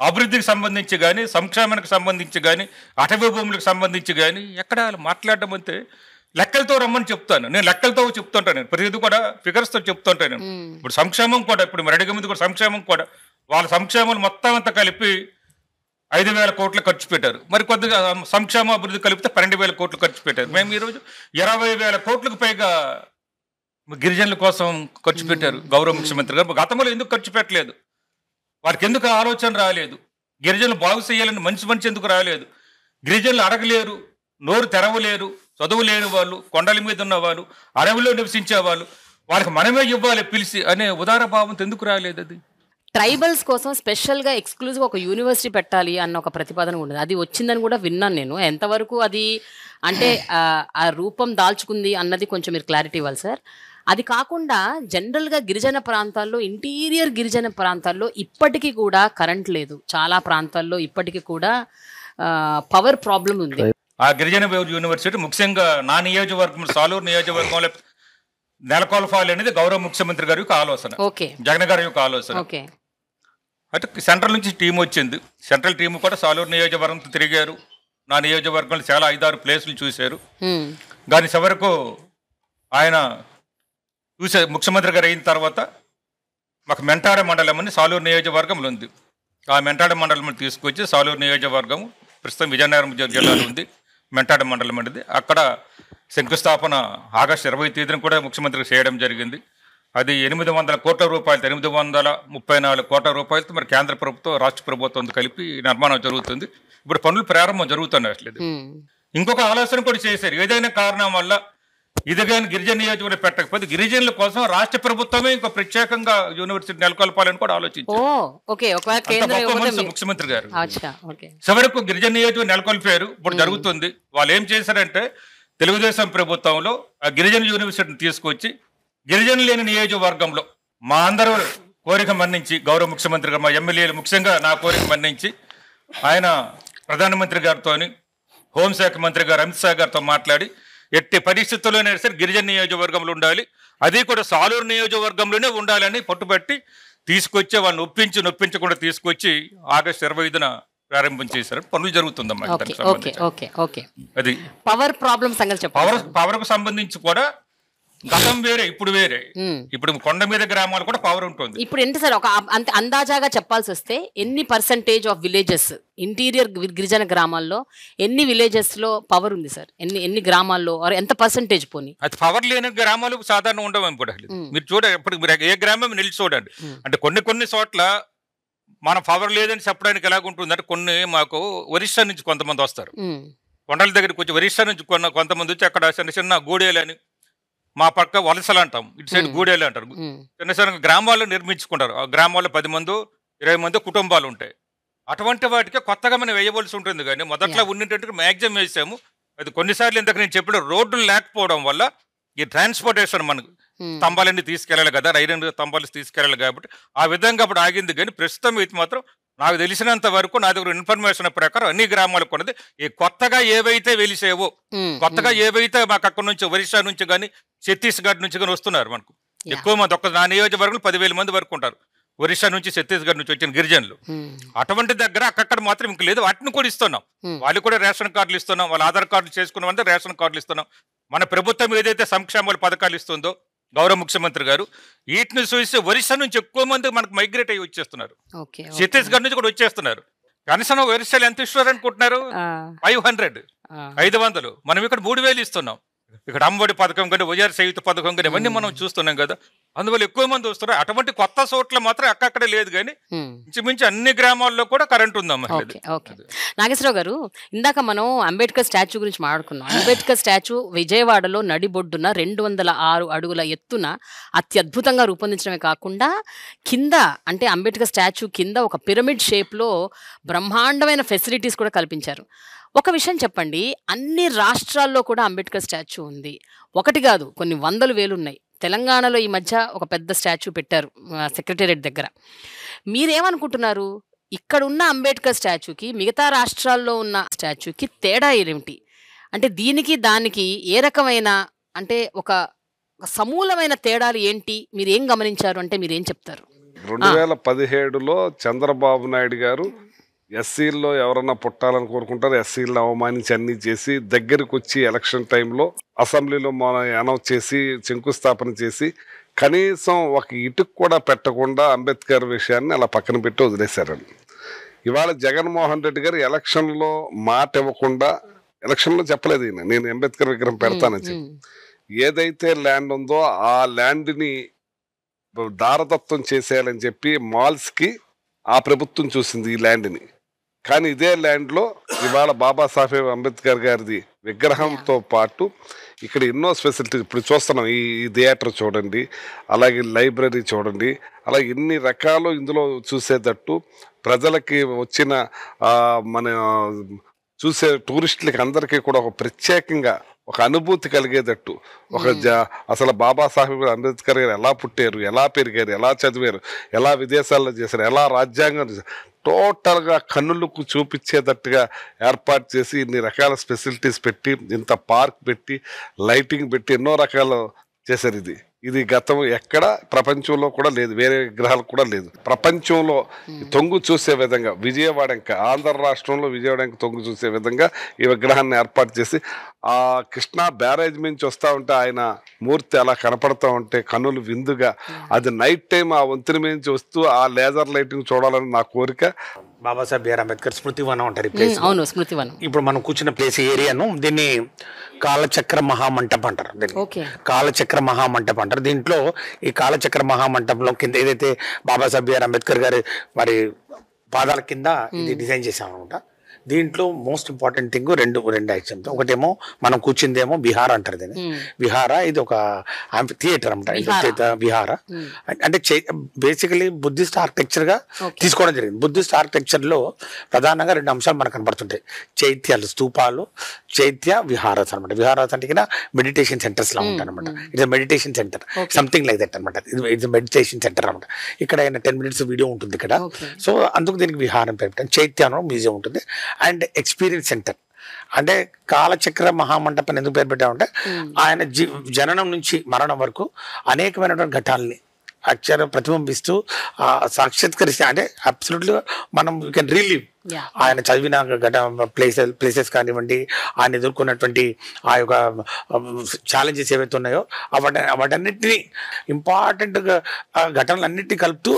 S2: అభివృద్ధికి సంబంధించి కానీ సంక్షేమానికి సంబంధించి కానీ అటవీ భూములకు సంబంధించి కానీ ఎక్కడ మాట్లాడడం అంతే లెక్కలతో రమ్మని చెప్తాను నేను లెక్కలతో చెప్తుంటాను నేను ప్రతిదీ కూడా ఫిగర్స్తో చెప్తుంటాను ఇప్పుడు సంక్షేమం కూడా ఇప్పుడు మరి అడిగే ముందు కూడా సంక్షేమం కూడా వాళ్ళ సంక్షేమం మొత్తం అంతా కలిపి ఐదు వేల కోట్లు ఖర్చు పెట్టారు మరి కొద్దిగా సంక్షేమ అభివృద్ధి కలిపితే పన్నెండు వేల కోట్లు ఖర్చు పెట్టారు మేము ఈరోజు ఇరవై వేల కోట్లకు పైగా గిరిజనుల కోసం ఖర్చు పెట్టారు గౌరవ ముఖ్యమంత్రి గారు గతంలో ఎందుకు ఖర్చు పెట్టలేదు వారికి ఎందుకు ఆలోచన రాలేదు గిరిజనులు బాగు చేయాలని మంచి మంచి ఎందుకు రాలేదు గిరిజనులు అడగలేరు నోరు తెరవలేరు లేని వాళ్ళు కొండల మీద ఉన్నవాళ్ళు అడవిలో నివసించే వాళ్ళు వాళ్ళకి మనమే ఇవ్వాలి పిలిచి అనే ఉదార భావంతో ఎందుకు రాలేదు అది
S1: ట్రైబల్స్ కోసం స్పెషల్గా ఎక్స్క్లూజివ్ ఒక యూనివర్సిటీ పెట్టాలి అన్న ఒక ప్రతిపాదన ఉండదు అది వచ్చిందని కూడా విన్నాను నేను ఎంతవరకు అది అంటే ఆ రూపం దాల్చుకుంది అన్నది కొంచెం మీరు క్లారిటీ ఇవ్వాలి సార్ అది కాకుండా జనరల్గా గిరిజన ప్రాంతాల్లో ఇంటీరియర్ గిరిజన ప్రాంతాల్లో ఇప్పటికీ కూడా కరెంట్ లేదు చాలా ప్రాంతాల్లో ఇప్పటికీ కూడా పవర్ ప్రాబ్లం ఉంది
S2: ఆ గిరిజన యూనివర్సిటీ ముఖ్యంగా నా నియోజకవర్గం సాలూరు నియోజకవర్గంలో నెలకొల్పాలి అనేది గౌరవ ముఖ్యమంత్రి గారి యొక్క ఆలోచన జగన్ గారి యొక్క ఆలోచన అయితే సెంట్రల్ నుంచి టీం వచ్చింది సెంట్రల్ టీం కూడా సాలూరు నియోజకవర్గంతో తిరిగారు నా నియోజకవర్గంలో చాలా ఐదారు ప్లేసులు చూశారు దాని చివరకు ఆయన చూసే ముఖ్యమంత్రి గారు అయిన తర్వాత మాకు మెంటాడ మండలం అని సాలూరు నియోజకవర్గంలో ఉంది ఆ మెంటాడ మండలం తీసుకొచ్చి సాలూరు నియోజకవర్గం ప్రస్తుతం విజయనగరం జిల్లాలో ఉంది మెంటాడ మండలం అనేది అక్కడ శంకుస్థాపన ఆగస్టు ఇరవై తేదీన కూడా ముఖ్యమంత్రికి చేయడం జరిగింది అది ఎనిమిది వందల కోట్ల రూపాయలు ఎనిమిది వందల ముప్పై నాలుగు కోట్ల రూపాయలతో మరి కేంద్ర ప్రభుత్వం రాష్ట్ర ప్రభుత్వంతో కలిపి నిర్మాణం జరుగుతుంది ఇప్పుడు పనులు ప్రారంభం జరుగుతున్నాయి ఇంకొక ఆలోచన కూడా చేశారు ఏదైనా కారణం వల్ల ఇది కానీ గిరిజన నియోజకవర్గం పెట్టకపోతే గిరిజనుల కోసం రాష్ట్ర ప్రభుత్వమే ఇంకో ప్రత్యేకంగా యూనివర్సిటీ నెలకొల్పాలని కూడా
S1: ఆలోచించారు
S2: ముఖ్యమంత్రి గారు చివరకు గిరిజన నియోజకవర్గం నెలకొల్పారు ఇప్పుడు జరుగుతుంది వాళ్ళు ఏం చేశారంటే తెలుగుదేశం ప్రభుత్వంలో ఆ గిరిజన యూనివర్సిటీని తీసుకొచ్చి గిరిజన లేని నియోజకవర్గంలో మా అందరూ కోరిక మన్నించి గౌరవ ముఖ్యమంత్రిగా మా ఎమ్మెల్యేలు ముఖ్యంగా నా కోరిక మన్నించి ఆయన ప్రధానమంత్రి గారితో హోంశాఖ మంత్రి గారు అమిత్ షా గారితో మాట్లాడి ఎట్టి పరిస్థితుల్లోనైనా సరే గిరిజన నియోజకవర్గంలో ఉండాలి అది కూడా సాలూరు నియోజకవర్గంలోనే ఉండాలని పట్టుబట్టి తీసుకొచ్చి వాళ్ళని ఒప్పించి నొప్పించకుండా తీసుకొచ్చి ఆగస్టు ఇరవై ఐదున ప్రారంభం చేశారు పనులు జరుగుతుందమ్మా అది
S1: పవర్ ప్రాబ్లమ్ పవర్
S2: పవర్ కు సంబంధించి కూడా గతం వేరే ఇప్పుడు వేరే ఇప్పుడు కొండ మీద గ్రామాలు కూడా పవర్ ఉంటుంది
S1: ఇప్పుడు ఎంత సార్ ఒక అంత అందాజాగా చెప్పాల్సి వస్తే ఎన్ని పర్సంటేజ్ ఆఫ్ విలేజెస్ ఇంటీరియర్ గిరిజన గ్రామాల్లో ఎన్ని విలేజెస్ లో పవర్ ఉంది సార్ ఎన్ని ఎన్ని గ్రామాల్లో ఎంత పర్సంటేజ్ పోని
S2: అది పవర్ లేని గ్రామాలు సాధారణ ఉండవు ఇప్పుడు మీరు చూడండి ఇప్పుడు మీరు ఏ గ్రామం నిలిచి చూడండి అంటే కొన్ని కొన్ని చోట్ల మన పవర్ లేదని చెప్పడానికి ఎలాగుంటుంది అంటే కొన్ని మాకు ఒరిస్సా నుంచి కొంతమంది వస్తారు కొండల దగ్గరికి వచ్చి ఒరిస్సా నుంచి కొంతమంది వచ్చి అక్కడ చిన్న చిన్న అని మా పక్క వలసలు అంటాం ఇటు సైడ్ గూడేలు అంటారు చిన్న చిన్న గ్రామాల్లో నిర్మించుకుంటారు ఆ గ్రామాల్లో పది మంది ఇరవై మంది కుటుంబాలు ఉంటాయి అటువంటి వాటికి కొత్తగా మనం వేయవలసి ఉంటుంది కానీ మొదట్లో ఉన్నటువంటి మ్యాక్సిమం వేసాము అది కొన్నిసార్లు ఇంతకు నేను చెప్పిన రోడ్లు లేకపోవడం వల్ల ఈ ట్రాన్స్పోర్టేషన్ మనకు స్తంభాలన్నీ తీసుకెళ్ళాలి కదా రైలు స్తంభాలు తీసుకెళ్ళాలి కాబట్టి ఆ విధంగా అప్పుడు ఆగింది కానీ ప్రస్తుతం ఇది మాత్రం నాకు తెలిసినంత వరకు నా దగ్గర ఇన్ఫర్మేషన్ ప్రకారం అన్ని గ్రామాలకు ఉన్నది ఈ కొత్తగా ఏవైతే వెలిసేవో కొత్తగా ఏవైతే మాకు అక్కడ నుంచి ఒరిస్సా నుంచి కానీ ఛత్తీస్గఢ్ నుంచి కానీ వస్తున్నారు మనకు ఎక్కువ మంది ఒక్క నా నియోజకవర్గంలో పదివేల మంది వరకు ఉంటారు ఒరిస్సా నుంచి ఛత్తీస్గఢ్ నుంచి వచ్చిన గిరిజనులు అటువంటి దగ్గర అక్కడ మాత్రం ఇంక లేదు వాటిని కూడా ఇస్తున్నాం వాళ్ళు కూడా రేషన్ కార్డులు ఇస్తున్నాం వాళ్ళ ఆధార్ కార్డులు చేసుకున్న రేషన్ కార్డులు ఇస్తున్నాం మన ప్రభుత్వం ఏదైతే సంక్షేమ పథకాలు ఇస్తుందో గౌరవ ముఖ్యమంత్రి గారు వీటిని చూస్తే ఒరిస్సా నుంచి ఎక్కువ మంది మనకు మైగ్రేట్ అయ్యి వచ్చేస్తున్నారు ఛత్తీస్గఢ్ నుంచి కూడా వచ్చేస్తున్నారు కనీసం ఒరిస్సాలు ఎంత ఇస్తున్నారు అనుకుంటున్నారు ఫైవ్ హండ్రెడ్ ఐదు వందలు మనం ఇక్కడ మూడు వేలు ఇస్తున్నాం ఇక్కడ అమ్మఒడి పథకం కానీ వజార్ సయుత పథకం కానీ ఇవన్నీ మనం చూస్తున్నాం కదా అందువల్ల ఎక్కువ మంది వస్తున్నారు అటువంటి కొత్త చోట్ల మాత్రం అక్కడ లేదు కానీ ఇంచుమించు అన్ని గ్రామాల్లో కూడా కరెంట్ ఓకే
S1: నాగేశ్వరరావు గారు ఇందాక మనం అంబేద్కర్ స్టాచ్యూ గురించి మాట్లాడుకున్నాం అంబేద్కర్ స్టాచ్యూ విజయవాడలో నడిబొడ్డున రెండు వందల ఆరు అడుగుల ఎత్తున అత్యద్భుతంగా రూపొందించడమే కాకుండా కింద అంటే అంబేద్కర్ స్టాచ్యూ కింద ఒక పిరమిడ్ షేప్లో బ్రహ్మాండమైన ఫెసిలిటీస్ కూడా కల్పించారు ఒక విషయం చెప్పండి అన్ని రాష్ట్రాల్లో కూడా అంబేద్కర్ స్టాచ్యూ ఉంది ఒకటి కాదు కొన్ని వందలు వేలు ఉన్నాయి తెలంగాణలో ఈ మధ్య ఒక పెద్ద స్టాచ్యూ పెట్టారు సెక్రటేరియట్ దగ్గర మీరేమనుకుంటున్నారు ఇక్కడ ఉన్న అంబేద్కర్ స్టాచ్యూకి మిగతా రాష్ట్రాల్లో ఉన్న స్టాచ్యూకి తేడా ఏమిటి అంటే దీనికి దానికి ఏ రకమైన అంటే ఒక సమూలమైన తేడాలు ఏంటి మీరు ఏం గమనించారు అంటే మీరు ఏం చెప్తారు
S7: రెండు వేల పదిహేడులో చంద్రబాబు నాయుడు గారు ఎస్సీల్లో ఎవరన్నా పుట్టాలని కోరుకుంటారు ఎస్సీలను అవమానించి అన్ని చేసి దగ్గరికి వచ్చి ఎలక్షన్ టైంలో అసెంబ్లీలో మన అనౌన్స్ చేసి శంకుస్థాపన చేసి కనీసం ఒక ఇటుకు కూడా పెట్టకుండా అంబేద్కర్ విషయాన్ని అలా పక్కన పెట్టి వదిలేశారండి ఇవాళ జగన్మోహన్ రెడ్డి గారు ఎలక్షన్లో మాట ఇవ్వకుండా ఎలక్షన్లో చెప్పలేదు ఈయన నేను అంబేద్కర్ విగ్రహం పెడతానని చెప్పి ఏదైతే ల్యాండ్ ఉందో ఆ ల్యాండ్ని దారతత్వం చేసేయాలని చెప్పి మాల్స్కి ఆ ప్రభుత్వం చూసింది ఈ ల్యాండ్ని కానీ ఇదే ల్యాండ్లో ఇవాళ బాబాసాహెబ్ అంబేద్కర్ గారిది విగ్రహంతో పాటు ఇక్కడ ఎన్నో స్పెసిలిటీ ఇప్పుడు చూస్తున్నాం ఈ థియేటర్ చూడండి అలాగే లైబ్రరీ చూడండి అలా ఎన్ని రకాలు ఇందులో చూసేటట్టు ప్రజలకి వచ్చిన మన చూసే టూరిస్టులకి అందరికీ కూడా ఒక ప్రత్యేకంగా ఒక అనుభూతి కలిగేటట్టు ఒక అసలు బాబాసాహెబ్ అంబేద్కర్ గారు ఎలా పుట్టారు ఎలా పెరిగారు ఎలా చదివారు ఎలా విదేశాల్లో చేశారు ఎలా రాజ్యాంగం టోటల్గా కన్నులకు చూపించేటట్టుగా ఏర్పాటు చేసి ఇన్ని రకాల ఫెసిలిటీస్ పెట్టి ఇంత పార్క్ పెట్టి లైటింగ్ పెట్టి ఎన్నో రకాలు చేశారు ఇది ఇది గతం ఎక్కడ ప్రపంచంలో కూడా లేదు వేరే గ్రహాలు కూడా లేదు ప్రపంచంలో తొంగు చూసే విధంగా విజయవాడ ఇంకా ఆంధ్ర రాష్ట్రంలో విజయవాడ ఇంకా తొంగు చూసే విధంగా ఈ విగ్రహాన్ని ఏర్పాటు చేసి ఆ కృష్ణా బ్యారేజ్ నుంచి వస్తూ ఉంటే ఆయన మూర్తి అలా కనపడతా ఉంటే కన్నులు విందుగా అది నైట్ టైం ఆ వంతెన నుంచి వస్తూ ఆ లేజర్ లైటింగ్ చూడాలని నా కోరిక బాబాసాహెబ్ బిఆర్ అంబేద్కర్ స్మృతివనం అంటారు ఈ ప్లేస్ అవును
S5: స్మృతివనం ఇప్పుడు మనం కూర్చున్న ప్లేస్ ఏరియాను దీన్ని కాలచక్ర మహామంటప్ అంటారు దీన్ని కాలచక్ర మహామంటప్ అంటారు దీంట్లో ఈ కాలచక్ర మహామంటపంలో కింద ఏదైతే బాబాసాహెబ్ అంబేద్కర్ గారి మరి పాదాల కింద ఇది డిజైన్ చేశాం అనమాట దీంట్లో మోస్ట్ ఇంపార్టెంట్ థింగ్ రెండు రెండు ఐటమ్స్ ఒకటేమో మనం కూర్చుందేమో బిహార్ అంటారు దీన్ని బిహార hmm. ఇది ఒక థియేటర్ అనమాట బిహార అంటే బేసికలీ బుద్ధిస్ట్ ఆర్కిటెక్చర్ గా తీసుకోవడం జరిగింది బుద్ధిస్ట్ ఆర్కిటెక్చర్ లో ప్రధానంగా రెండు అంశాలు మనకు కనబడుతుంటాయి చైత్యాలు స్తూపాలు చైత్య విహారస్ అనమాట విహారాస్ అంటే మెడిటేషన్ సెంటర్స్ లా hmm. ఉంటాయి అనమాట hmm. It's meditation centre something like that అనమాట ఇది మెడిటేషన్ సెంటర్ అనమాట ఇక్కడ టెన్ మినిట్స్ వీడియో ఉంటుంది ఇక్కడ సో అందుకు దీనికి విహారం పేరు చైత్యానం మ్యూజియం ఉంటుంది అండ్ ఎక్స్పీరియన్స్ సెంటర్ అంటే కాలచక్ర మహామండపం ఎందుకు పేరు పెట్టామంటే ఆయన జీ జననం నుంచి మరణం వరకు అనేకమైనటువంటి ఘటాలని అక్షర ప్రతిబింబిస్తూ సాక్షాత్కరిస్తే అంటే అబ్సల్యూట్లీ మనం యూ కెన్ రీలివ్ ఆయన చదివిన ఘట ప్లేసెస్ ప్లేసెస్ కానివ్వండి ఆయన ఎదుర్కొన్నటువంటి ఆ యొక్క ఛాలెంజెస్ ఏవైతే ఉన్నాయో వాటి వాటన్నిటినీ ఇంపార్టెంట్ ఘటనలన్నిటినీ కలుపుతూ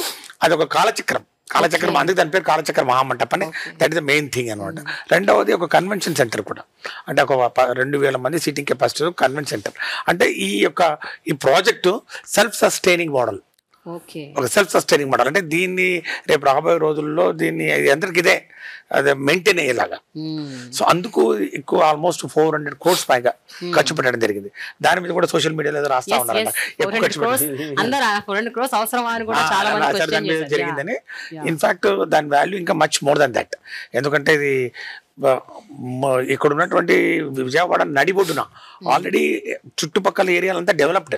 S5: అది ఒక కాలచక్రం కాలచక్రం అందుకు దాని పేరు Kalachakra Mahamantapa that is the main thing అనమాట రెండవది ఒక కన్వెన్షన్ సెంటర్ కూడా అంటే ఒక రెండు వేల మంది సీటింగ్ కెపాసిటీ కన్వెన్షన్ సెంటర్ అంటే ఈ యొక్క ఈ ప్రాజెక్టు సెల్ఫ్ సస్టైనింగ్ మోడల్ ఒక సెల్ఫ్ సస్టైనింగ్ మోడల్ అంటే దీన్ని రేపు రాబోయే రోజుల్లో దీన్ని అందరికి ఇదే అదే మెయింటైన్ అయ్యేలాగా సో hmm. అందుకు ఎక్కువ ఆల్మోస్ట్ ఫోర్ హండ్రెడ్ కోర్స్ పైగా hmm. ఖర్చు పెట్టడం జరిగింది దాని మీద కూడా సోషల్ మీడియాలో రాస్తా ఉన్నారు జరిగిందని ఇన్ఫాక్ట్ దాని వాల్యూ ఇంకా మచ్ మోర్ దాన్ దట్ ఎందుకంటే ఇది ఇక్కడ ఉన్నటువంటి విజయవాడ నడిబొడ్డున ఆల్రెడీ చుట్టుపక్కల ఏరియాలంతా డెవలప్డ్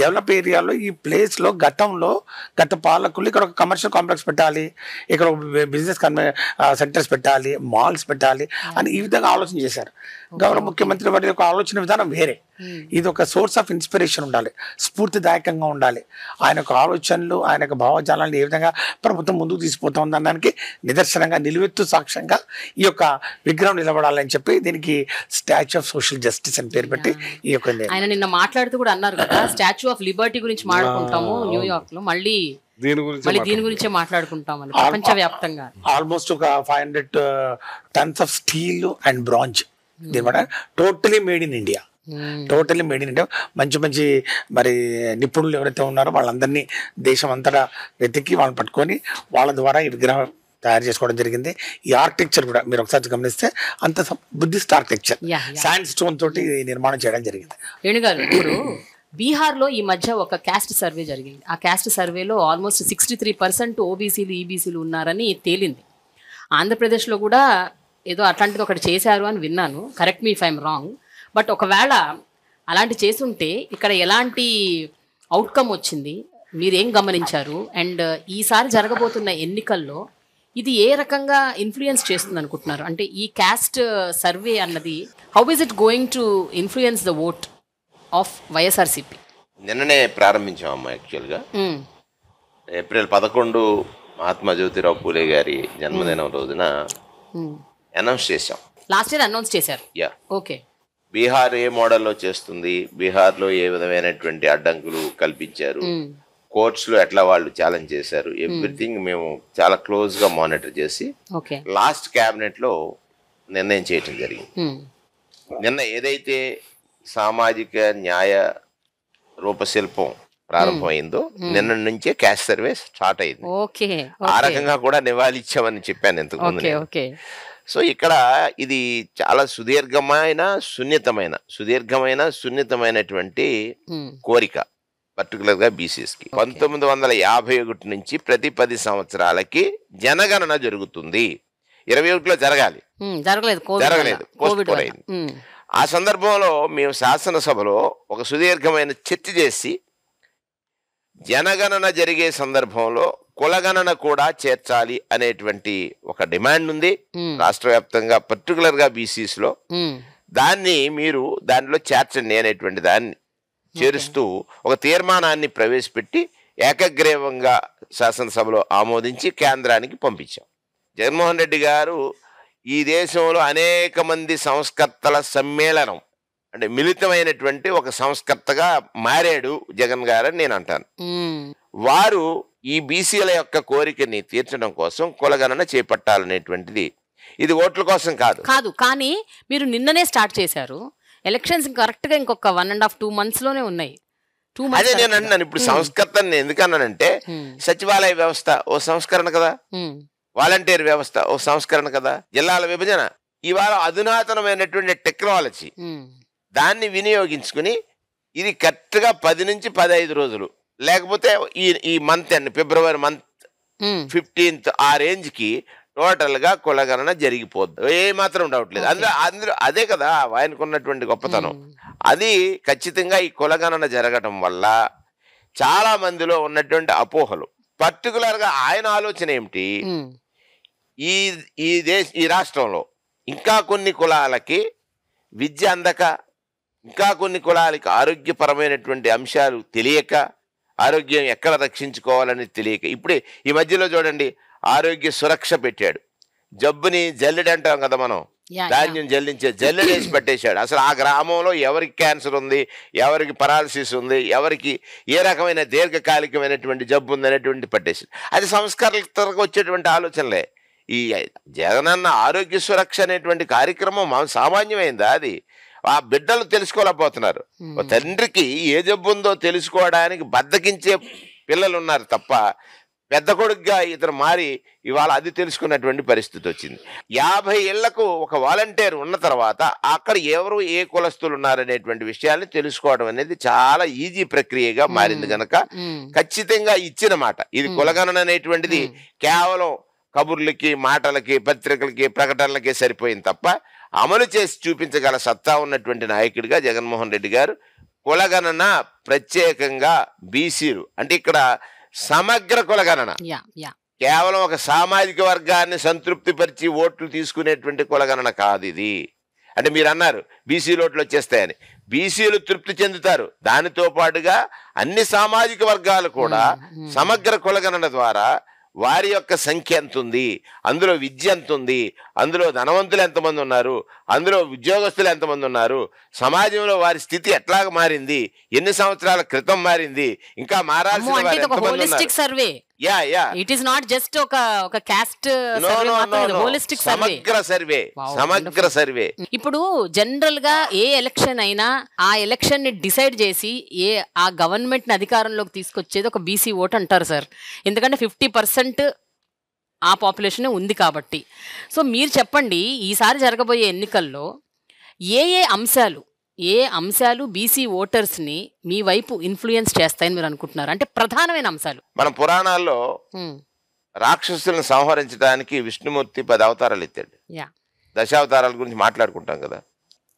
S5: డెవలప్ ఏరియాలో ఈ ప్లేస్లో గతంలో గత పాలకులు ఇక్కడ ఒక కమర్షియల్ కాంప్లెక్స్ పెట్టాలి ఇక్కడ బిజినెస్ సెంటర్స్ పెట్టాలి మాల్స్ పెట్టాలి అని ఈ విధంగా ఆలోచన చేశారు గౌరవ ముఖ్యమంత్రి వారి యొక్క ఆలోచన విధానం వేరే hmm. ఇది ఒక సోర్స్ ఆఫ్ ఇన్స్పిరేషన్ ఉండాలి స్ఫూర్తిదాయకంగా ఉండాలి ఆయన యొక్క ఆలోచనలు ఆయన యొక్క భావజాలను ఏ విధంగా ప్రభుత్వం ముందుకు తీసుకుపోతా దానికి నిదర్శనంగా నిలువెత్తు సాక్ష్యంగా ఈ యొక్క విగ్రహం నిలబడాలని చెప్పి దీనికి స్టాచ్యూ ఆఫ్ సోషల్ జస్టిస్ అని పేరు పెట్టి hmm. ఈ యొక్క
S1: ఆయన నిన్న మాట్లాడుతూ కూడా అన్నారు కదా స్టాచ్యూ ఆఫ్ లిబర్టీ గురించి hmm. మాట్లాడుకుంటాము న్యూయార్క్ లో మళ్ళీ
S5: దీని ఆల్మోస్ట్ ఒక five hundred tons of steel and bronze దీనిమాట totally made in India totally made in India మంచి మంచి మరి నిపుణులు ఎవరైతే ఉన్నారో వాళ్ళందరినీ దేశం అంతటా వెతికి వాళ్ళని పట్టుకొని వాళ్ళ ద్వారా ఈ విగ్రహం తయారు చేసుకోవడం జరిగింది ఈ ఆర్కిటెక్చర్ కూడా మీరు ఒకసారి గమనిస్తే అంత బుద్ధిస్ట్ ఆర్కిటెక్చర్ సైన్స్ స్టోన్ తోటి నిర్మాణం చేయడం జరిగింది
S1: బీహార్లో ఈ మధ్య ఒక క్యాస్ట్ సర్వే జరిగింది ఆ క్యాస్ట్ సర్వేలో ఆల్మోస్ట్ సిక్స్టీ త్రీ పర్సెంట్ ఓబీసీలు ఈబీసీలు ఉన్నారని తేలింది ఆంధ్రప్రదేశ్లో కూడా ఏదో అట్లాంటిది ఒకటి చేశారు అని విన్నాను correct me if I'm wrong but ఒకవేళ అలాంటి ఉంటే ఇక్కడ ఎలాంటి అవుట్కమ్ వచ్చింది మీరేం గమనించారు అండ్ ఈసారి జరగబోతున్న ఎన్నికల్లో ఇది ఏ రకంగా ఇన్ఫ్లుయెన్స్ చేస్తుంది అనుకుంటున్నారు అంటే ఈ క్యాస్ట్ సర్వే అన్నది how is it going to influence the vote of YSRCP
S6: నిన్ననే ప్రారంభించామమ్మా యాక్చువల్గా hmm. ఏప్రిల్ పదకొండు మహాత్మా జ్యోతిరావు పూలే గారి జన్మదినం hmm. రోజున hmm. అనౌన్స్ చేశాం
S1: లాస్ట్ ఇయర్ అనౌన్స్ చేశారు యా ఓకే
S6: బీహార్ ఏ మోడల్లో చేస్తుంది బీహార్లో ఏ విధమైనటువంటి అడ్డంకులు కల్పించారు hmm. కోర్ట్స్లో ఎట్లా వాళ్ళు ఛాలెంజ్ చేశారు ఎవ్రీథింగ్ hmm. మేము చాలా క్లోజ్గా మానిటర్ చేసి లాస్ట్ క్యాబినెట్లో నిర్ణయం చేయటం జరిగింది
S8: hmm. నిన్న
S6: ఏదైతే సామాజిక న్యాయ రూపశిల్పం ప్రారంభమైందో నిన్న నుంచే క్యాష్ సర్వే స్టార్ట్ అయింది ఆ రకంగా కూడా నివాళి ఇచ్చామని చెప్పాను ఇంతకు ముందు సో ఇక్కడ ఇది చాలా సుదీర్ఘమైన సున్నితమైన సుదీర్ఘమైన సున్నితమైనటువంటి కోరిక పర్టికులర్గా కి పంతొమ్మిది వందల యాభై ఒకటి నుంచి ప్రతి పది సంవత్సరాలకి జనగణన జరుగుతుంది ఇరవై ఒకటిలో జరగాలి
S1: జరగలేదు జరగలేదు
S6: ఆ సందర్భంలో మేము శాసనసభలో ఒక సుదీర్ఘమైన చర్చ చేసి జనగణన జరిగే సందర్భంలో కులగణన కూడా చేర్చాలి అనేటువంటి ఒక డిమాండ్ ఉంది రాష్ట్ర వ్యాప్తంగా పర్టికులర్ గా బీసీస్ లో దాన్ని మీరు దానిలో చేర్చండి అనేటువంటి దాన్ని చేరుస్తూ ఒక తీర్మానాన్ని ప్రవేశపెట్టి ఏకగ్రీవంగా శాసనసభలో ఆమోదించి కేంద్రానికి పంపించాం జగన్మోహన్ రెడ్డి గారు ఈ దేశంలో అనేక మంది సంస్కర్తల సమ్మేళనం అంటే మిళితమైనటువంటి ఒక సంస్కర్తగా మారాడు జగన్ గారని నేను అంటాను వారు ఈ బీసీల యొక్క కోరికని తీర్చడం కోసం కులగణన చేపట్టాలనేటువంటిది ఇది ఓట్ల కోసం కాదు కాదు
S1: కానీ మీరు నిన్ననే స్టార్ట్ చేశారు ఎలక్షన్స్ కరెక్ట్ గా ఇంకొక one and half two months లోనే ఉన్నాయి అదే నేను
S6: అన్నాను ఇప్పుడు సంస్కర్తని ఎందుకన్నానంటే సచివాలయ వ్యవస్థ ఓ సంస్కరణ కదా వాలంటీర్ వ్యవస్థ ఓ సంస్కరణ కదా జిల్లాల విభజన ఇవాళ అధునాతనమైనటువంటి టెక్నాలజీ దాన్ని వినియోగించుకుని ఇది కరెక్ట్గా పది నుంచి పదహైదు రోజులు లేకపోతే ఈ ఈ month and February month fifteenth ఆ రేంజ్కి టోటల్గా కులగణన జరిగిపోద్దు ఏ మాత్రం డౌట్ లేదు అందులో అందులో అదే కదా ఆయనకున్నటువంటి గొప్పతనం అది ఖచ్చితంగా ఈ కులగణన జరగటం వల్ల చాలా మందిలో ఉన్నటువంటి అపోహలు పర్టికులర్గా ఆయన ఆలోచన ఏమిటి ఈ ఈ దేశ ఈ రాష్ట్రంలో ఇంకా కొన్ని కులాలకి విద్య అందక ఇంకా కొన్ని కులాలకి ఆరోగ్యపరమైనటువంటి అంశాలు తెలియక ఆరోగ్యం ఎక్కడ రక్షించుకోవాలని తెలియక ఇప్పుడే ఈ మధ్యలో చూడండి ఆరోగ్య సురక్ష పెట్టాడు జబ్బుని జల్లెడు అంటాం కదా మనం ధాన్యం జల్లించే వేసి పెట్టేశాడు అసలు ఆ గ్రామంలో ఎవరికి క్యాన్సర్ ఉంది ఎవరికి పరాలసిస్ ఉంది ఎవరికి ఏ రకమైన దీర్ఘకాలికమైనటువంటి జబ్బు ఉంది అనేటువంటి పట్టేశాడు అది సంస్కారాలకు వచ్చేటువంటి ఆలోచనలే ఈ జగనన్న ఆరోగ్య సురక్ష అనేటువంటి కార్యక్రమం సామాన్యమైందా అది ఆ బిడ్డలు తెలుసుకోలేకపోతున్నారు తండ్రికి ఏ జబ్బు ఉందో తెలుసుకోవడానికి బద్దకించే పిల్లలు ఉన్నారు తప్ప పెద్ద కొడుకుగా ఇతను మారి ఇవాళ అది తెలుసుకున్నటువంటి పరిస్థితి వచ్చింది యాభై ఏళ్లకు ఒక వాలంటీర్ ఉన్న తర్వాత అక్కడ ఎవరు ఏ కులస్తులు ఉన్నారనేటువంటి విషయాన్ని తెలుసుకోవడం అనేది చాలా ఈజీ ప్రక్రియగా మారింది కనుక ఖచ్చితంగా ఇచ్చిన మాట ఇది కులగణన అనేటువంటిది కేవలం కబుర్లకి మాటలకి పత్రికలకి ప్రకటనలకి సరిపోయింది తప్ప అమలు చేసి చూపించగల సత్తా ఉన్నటువంటి నాయకుడిగా జగన్మోహన్ రెడ్డి గారు కులగణన ప్రత్యేకంగా బీసీలు అంటే ఇక్కడ సమగ్ర కులగణన కేవలం ఒక సామాజిక వర్గాన్ని సంతృప్తిపరిచి ఓట్లు తీసుకునేటువంటి కులగణన కాదు ఇది అంటే మీరు అన్నారు బీసీలు ఓట్లు వచ్చేస్తాయని బీసీలు తృప్తి చెందుతారు దానితో పాటుగా అన్ని సామాజిక వర్గాలు కూడా సమగ్ర కులగణన ద్వారా వారి యొక్క సంఖ్య ఎంత ఉంది అందులో విద్య ఎంత ఉంది అందులో ధనవంతులు ఎంతమంది ఉన్నారు అందులో ఉద్యోగస్తులు ఎంతమంది ఉన్నారు సమాజంలో వారి స్థితి ఎట్లాగ మారింది ఎన్ని సంవత్సరాల క్రితం మారింది ఇంకా మారాల్సిన
S1: survey yeah yeah it is not just ఒక ఒక క్యాస్ట్ uh, హోలిస్టిక్ సమగ్ర
S6: సర్వే సమగ్ర సర్వే
S1: ఇప్పుడు జనరల్ గా ఏ ఎలక్షన్ అయినా ఆ ఎలక్షన్ ని డిసైడ్ చేసి ఏ ఆ గవర్నమెంట్ ని అధికారంలోకి తీసుకొచ్చేది ఒక బీసీ ఓట్ అంటారు సార్ ఎందుకంటే ఫిఫ్టీ పర్సెంట్ ఆ పాపులేషన్ ఉంది కాబట్టి సో మీరు చెప్పండి ఈసారి జరగబోయే ఎన్నికల్లో ఏ ఏ అంశాలు ఏ అంశాలు బీసీ ఓటర్స్ ని మీ వైపు ఇన్ఫ్లుయెన్స్ చేస్తాయని మీరు అనుకుంటున్నారు అంటే ప్రధానమైన అంశాలు
S6: మన పురాణాల్లో రాక్షసులను సంహరించడానికి విష్ణుమూర్తి పది అవతారాలు ఎత్తాడు దశావతారాల గురించి మాట్లాడుకుంటాం కదా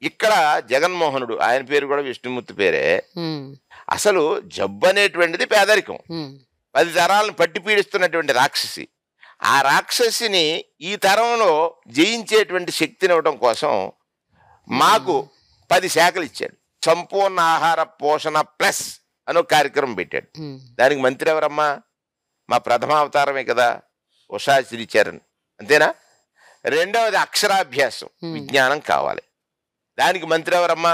S6: ఇక్కడ జగన్మోహనుడు ఆయన పేరు కూడా విష్ణుమూర్తి పేరే అసలు జబ్బు అనేటువంటిది పేదరికం పది తరాలను పట్టి పీడిస్తున్నటువంటి రాక్షసి ఆ రాక్షసిని ఈ తరంలో జయించేటువంటి శక్తిని ఇవ్వడం కోసం మాకు పది శాఖలు ఇచ్చాడు సంపూర్ణ ఆహార పోషణ ప్లస్ అని ఒక కార్యక్రమం పెట్టాడు దానికి మంత్రి ఎవరమ్మా మా ప్రథమ అవతారమే కదా ఉషా శ్రీచరణ్ అంతేనా రెండవది అక్షరాభ్యాసం విజ్ఞానం కావాలి దానికి మంత్రి ఎవరమ్మా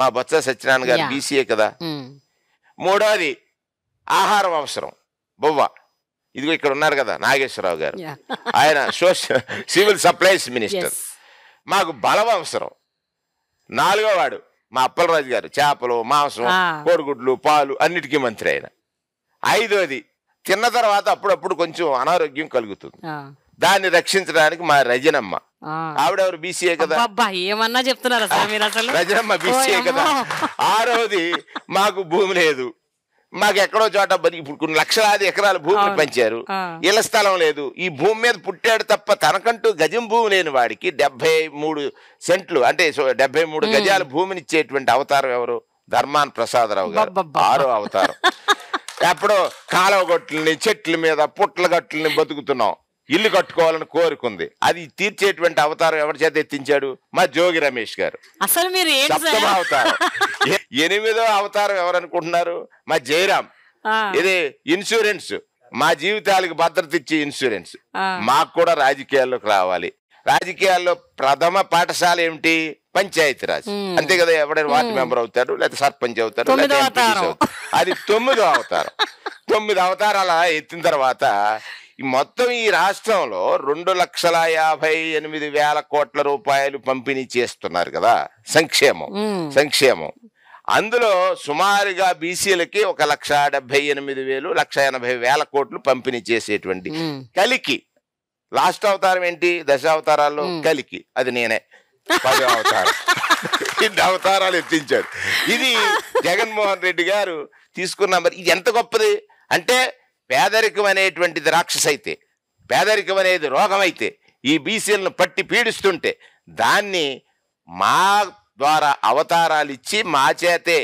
S6: మా బొత్స సత్యనారాయణ గారు బీసీఏ కదా మూడవది ఆహారం అవసరం బొవ్వ ఇదిగో ఇక్కడ ఉన్నారు కదా నాగేశ్వరరావు గారు ఆయన సోషల్ సివిల్ సప్లైస్ మినిస్టర్ <laughs> మాకు బలం అవసరం నాలుగో వాడు మా అప్పలరాజు గారు చేపలు మాంసం కోడిగుడ్లు పాలు అన్నిటికీ మంత్రి ఆయన ఐదోది తిన్న తర్వాత అప్పుడప్పుడు కొంచెం అనారోగ్యం కలుగుతుంది దాన్ని రక్షించడానికి మా రజనమ్మ ఆవిడెవరు బీసీఏ కదా
S1: ఏమన్నా చెప్తున్నారు రజనమ్మ బీసీఏ కదా
S6: ఆరోది మాకు భూమి లేదు మాకు ఎక్కడో చోట బతికి ఇప్పుడు కొన్ని లక్షలాది ఎకరాల భూమిని పంచారు ఇళ్ల స్థలం లేదు ఈ భూమి మీద పుట్టాడు తప్ప తనకంటూ గజం భూమి లేని వాడికి డెబ్బై మూడు సెంట్లు అంటే డెబ్బై మూడు గజాల భూమిని ఇచ్చేటువంటి అవతారం ఎవరు ధర్మాన్ ప్రసాదరావు గారు ఆరో అవతారం <laughs> ఎప్పుడో కాలువ గొట్లని చెట్ల మీద పుట్ల గట్లని బతుకుతున్నాం ఇల్లు కట్టుకోవాలని కోరుకుంది అది తీర్చేటువంటి అవతారం ఎవరి చేత ఎత్తించాడు మా జోగి రమేష్ గారు
S1: అసలు మీరు అవతారం
S6: <laughs> ఎనిమిదో అవతారం ఎవరనుకుంటున్నారు మా జయరాం ఇది ఇన్సూరెన్స్ మా జీవితాలకు భద్రత ఇచ్చే ఇన్సూరెన్స్ మాకు కూడా రాజకీయాల్లోకి రావాలి రాజకీయాల్లో ప్రథమ పాఠశాల ఏమిటి పంచాయతీ రాజ్ అంతే కదా ఎవడైనా వార్డు మెంబర్ అవుతాడు లేదా సర్పంచ్ అవుతాడు అది తొమ్మిదో అవతారం <laughs> తొమ్మిది అవతారాల ఎత్తిన తర్వాత మొత్తం ఈ రాష్ట్రంలో రెండు లక్షల యాభై ఎనిమిది వేల కోట్ల రూపాయలు పంపిణీ చేస్తున్నారు కదా సంక్షేమం సంక్షేమం అందులో సుమారుగా బీసీలకి ఒక లక్ష డెబ్బై ఎనిమిది వేలు లక్ష ఎనభై వేల కోట్లు పంపిణీ చేసేటువంటి కలికి లాస్ట్ అవతారం ఏంటి దశ అవతారాల్లో కలికి అది నేనే పదో అవతారం <laughs> ఇన్ని అవతారాలు ఎత్తించారు ఇది జగన్మోహన్ రెడ్డి గారు తీసుకున్న మరి ఇది ఎంత గొప్పది అంటే పేదరికం అనేటువంటిది రాక్షస అయితే పేదరికం అనేది రోగమైతే ఈ బీసీలను పట్టి పీడిస్తుంటే దాన్ని మా ద్వారా అవతారాలు ఇచ్చి మా చేతే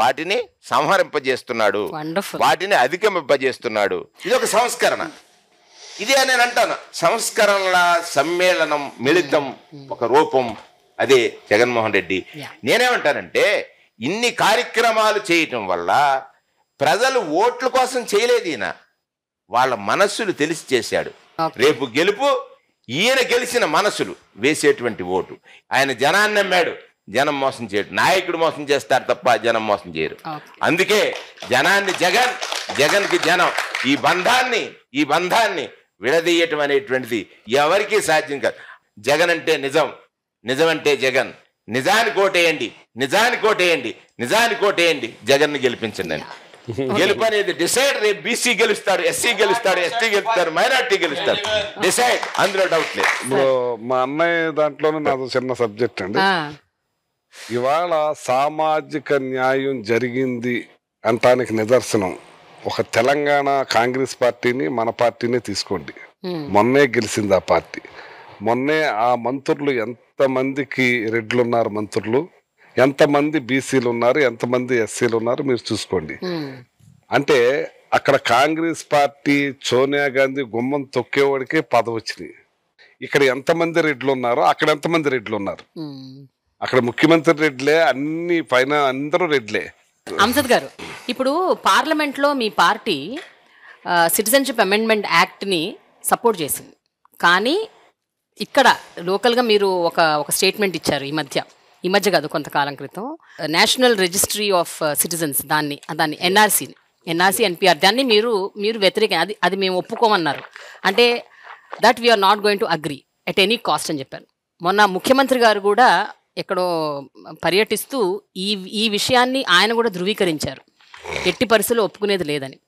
S6: వాటిని సంహరింపజేస్తున్నాడు వాటిని అధిగమింపజేస్తున్నాడు ఇది ఒక సంస్కరణ ఇది నేను అంటాను సంస్కరణల సమ్మేళనం మిళితం hmm. ఒక రూపం అదే జగన్మోహన్ రెడ్డి నేనేమంటానంటే ఇన్ని కార్యక్రమాలు చేయటం వల్ల ప్రజలు ఓట్ల కోసం చేయలేదు ఈయన వాళ్ళ మనస్సులు తెలిసి చేశాడు రేపు గెలుపు ఈయన గెలిచిన మనసులు వేసేటువంటి ఓటు ఆయన జనాన్ని నమ్మాడు జనం మోసం చేయడు నాయకుడు మోసం చేస్తారు తప్ప జనం మోసం చేయరు అందుకే జనాన్ని జగన్ కి జనం ఈ బంధాన్ని ఈ బంధాన్ని విడదీయటం అనేటువంటిది ఎవరికీ సాధ్యం కాదు జగన్ అంటే నిజం నిజం అంటే జగన్ నిజానికి ఓటేయండి నిజానికి ఓటేయండి నిజానికి ఓటేయండి జగన్ను గెలిపించండి గెలుపు అనేది డిసైడ్ రేపు బీసీ గెలుస్తారు ఎస్సీ గెలుస్తారు ఎస్టీ గెలుస్తారు మైనార్టీ గెలుస్తారు
S7: డిసైడ్ అందులో డౌట్ లేదు మా అన్నయ్య దాంట్లోనే నాకు చిన్న సబ్జెక్ట్ అండి ఇవాళ సామాజిక న్యాయం జరిగింది అంటానికి నిదర్శనం ఒక తెలంగాణ కాంగ్రెస్ పార్టీని మన పార్టీనే తీసుకోండి hmm. మొన్నే గెలిచింది ఆ పార్టీ మొన్నే ఆ మంత్రులు ఎంతమందికి రెడ్లున్నారు మంత్రులు ఎంతమంది బీసీలు ఉన్నారు ఎంతమంది ఎస్సీలు ఉన్నారు మీరు చూసుకోండి అంటే అక్కడ కాంగ్రెస్ పార్టీ సోనియా గాంధీ గుమ్మం తొక్కేవాడికే పదవి వచ్చింది ఇక్కడ ఎంతమంది రెడ్లు ఉన్నారో అక్కడ ఎంతమంది రెడ్లు ఉన్నారు అక్కడ ముఖ్యమంత్రి రెడ్లే అన్ని పైన అందరూ రెడ్లే అంసద్
S1: గారు ఇప్పుడు పార్లమెంట్లో మీ పార్టీ సిటిజన్షిప్ అమెండ్మెంట్ యాక్ట్ని సపోర్ట్ చేసింది కానీ ఇక్కడ లోకల్గా మీరు ఒక ఒక స్టేట్మెంట్ ఇచ్చారు ఈ మధ్య ఈ మధ్య కాదు కొంతకాలం క్రితం నేషనల్ రిజిస్ట్రీ ఆఫ్ సిటిజన్స్ దాన్ని దాన్ని ఎన్ఆర్సీని ఎన్ఆర్సీ ఎన్పిఆర్ దాన్ని మీరు మీరు వ్యతిరేక అది అది మేము ఒప్పుకోమన్నారు అంటే that we're not going to agree at any cost అని చెప్పారు మొన్న ముఖ్యమంత్రి గారు కూడా ఎక్కడో పర్యటిస్తూ ఈ ఈ విషయాన్ని ఆయన కూడా ధృవీకరించారు ఎట్టి పరిస్థితులు ఒప్పుకునేది లేదని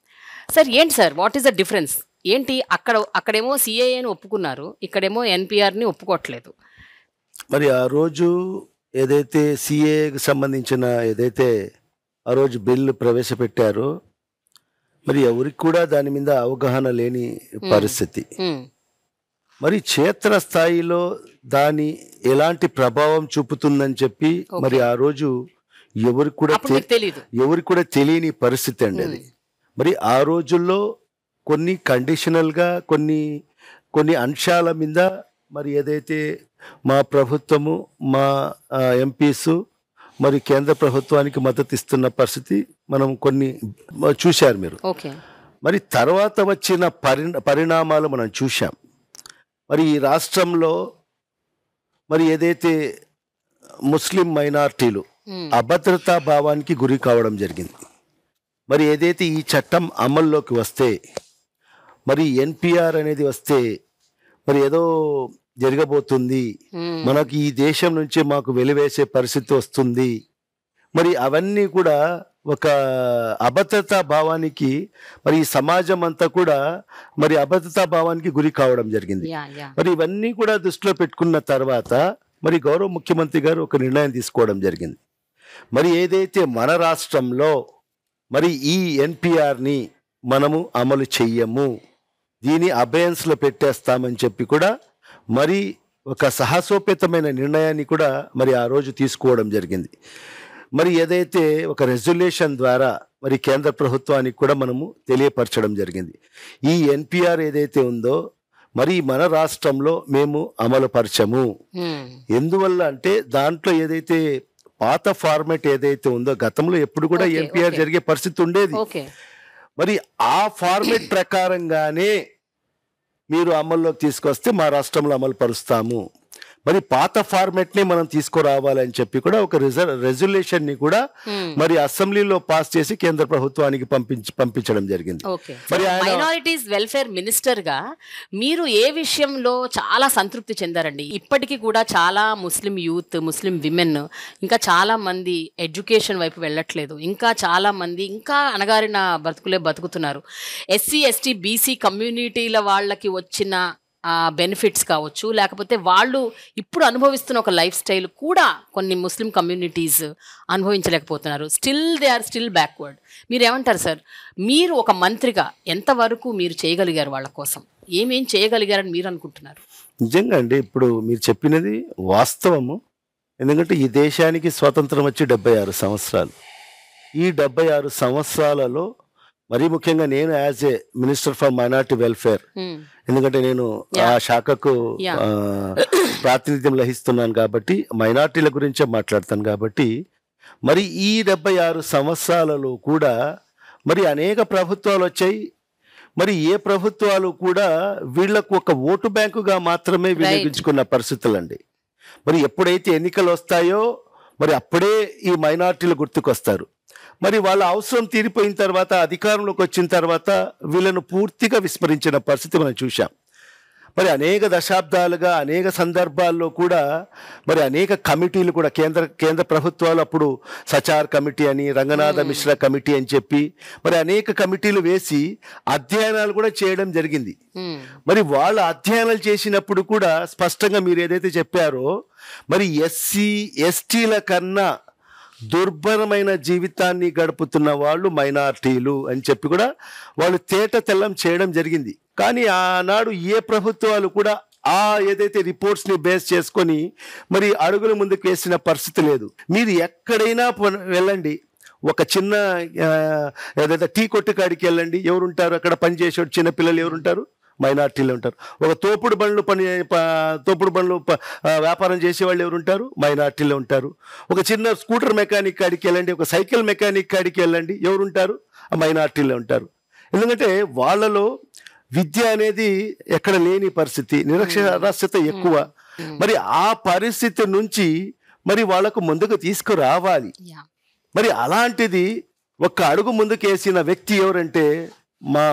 S1: సార్ ఏంటి sir what is the difference ఏంటి అక్కడ అక్కడేమో సిఏఏని ఒప్పుకున్నారు ఇక్కడేమో ఎన్పిఆర్ని ఒప్పుకోవట్లేదు
S4: మరి ఆ రోజు ఏదైతే సిఏకి సంబంధించిన ఏదైతే ఆ రోజు బిల్లు ప్రవేశపెట్టారో మరి ఎవరికి కూడా దాని మీద అవగాహన లేని పరిస్థితి మరి క్షేత్ర స్థాయిలో దాని ఎలాంటి ప్రభావం చూపుతుందని చెప్పి మరి ఆ రోజు ఎవరికి కూడా ఎవరికి కూడా తెలియని పరిస్థితి అండి అది మరి ఆ రోజుల్లో కొన్ని కండిషనల్గా కొన్ని కొన్ని అంశాల మీద మరి ఏదైతే మా ప్రభుత్వము మా ఎంపీస్ మరి కేంద్ర ప్రభుత్వానికి మద్దతు ఇస్తున్న పరిస్థితి మనం కొన్ని చూశారు మీరు మరి తర్వాత వచ్చిన పరి పరిణామాలు మనం చూశాం మరి ఈ రాష్ట్రంలో మరి ఏదైతే ముస్లిం మైనార్టీలు అభద్రతా భావానికి గురి కావడం జరిగింది మరి ఏదైతే ఈ చట్టం అమల్లోకి వస్తే మరి ఎన్పిఆర్ అనేది వస్తే మరి ఏదో జరగబోతుంది మనకి ఈ దేశం నుంచి మాకు వెలివేసే పరిస్థితి వస్తుంది మరి అవన్నీ కూడా ఒక అభద్రతా భావానికి మరి ఈ సమాజం అంతా కూడా మరి అభద్రతా భావానికి గురి కావడం జరిగింది మరి ఇవన్నీ కూడా దృష్టిలో పెట్టుకున్న తర్వాత మరి గౌరవ ముఖ్యమంత్రి గారు ఒక నిర్ణయం తీసుకోవడం జరిగింది మరి ఏదైతే మన రాష్ట్రంలో మరి ఈ ఎన్పిఆర్ని మనము అమలు చెయ్యము దీని అభయన్స్లో పెట్టేస్తామని చెప్పి కూడా మరి ఒక సాహసోపేతమైన నిర్ణయాన్ని కూడా మరి ఆ రోజు తీసుకోవడం జరిగింది మరి ఏదైతే ఒక రెజల్యూషన్ ద్వారా మరి కేంద్ర ప్రభుత్వానికి కూడా మనము తెలియపరచడం జరిగింది ఈ ఎన్పిఆర్ ఏదైతే ఉందో మరి మన రాష్ట్రంలో మేము అమలుపరచము ఎందువల్ల అంటే దాంట్లో ఏదైతే పాత ఫార్మేట్ ఏదైతే ఉందో గతంలో ఎప్పుడు కూడా ఎన్పిఆర్ జరిగే పరిస్థితి ఉండేది మరి ఆ ఫార్మేట్ ప్రకారంగానే మీరు అమల్లోకి తీసుకొస్తే మా రాష్ట్రంలో అమలు పరుస్తాము మరి పాత ఫార్మాట్ ని మనం తీసుకురావాలని చెప్పి కూడా ఒక రెజల్యూషన్ ని కూడా hmm. మరి అసెంబ్లీలో పాస్ చేసి కేంద్ర ప్రభుత్వానికి పంపించి పంపించడం జరిగింది
S1: మరి మైనారిటీస్ వెల్ఫేర్ మినిస్టర్ గా మీరు ఏ విషయంలో చాలా సంతృప్తి చెందారండి ఇప్పటికీ కూడా చాలా ముస్లిం యూత్ ముస్లిం విమెన్ ఇంకా చాలా మంది ఎడ్యుకేషన్ వైపు వెళ్ళట్లేదు ఇంకా చాలా మంది ఇంకా అనగారిన బ్రతుకులే బతుకుతున్నారు ఎస్సీ ఎస్టీ బీసీ కమ్యూనిటీల వాళ్ళకి వచ్చిన బెనిఫిట్స్ కావచ్చు లేకపోతే వాళ్ళు ఇప్పుడు అనుభవిస్తున్న ఒక లైఫ్ స్టైల్ కూడా కొన్ని ముస్లిం కమ్యూనిటీస్ అనుభవించలేకపోతున్నారు still they are still backward మీరు ఏమంటారు సార్ మీరు ఒక మంత్రిగా ఎంతవరకు మీరు చేయగలిగారు వాళ్ళ కోసం ఏమేం చేయగలిగారని మీరు అనుకుంటున్నారు
S4: నిజంగా అండి ఇప్పుడు మీరు చెప్పినది వాస్తవము ఎందుకంటే ఈ దేశానికి స్వాతంత్రం వచ్చి డెబ్బై ఆరు సంవత్సరాలు ఈ డెబ్బై ఆరు సంవత్సరాలలో మరీ ముఖ్యంగా నేను as a minister for minority welfare hmm. ఎందుకంటే నేను ఆ శాఖకు ప్రాతినిధ్యం లహిస్తున్నాను కాబట్టి మైనార్టీల గురించే మాట్లాడతాను కాబట్టి మరి ఈ డెబ్బై ఆరు సంవత్సరాలలో కూడా మరి అనేక ప్రభుత్వాలు వచ్చాయి మరి ఏ ప్రభుత్వాలు కూడా వీళ్లకు ఒక ఓటు బ్యాంకుగా మాత్రమే వినియోగించుకున్న పరిస్థితులండి మరి ఎప్పుడైతే ఎన్నికలు వస్తాయో మరి అప్పుడే ఈ మైనార్టీలు గుర్తుకొస్తారు మరి వాళ్ళ అవసరం తీరిపోయిన తర్వాత అధికారంలోకి వచ్చిన తర్వాత వీళ్ళను పూర్తిగా విస్మరించిన పరిస్థితి మనం చూసాం మరి అనేక దశాబ్దాలుగా అనేక సందర్భాల్లో కూడా మరి అనేక కమిటీలు కూడా కేంద్ర కేంద్ర ప్రభుత్వాలు అప్పుడు సచార్ కమిటీ అని రంగనాథ మిశ్ర కమిటీ అని చెప్పి మరి అనేక కమిటీలు వేసి అధ్యయనాలు కూడా చేయడం జరిగింది మరి వాళ్ళు అధ్యయనాలు చేసినప్పుడు కూడా స్పష్టంగా మీరు ఏదైతే చెప్పారో మరి ఎస్సీ ఎస్టీల కన్నా దుర్భరమైన జీవితాన్ని గడుపుతున్న వాళ్ళు మైనార్టీలు అని చెప్పి కూడా వాళ్ళు తేట తెల్లం చేయడం జరిగింది కానీ ఆనాడు ఏ ప్రభుత్వాలు కూడా ఆ ఏదైతే రిపోర్ట్స్ని బేస్ చేసుకొని మరి అడుగుల ముందుకు వేసిన పరిస్థితి లేదు మీరు ఎక్కడైనా వెళ్ళండి ఒక చిన్న ఏదైతే టీ కొట్టు కాడికి వెళ్ళండి ఎవరుంటారు అక్కడ పనిచేసే చిన్న పిల్లలు ఎవరుంటారు మైనార్టీలు ఉంటారు ఒక తోపుడు బండ్లు పని తోపుడు బండ్లు వ్యాపారం చేసే వాళ్ళు ఎవరు ఉంటారు మైనార్టీలు ఉంటారు ఒక చిన్న స్కూటర్ మెకానిక్ కాడికి వెళ్ళండి ఒక సైకిల్ మెకానిక్ కాడికి వెళ్ళండి ఎవరు ఉంటారు మైనార్టీలు ఉంటారు ఎందుకంటే వాళ్ళలో విద్య అనేది ఎక్కడ లేని పరిస్థితి నిరక్షరాస్యత ఎక్కువ మరి ఆ పరిస్థితి నుంచి మరి వాళ్ళకు ముందుకు తీసుకురావాలి మరి అలాంటిది ఒక్క అడుగు ముందుకేసిన వ్యక్తి ఎవరంటే మా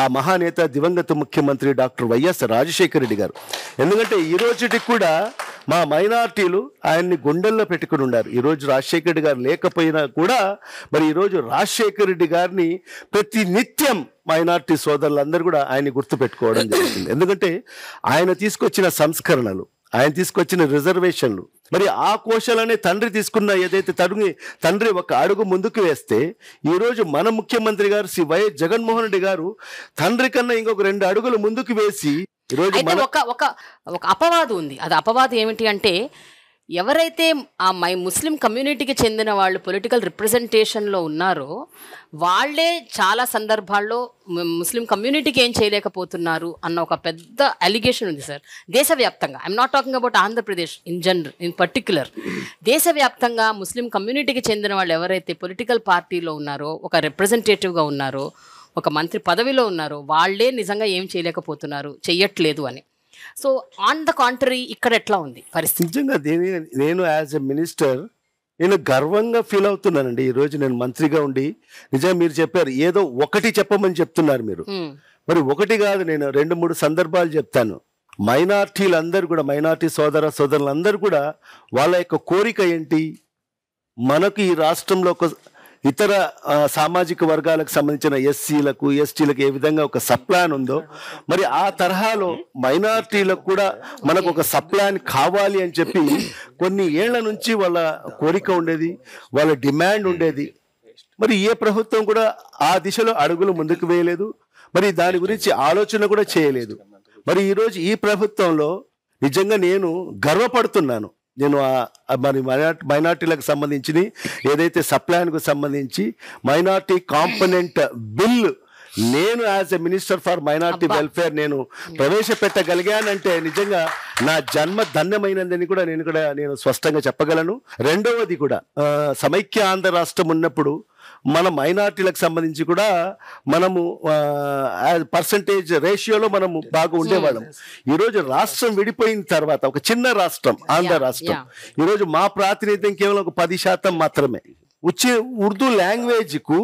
S4: ఆ మహానేత దివంగత ముఖ్యమంత్రి డాక్టర్ వైఎస్ రాజశేఖర రెడ్డి గారు ఎందుకంటే ఈ రోజుకి కూడా మా మైనార్టీలు ఆయన్ని గుండెల్లో పెట్టుకుని ఉన్నారు ఈరోజు రాజశేఖర రెడ్డి గారు లేకపోయినా కూడా మరి ఈరోజు రాజశేఖర రెడ్డి గారిని ప్రతి నిత్యం మైనార్టీ సోదరులందరూ కూడా ఆయన్ని గుర్తుపెట్టుకోవడం జరుగుతుంది ఎందుకంటే ఆయన తీసుకొచ్చిన సంస్కరణలు ఆయన తీసుకొచ్చిన రిజర్వేషన్లు మరి ఆ కోశాలనే తండ్రి తీసుకున్న ఏదైతే తడుగు తండ్రి ఒక అడుగు ముందుకు వేస్తే ఈరోజు మన ముఖ్యమంత్రి గారు శ్రీ వైఎస్ జగన్మోహన్ రెడ్డి గారు తండ్రి కన్నా ఇంకొక రెండు అడుగులు ముందుకు వేసి ఈరోజు ఒక
S1: ఒక అపవాదు ఉంది అది అపవాదు ఏమిటి అంటే ఎవరైతే ఆ మై ముస్లిం కమ్యూనిటీకి చెందిన వాళ్ళు పొలిటికల్ రిప్రజెంటేషన్లో ఉన్నారో వాళ్లే చాలా సందర్భాల్లో ముస్లిం కమ్యూనిటీకి ఏం చేయలేకపోతున్నారు అన్న ఒక పెద్ద అలిగేషన్ ఉంది సార్ దేశవ్యాప్తంగా I'm not talking about Andhra Pradesh in general in particular దేశవ్యాప్తంగా ముస్లిం కమ్యూనిటీకి చెందిన వాళ్ళు ఎవరైతే పొలిటికల్ పార్టీలో ఉన్నారో ఒక రిప్రజెంటేటివ్గా ఉన్నారో ఒక మంత్రి పదవిలో ఉన్నారో వాళ్లే నిజంగా ఏం చేయలేకపోతున్నారు చెయ్యట్లేదు అని సో ఆన్ ద కాంట్రీ ఇక్కడ ఎట్లా ఉంది పరిస్థితి నిజంగా నేను యాజ్ ఎ మినిస్టర్ నేను గర్వంగా
S4: ఫీల్ అవుతున్నానండి ఈరోజు నేను మంత్రిగా ఉండి నిజంగా మీరు చెప్పారు ఏదో ఒకటి చెప్పమని చెప్తున్నారు మీరు మరి ఒకటి కాదు నేను రెండు మూడు సందర్భాలు చెప్తాను మైనార్టీలందరూ కూడా మైనార్టీ సోదర సోదరులందరూ కూడా వాళ్ళ యొక్క కోరిక ఏంటి మనకు ఈ రాష్ట్రంలో ఒక ఇతర సామాజిక వర్గాలకు సంబంధించిన ఎస్సీలకు ఎస్టీలకు ఏ విధంగా ఒక సప్లాన్ ఉందో మరి ఆ తరహాలో మైనార్టీలకు కూడా మనకు ఒక సప్లాన్ కావాలి అని చెప్పి కొన్ని ఏళ్ల నుంచి వాళ్ళ కోరిక ఉండేది వాళ్ళ డిమాండ్ ఉండేది మరి ఏ ప్రభుత్వం కూడా ఆ దిశలో అడుగులు ముందుకు వేయలేదు మరి దాని గురించి ఆలోచన కూడా చేయలేదు మరి ఈరోజు ఈ ప్రభుత్వంలో నిజంగా నేను గర్వపడుతున్నాను నేను మరి మైనార్టీ మైనార్టీలకు సంబంధించి ఏదైతే సప్లాన్కు సంబంధించి మైనార్టీ కాంపనెంట్ బిల్ నేను as a minister for minority welfare నేను ప్రవేశపెట్టగలిగానంటే నిజంగా నా జన్మ ధన్యమైనదని కూడా నేను కూడా నేను స్పష్టంగా చెప్పగలను రెండవది కూడా సమైక్య ఆంధ్ర రాష్ట్రం ఉన్నప్పుడు మన మైనార్టీలకు సంబంధించి కూడా మనము పర్సంటేజ్ రేషియోలో మనము బాగా ఉండేవాళ్ళం ఈరోజు రాష్ట్రం విడిపోయిన తర్వాత ఒక చిన్న రాష్ట్రం ఆంధ్ర రాష్ట్రం ఈరోజు మా ప్రాతినిధ్యం కేవలం ఒక పది శాతం మాత్రమే వచ్చే ఉర్దూ లాంగ్వేజ్కు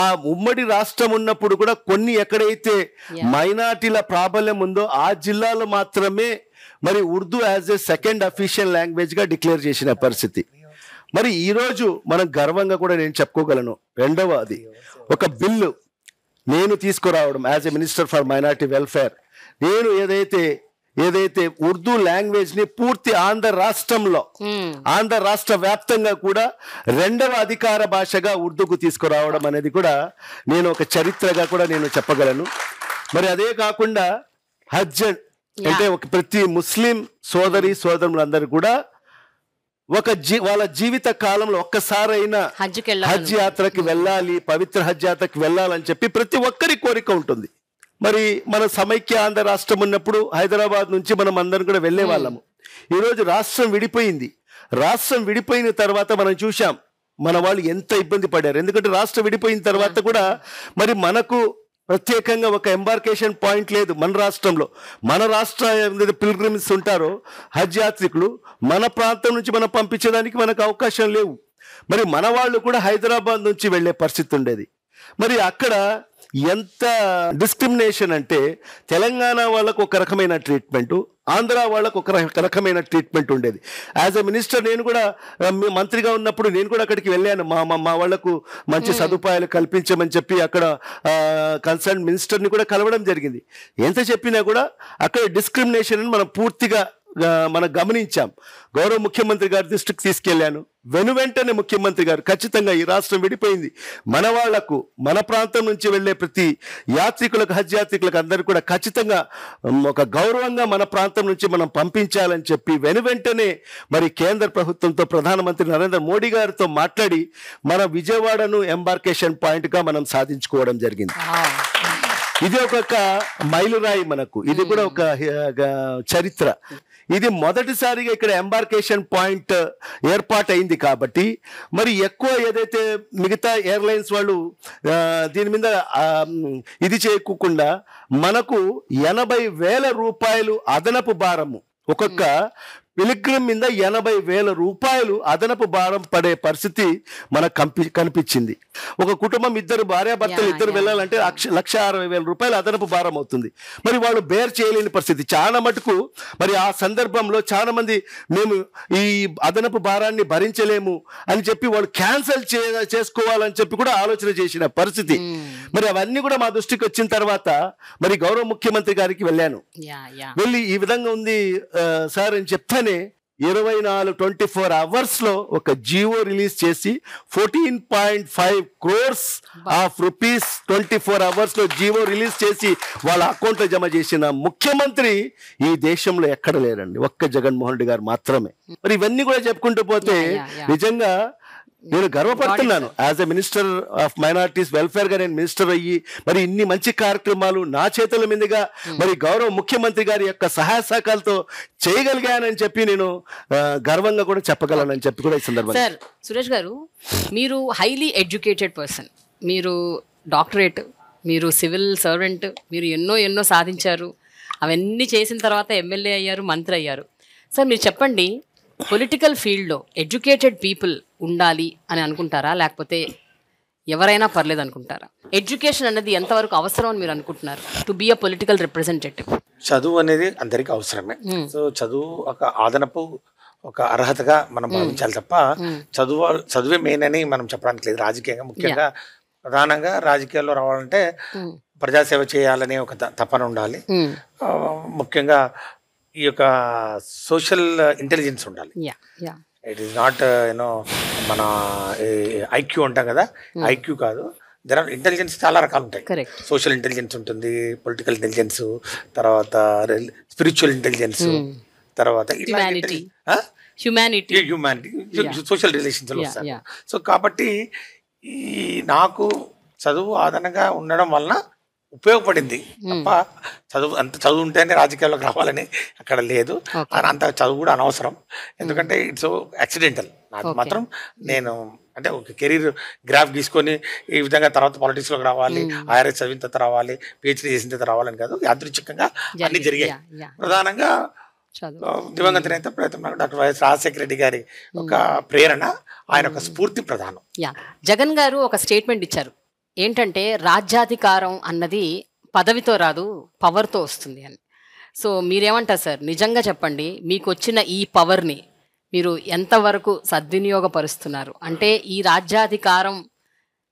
S4: ఆ ఉమ్మడి రాష్ట్రం ఉన్నప్పుడు కూడా కొన్ని ఎక్కడైతే మైనార్టీల ప్రాబల్యం ఉందో ఆ జిల్లాలో మాత్రమే మరి Urdu as a second official లాంగ్వేజ్గా డిక్లేర్ చేసిన పరిస్థితి మరి ఈరోజు మనం గర్వంగా కూడా నేను చెప్పుకోగలను రెండవ అది ఒక బిల్లు నేను తీసుకురావడం as a minister for minority welfare నేను ఏదైతే ఏదైతే ఉర్దూ లాంగ్వేజ్ ని పూర్తి ఆంధ్ర రాష్ట్రంలో hmm. ఆంధ్ర రాష్ట్ర వ్యాప్తంగా కూడా రెండవ అధికార భాషగా ఉర్దూకు తీసుకురావడం అనేది కూడా నేను ఒక చరిత్రగా కూడా నేను చెప్పగలను మరి అదే కాకుండా హజ్ అంటే ఒక ప్రతి ముస్లిం సోదరి సోదరులందరూ కూడా ఒక జీ వాళ్ళ జీవిత కాలంలో
S1: ఒక్కసారైనా హజ్
S4: యాత్రకి వెళ్ళాలి పవిత్ర హజ్ యాత్రకి వెళ్ళాలని చెప్పి ప్రతి ఒక్కరి కోరిక ఉంటుంది మరి మన సమైక్య ఆంధ్ర రాష్ట్రం ఉన్నప్పుడు హైదరాబాద్ నుంచి మనం అందరం కూడా వెళ్ళే వాళ్ళము ఈరోజు రాష్ట్రం విడిపోయింది రాష్ట్రం విడిపోయిన తర్వాత మనం చూసాం మన వాళ్ళు ఎంత ఇబ్బంది పడారు ఎందుకంటే రాష్ట్రం విడిపోయిన తర్వాత కూడా మరి మనకు ప్రత్యేకంగా ఒక ఎంబార్కేషన్ పాయింట్ లేదు మన రాష్ట్రంలో మన రాష్ట్ర పిల్గ్రిమ్స్ ఉంటారో హజ్ యాత్రికులు మన ప్రాంతం నుంచి మనం పంపించడానికి మనకు అవకాశం లేవు మరి మన వాళ్ళు కూడా హైదరాబాద్ నుంచి వెళ్ళే పరిస్థితి ఉండేది మరి అక్కడ ఎంత డిస్క్రిమినేషన్ అంటే తెలంగాణ వాళ్ళకు ఒక రకమైన ట్రీట్మెంటు ఆంధ్ర వాళ్ళకు ఒక రకమైన ట్రీట్మెంట్ ఉండేది యాజ్ అ మినిస్టర్ నేను కూడా మంత్రిగా ఉన్నప్పుడు నేను కూడా అక్కడికి వెళ్ళాను మా మా వాళ్ళకు మంచి సదుపాయాలు కల్పించమని చెప్పి అక్కడ కన్సర్న్ మినిస్టర్ని కూడా కలవడం జరిగింది ఎంత చెప్పినా కూడా అక్కడ డిస్క్రిమినేషన్ మనం పూర్తిగా మనం గమనించాం గౌరవ ముఖ్యమంత్రి గారి దృష్టికి తీసుకెళ్లాను వెను వెంటనే ముఖ్యమంత్రి గారు ఖచ్చితంగా ఈ రాష్ట్రం విడిపోయింది మన వాళ్లకు మన ప్రాంతం నుంచి వెళ్లే ప్రతి యాత్రికులకు హజ్ యాత్రికులకు అందరూ కూడా ఖచ్చితంగా ఒక గౌరవంగా మన ప్రాంతం నుంచి మనం పంపించాలని చెప్పి వెను వెంటనే మరి కేంద్ర ప్రభుత్వంతో ప్రధానమంత్రి నరేంద్ర మోడీ గారితో మాట్లాడి మన విజయవాడను ఎంబార్కేషన్ పాయింట్గా మనం సాధించుకోవడం జరిగింది ఇది ఒక మైలురాయి మనకు ఇది కూడా ఒక చరిత్ర ఇది మొదటిసారిగా ఇక్కడ ఎంబార్కేషన్ పాయింట్ ఏర్పాటు అయింది కాబట్టి మరి ఎక్కువ ఏదైతే మిగతా ఎయిర్లైన్స్ వాళ్ళు దీని మీద ఇది చేయకుండా మనకు ఎనభై వేల రూపాయలు అదనపు భారము ఒక్కొక్క పిలిగ్రిమ్ మీద ఎనభై వేల రూపాయలు అదనపు భారం పడే పరిస్థితి మనకు కంపి కనిపించింది ఒక కుటుంబం ఇద్దరు భార్యాభర్తలు ఇద్దరు వెళ్ళాలంటే లక్ష లక్ష అరవై వేల రూపాయలు అదనపు భారం అవుతుంది మరి వాళ్ళు బేర్ చేయలేని పరిస్థితి చాలా మటుకు మరి ఆ సందర్భంలో చాలా మంది మేము ఈ అదనపు భారాన్ని భరించలేము అని చెప్పి వాళ్ళు క్యాన్సిల్ చేసుకోవాలని చెప్పి కూడా ఆలోచన చేసిన పరిస్థితి మరి అవన్నీ కూడా మా దృష్టికి వచ్చిన తర్వాత మరి గౌరవ ముఖ్యమంత్రి గారికి వెళ్ళాను వెళ్ళి ఈ విధంగా ఉంది సార్ అని చెప్తాను అనగానే ఇరవై నాలుగు ట్వంటీ ఫోర్ అవర్స్లో ఒక జియో రిలీజ్ చేసి fourteen point five crores of rupees twenty four అవర్స్లో జియో రిలీజ్ చేసి వాళ్ళ అకౌంట్లో జమ చేసిన ముఖ్యమంత్రి ఈ దేశంలో ఎక్కడ లేరండి ఒక్క జగన్మోహన్ రెడ్డి గారు మాత్రమే మరి ఇవన్నీ కూడా చెప్పుకుంటూ పోతే నిజంగా నేను గర్వపడుతున్నాను as a minister of minorities welfare గా నేను మినిస్టర్ అయ్యి మరి ఇన్ని మంచి కార్యక్రమాలు నా చేతుల మీదుగా hmm. మరి గౌరవ ముఖ్యమంత్రి గారి యొక్క సహాయ సహకారాలతో చేయగలిగానని చెప్పి నేను గర్వంగా కూడా చెప్పగలను అని చెప్పి కూడా ఈ సందర్భంగా సార్
S1: సురేష్ గారు మీరు హైలీ ఎడ్యుకేటెడ్ పర్సన్ మీరు డాక్టరేట్ మీరు సివిల్ సర్వెంట్ మీరు ఎన్నో ఎన్నో సాధించారు అవన్నీ చేసిన తర్వాత ఎమ్మెల్యే అయ్యారు మంత్రి అయ్యారు సార్ మీరు చెప్పండి పొలిటికల్ ఫీల్డ్లో ఎడ్యుకేటెడ్ పీపుల్ ఉండాలి అని అనుకుంటారా లేకపోతే ఎవరైనా పర్లేదు అనుకుంటారా ఎడ్యుకేషన్ అనేది ఎంతవరకు అవసరం అని మీరు అనుకుంటున్నారు to be a political representative
S5: చదువు అనేది అందరికీ అవసరమే సో చదువు ఒక ఆదనపు ఒక అర్హతగా మనం భావించాలి తప్ప చదువు చదువే మెయిన్ అని మనం చెప్పడానికి లేదు రాజకీయంగా ముఖ్యంగా ప్రధానంగా రాజకీయాల్లో రావాలంటే ప్రజాసేవ చేయాలనే ఒక తపన ఉండాలి ముఖ్యంగా ఈ యొక్క సోషల్ ఇంటెలిజెన్స్ ఉండాలి ఇట్ ఈస్ నాట్ యూనో మన ఐక్యూ అంటాం కదా hmm. ఐక్యూ కాదు దర్ ఆర్ ఇంటెలిజెన్స్ చాలా రకాలు ఉంటాయి సోషల్ ఇంటెలిజెన్స్ ఉంటుంది పొలిటికల్ ఇంటెలిజెన్స్ తర్వాత స్పిరిచువల్ ఇంటెలిజెన్స్ hmm. తర్వాత humanity
S1: humanity social relations
S5: so కాబట్టి ఈ నాకు చదువు ఆదనగా ఉండడం వలన ఉపయోగపడింది తప్ప చదువు అంత చదువు ఉంటేనే రాజకీయాల్లోకి రావాలని అక్కడ లేదు అంత చదువు కూడా అనవసరం ఎందుకంటే ఇట్స్ యాక్సిడెంటల్ నాకు మాత్రం నేను అంటే ఒక కెరీర్ గ్రాఫ్ తీసుకొని ఈ విధంగా తర్వాత పాలిటిక్స్లోకి రావాలి ఐఆర్ఎస్ చదివిన తర్వాత రావాలి పిహెచ్డీ చేసిన తర్వాత రావాలని కాదు యాదృచ్ఛికంగా అన్ని జరిగాయి ప్రధానంగా దివంగత నేత ప్రయత్నం డాక్టర్ వైఎస్ రాజశేఖర రెడ్డి గారి ఒక ప్రేరణ ఆయన ఒక స్ఫూర్తి
S1: ప్రధానం జగన్ గారు ఒక స్టేట్మెంట్ ఇచ్చారు ఏంటంటే రాజ్యాధికారం అన్నది పదవితో రాదు పవర్తో వస్తుంది అని సో మీరేమంటారు సార్ నిజంగా చెప్పండి మీకు వచ్చిన ఈ పవర్ని మీరు ఎంతవరకు సద్వినియోగపరుస్తున్నారు అంటే ఈ రాజ్యాధికారం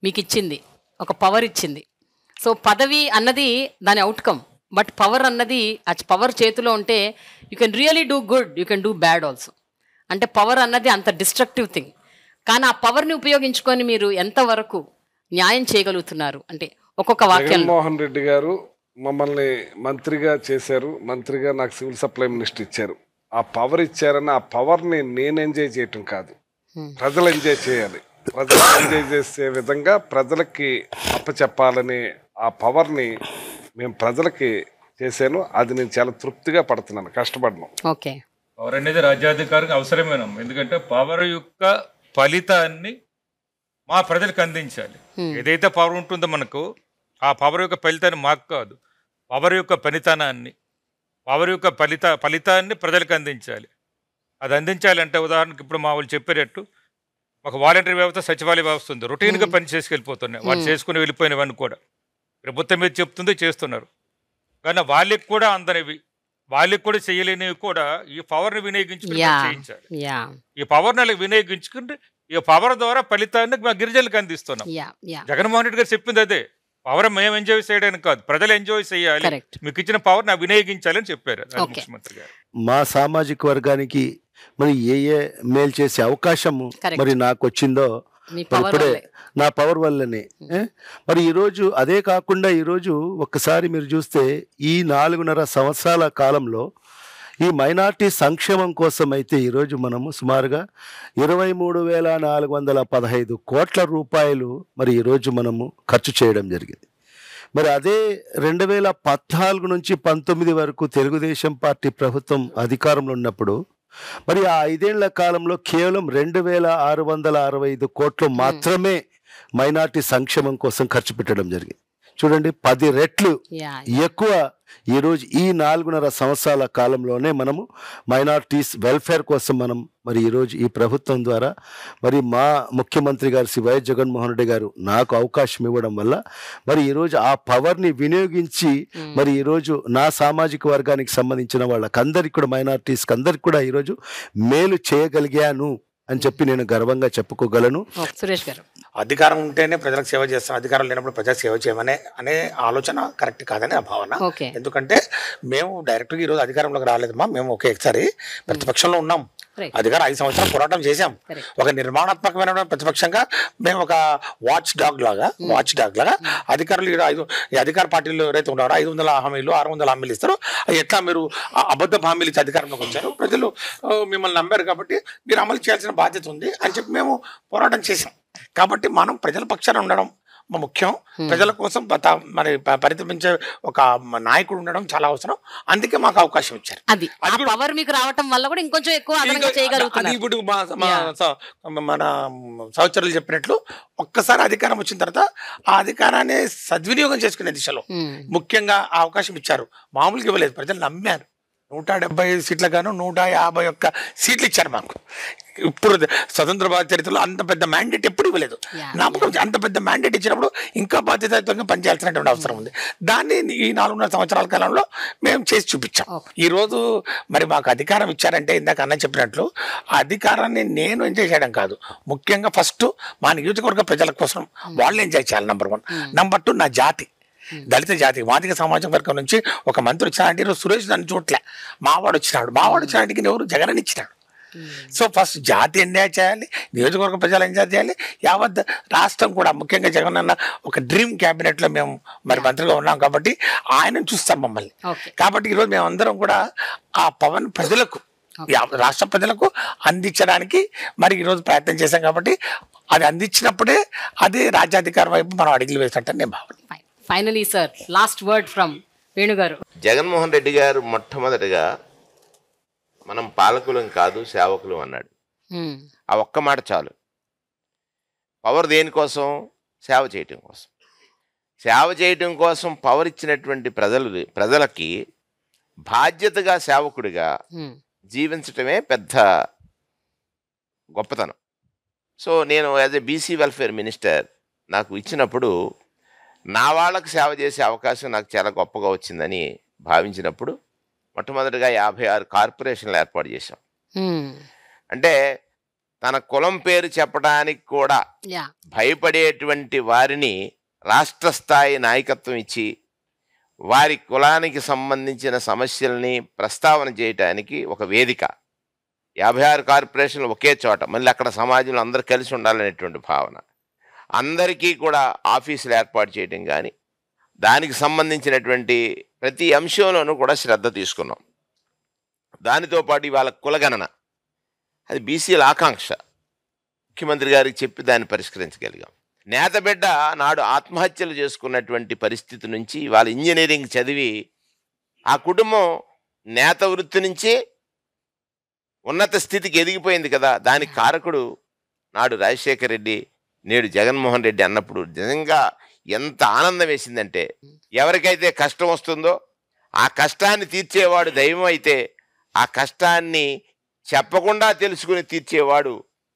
S1: మీకు ఇచ్చింది ఒక పవర్ ఇచ్చింది సో పదవి అన్నది దాని అవుట్కమ్ బట్ పవర్ అన్నది ఆ పవర్ చేతిలో ఉంటే you can really do good you can do bad also అంటే పవర్ అన్నది అంత డిస్ట్రక్టివ్ థింగ్ కానీ ఆ పవర్ని ఉపయోగించుకొని మీరు ఎంతవరకు న్యాయం చేయగలుగుతున్నారు అంటే ఒక్కొక్క వాక్యం
S7: మోహన్ రెడ్డి గారు మమ్మల్ని మంత్రిగా చేశారు మంత్రిగా నాకు సివిల్ సప్లై మినిస్టర్ ఇచ్చారు ఆ పవర్ ఇచ్చారని ఆ పవర్ని నేను ఎంజాయ్ చేయటం కాదు ప్రజలు ఎంజాయ్ చేయాలి ప్రజలు ఎంజాయ్ చేసే విధంగా ప్రజలకి అప్పచెప్పాలని ఆ పవర్ని మేము ప్రజలకి చేశాను అది నేను చాలా తృప్తిగా పడుతున్నాను కష్టపడను
S8: ఓకే
S2: పవర్ అనేది రాజ్యాధికారికి అవసరమేనా ఎందుకంటే పవర్ యొక్క
S7: ఫలితాన్ని
S2: మా ప్రజలకు అందించాలి ఏదైతే పవర్ ఉంటుందో మనకు ఆ పవర్ యొక్క ఫలితాన్ని మాకు కాదు పవర్ యొక్క పనితనాన్ని పవర్ యొక్క ఫలిత ఫలితాన్ని ప్రజలకు అందించాలి అది అందించాలంటే ఉదాహరణకి ఇప్పుడు మా వాళ్ళు చెప్పేటట్టు ఒక వాలంటీర్ వ్యవస్థ సచివాలయ వ్యవస్థ ఉంది రొటీన్గా పని చేసుకెళ్ళిపోతున్నాయి వాళ్ళు చేసుకుని వెళ్ళిపోయినవన్నీ కూడా ప్రభుత్వం మీద చెప్తుంది చేస్తున్నారు కానీ వాళ్ళకి కూడా అందనివి వాళ్ళకి కూడా చేయలేనివి కూడా ఈ పవర్ని వినియోగించుకుని చేయించాలి ఈ పవర్ని వినియోగించుకుంటే ఈ పవర్ ద్వారా ఫలితాన్ని మా గిరిజనులకు అందిస్తున్నాం జగన్మోహన్ రెడ్డి గారు చెప్పింది అదే పవర్ మేము ఎంజాయ్ చేయడానికి కాదు ప్రజలు ఎంజాయ్ చేయాలి మీకు ఇచ్చిన పవర్ నా వినియోగించాలని చెప్పారు ముఖ్యమంత్రి గారు
S4: మా సామాజిక వర్గానికి మరి ఏ ఏ మేలు చేసే అవకాశం మరి నాకు వచ్చిందో ఇప్పుడే నా పవర్ వల్లనే hmm. మరి ఈరోజు అదే కాకుండా ఈరోజు ఒక్కసారి మీరు చూస్తే ఈ నాలుగున్నర సంవత్సరాల కాలంలో ఈ మైనార్టీ సంక్షేమం కోసం అయితే ఈరోజు మనము సుమారుగా ఇరవై మూడు వేల నాలుగు వందల పదహైదు కోట్ల రూపాయలు మరి ఈరోజు మనము ఖర్చు చేయడం జరిగింది మరి అదే రెండు వేల పద్నాలుగు నుంచి పంతొమ్మిది వరకు తెలుగుదేశం పార్టీ ప్రభుత్వం అధికారంలో ఉన్నప్పుడు మరి ఆ ఐదేళ్ల కాలంలో కేవలం రెండు వేల ఆరు వందల అరవై ఐదు కోట్లు మాత్రమే మైనార్టీ సంక్షేమం కోసం ఖర్చు పెట్టడం జరిగింది చూడండి పది రెట్లు ఎక్కువ ఈరోజు ఈ నాలుగున్నర సంవత్సరాల కాలంలోనే మనము మైనార్టీస్ వెల్ఫేర్ కోసం మనం మరి ఈరోజు ఈ ప్రభుత్వం ద్వారా మరి మా ముఖ్యమంత్రి గారు శ్రీ వైఎస్ జగన్మోహన్ రెడ్డి గారు నాకు అవకాశం ఇవ్వడం వల్ల మరి ఈరోజు ఆ పవర్ని వినియోగించి hmm. మరి ఈరోజు నా సామాజిక వర్గానికి సంబంధించిన వాళ్ళకందరికీ కూడా మైనార్టీస్కి అందరికి కూడా ఈరోజు మేలు చేయగలిగాను అని చెప్పి నేను గర్వంగా చెప్పుకోగలను
S1: సురేష్ గారు
S5: అధికారం ఉంటేనే ప్రజలకు సేవ చేస్తాం అధికారం లేనప్పుడు ప్రజలకు సేవ చేయమనే అనే ఆలోచన కరెక్ట్ కాదని ఆ భావన ఎందుకంటే మేము డైరెక్ట్గా ఈరోజు అధికారంలోకి రాలేదమ్మా మేము ఒకే ఒకసారి ప్రతిపక్షంలో ఉన్నాం అధికారం ఐదు సంవత్సరాలు పోరాటం చేశాం ఒక నిర్మాణాత్మకమైన ప్రతిపక్షంగా మేము ఒక వాచ్ డాగ్ లాగా వాచ్ డాగ్ లాగా అధికారులు ఐదు అధికార పార్టీలు ఎవరైతే ఉన్నారో ఐదు వందల హామీలు ఆరు వందల హామీలు ఇస్తారో ఎట్లా మీరు అబద్ధ హామీలు ఇచ్చి అధికారంలోకి వచ్చారు ప్రజలు మిమ్మల్ని నమ్మారు కాబట్టి మీరు అమలు చేయాల్సిన బాధ్యత ఉంది అని చెప్పి మేము పోరాటం చేసాం కాబట్టి మనం ప్రజల పక్షాన ఉండడం ముఖ్యం ప్రజల కోసం మరి పరితపించే ఒక నాయకుడు ఉండడం చాలా అవసరం అందుకే మాకు అవకాశం ఇచ్చారు
S1: అది పవర్ మీకు రావటం వల్ల కూడా ఇంకొంచెం ఎక్కువ
S5: ఇప్పుడు మన సహచరులు చెప్పినట్లు ఒక్కసారి అధికారం వచ్చిన తర్వాత ఆ అధికారాన్ని సద్వినియోగం చేసుకునే దిశలో ముఖ్యంగా ఆ అవకాశం ఇచ్చారు మామూలుగా ఇవ్వలేదు ప్రజలు నమ్మారు నూట డెబ్బై సీట్ల గాను నూట యాభై ఒక్క సీట్లు ఇచ్చారు మాకు ఇప్పుడు స్వతంత్ర భారత చరిత్రలో అంత పెద్ద మ్యాండేట్ ఎప్పుడు ఇవ్వలేదు నాకు అంత పెద్ద మ్యాండేట్ ఇచ్చినప్పుడు ఇంకా బాధ్యతాయుతంగా పనిచేయాల్సినటువంటి hmm. అవసరం ఉంది దాన్ని ఈ నాలుగున్నర సంవత్సరాల కాలంలో మేము చేసి చూపించాం ఈరోజు మరి మాకు అధికారం ఇచ్చారంటే ఇందాక అన్న చెప్పినట్లు అధికారాన్ని నేను ఎంజాయ్ చేయడం కాదు ముఖ్యంగా ఫస్ట్ మా నియోజకవర్గ ప్రజల కోసం hmm. వాళ్ళు ఎంజాయ్ చేయాలి నంబర్ వన్ నంబర్ టూ నా జాతి hmm. దళిత జాతి మాదిక సమాజం వర్గం నుంచి ఒక మంత్రి వచ్చినాడంటే సురేష్ దాన్ని చూడలే మావాడు వచ్చినాడు మావాడు వచ్చినాడికి ఎవరు జగన్ ఇచ్చినాడు సో ఫస్ట్ జాతి ఎంజాయ్ చేయాలి నియోజకవర్గ ప్రజలు ఎంజాయ్ చేయాలి యావత్ రాష్ట్రం కూడా ముఖ్యంగా జగన్ అన్న ఒక డ్రీమ్ క్యాబినెట్లో మేము మరి మంత్రిగా ఉన్నాం కాబట్టి ఆయన చూస్తాం మమ్మల్ని కాబట్టి ఈరోజు మేమందరం కూడా ఆ పవన్ ప్రజలకు రాష్ట్ర ప్రజలకు అందించడానికి మరి ఈరోజు ప్రయత్నం చేశాం కాబట్టి అది అందించినప్పుడే అది రాజ్యాధికారం వైపు మనం అడిగి వేసినట్టు నేను భావన
S1: finally sir last word from వేణుగారు
S6: జగన్మోహన్ రెడ్డి గారు మొట్టమొదటిగా మనం పాలకులం కాదు సేవకులం అన్నాడు ఆ ఒక్క మాట చాలు పవర్ దేనికోసం సేవ చేయటం కోసం సేవ చేయటం కోసం పవర్ ఇచ్చినటువంటి ప్రజలు ప్రజలకి బాధ్యతగా సేవకుడిగా జీవించటమే పెద్ద గొప్పతనం సో నేను as a BC welfare minister నాకు ఇచ్చినప్పుడు నా వాళ్ళకు సేవ చేసే అవకాశం నాకు చాలా గొప్పగా వచ్చిందని భావించినప్పుడు మొట్టమొదటిగా యాభై ఆరు కార్పొరేషన్లు ఏర్పాటు చేశాం అంటే తన కులం పేరు చెప్పడానికి కూడా భయపడేటువంటి వారిని రాష్ట్ర స్థాయి నాయకత్వం ఇచ్చి వారి కులానికి సంబంధించిన సమస్యల్ని ప్రస్తావన చేయటానికి ఒక వేదిక యాభై ఆరు కార్పొరేషన్లు ఒకే చోట మళ్ళీ అక్కడ సమాజంలో అందరూ కలిసి ఉండాలనేటువంటి భావన అందరికీ కూడా ఆఫీసులు ఏర్పాటు చేయడం కానీ దానికి సంబంధించినటువంటి ప్రతి అంశంలోనూ కూడా శ్రద్ధ తీసుకున్నాం దానితో పాటు ఇవాళ కులగణన అది బీసీల ఆకాంక్ష ముఖ్యమంత్రి గారికి చెప్పి దాన్ని పరిష్కరించగలిగాం నేత బిడ్డ నాడు ఆత్మహత్యలు చేసుకున్నటువంటి పరిస్థితి నుంచి వాళ్ళ ఇంజనీరింగ్ చదివి ఆ కుటుంబం నేత వృత్తి నుంచి ఉన్నత స్థితికి ఎదిగిపోయింది కదా దానికి కారకుడు నాడు రాజశేఖర రెడ్డి నేడు జగన్మోహన్ రెడ్డి అన్నప్పుడు నిజంగా ఎంత ఆనందం వేసిందంటే ఎవరికైతే కష్టం వస్తుందో ఆ కష్టాన్ని తీర్చేవాడు దైవం అయితే ఆ కష్టాన్ని చెప్పకుండా తెలుసుకుని తీర్చేవాడు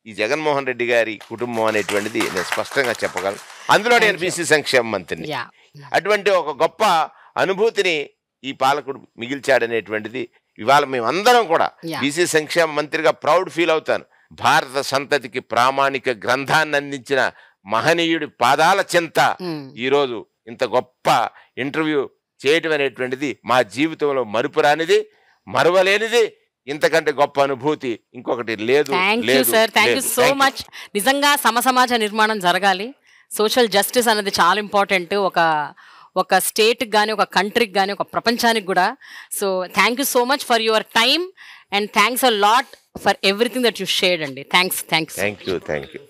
S6: ఈ జగన్మోహన్ రెడ్డి గారి కుటుంబం అనేటువంటిది నేను స్పష్టంగా చెప్పగలను అందులో నేను బీసీ సంక్షేమ మంత్రిని అటువంటి ఒక గొప్ప అనుభూతిని ఈ పాలకుడు మిగిల్చాడనేటువంటిది ఇవాళ మేమందరం కూడా బీసీ సంక్షేమ మంత్రిగా ప్రౌడ్ ఫీల్ అవుతాను భారత సంతతికి ప్రామాణిక గ్రంథాన్ని అందించిన మహనీయుడి పాదాల చింత ఈరోజు ఇంత గొప్ప ఇంటర్వ్యూ చేయటం అనేటువంటిది మా జీవితంలో మరుపురానిది మరవలేనిది ఇంతకంటే గొప్ప అనుభూతి ఇంకొకటి లేదు sir thank you so much
S1: నిజంగా సమసమాజ నిర్మాణం జరగాలి సోషల్ జస్టిస్ అనేది చాలా ఇంపార్టెంట్ ఒక ఒక స్టేట్కి కానీ ఒక కంట్రీకి కానీ ఒక ప్రపంచానికి కూడా so thank you so much for your time and thanks a lot for everything that you'd అండి thanks thanks
S6: thank you thank you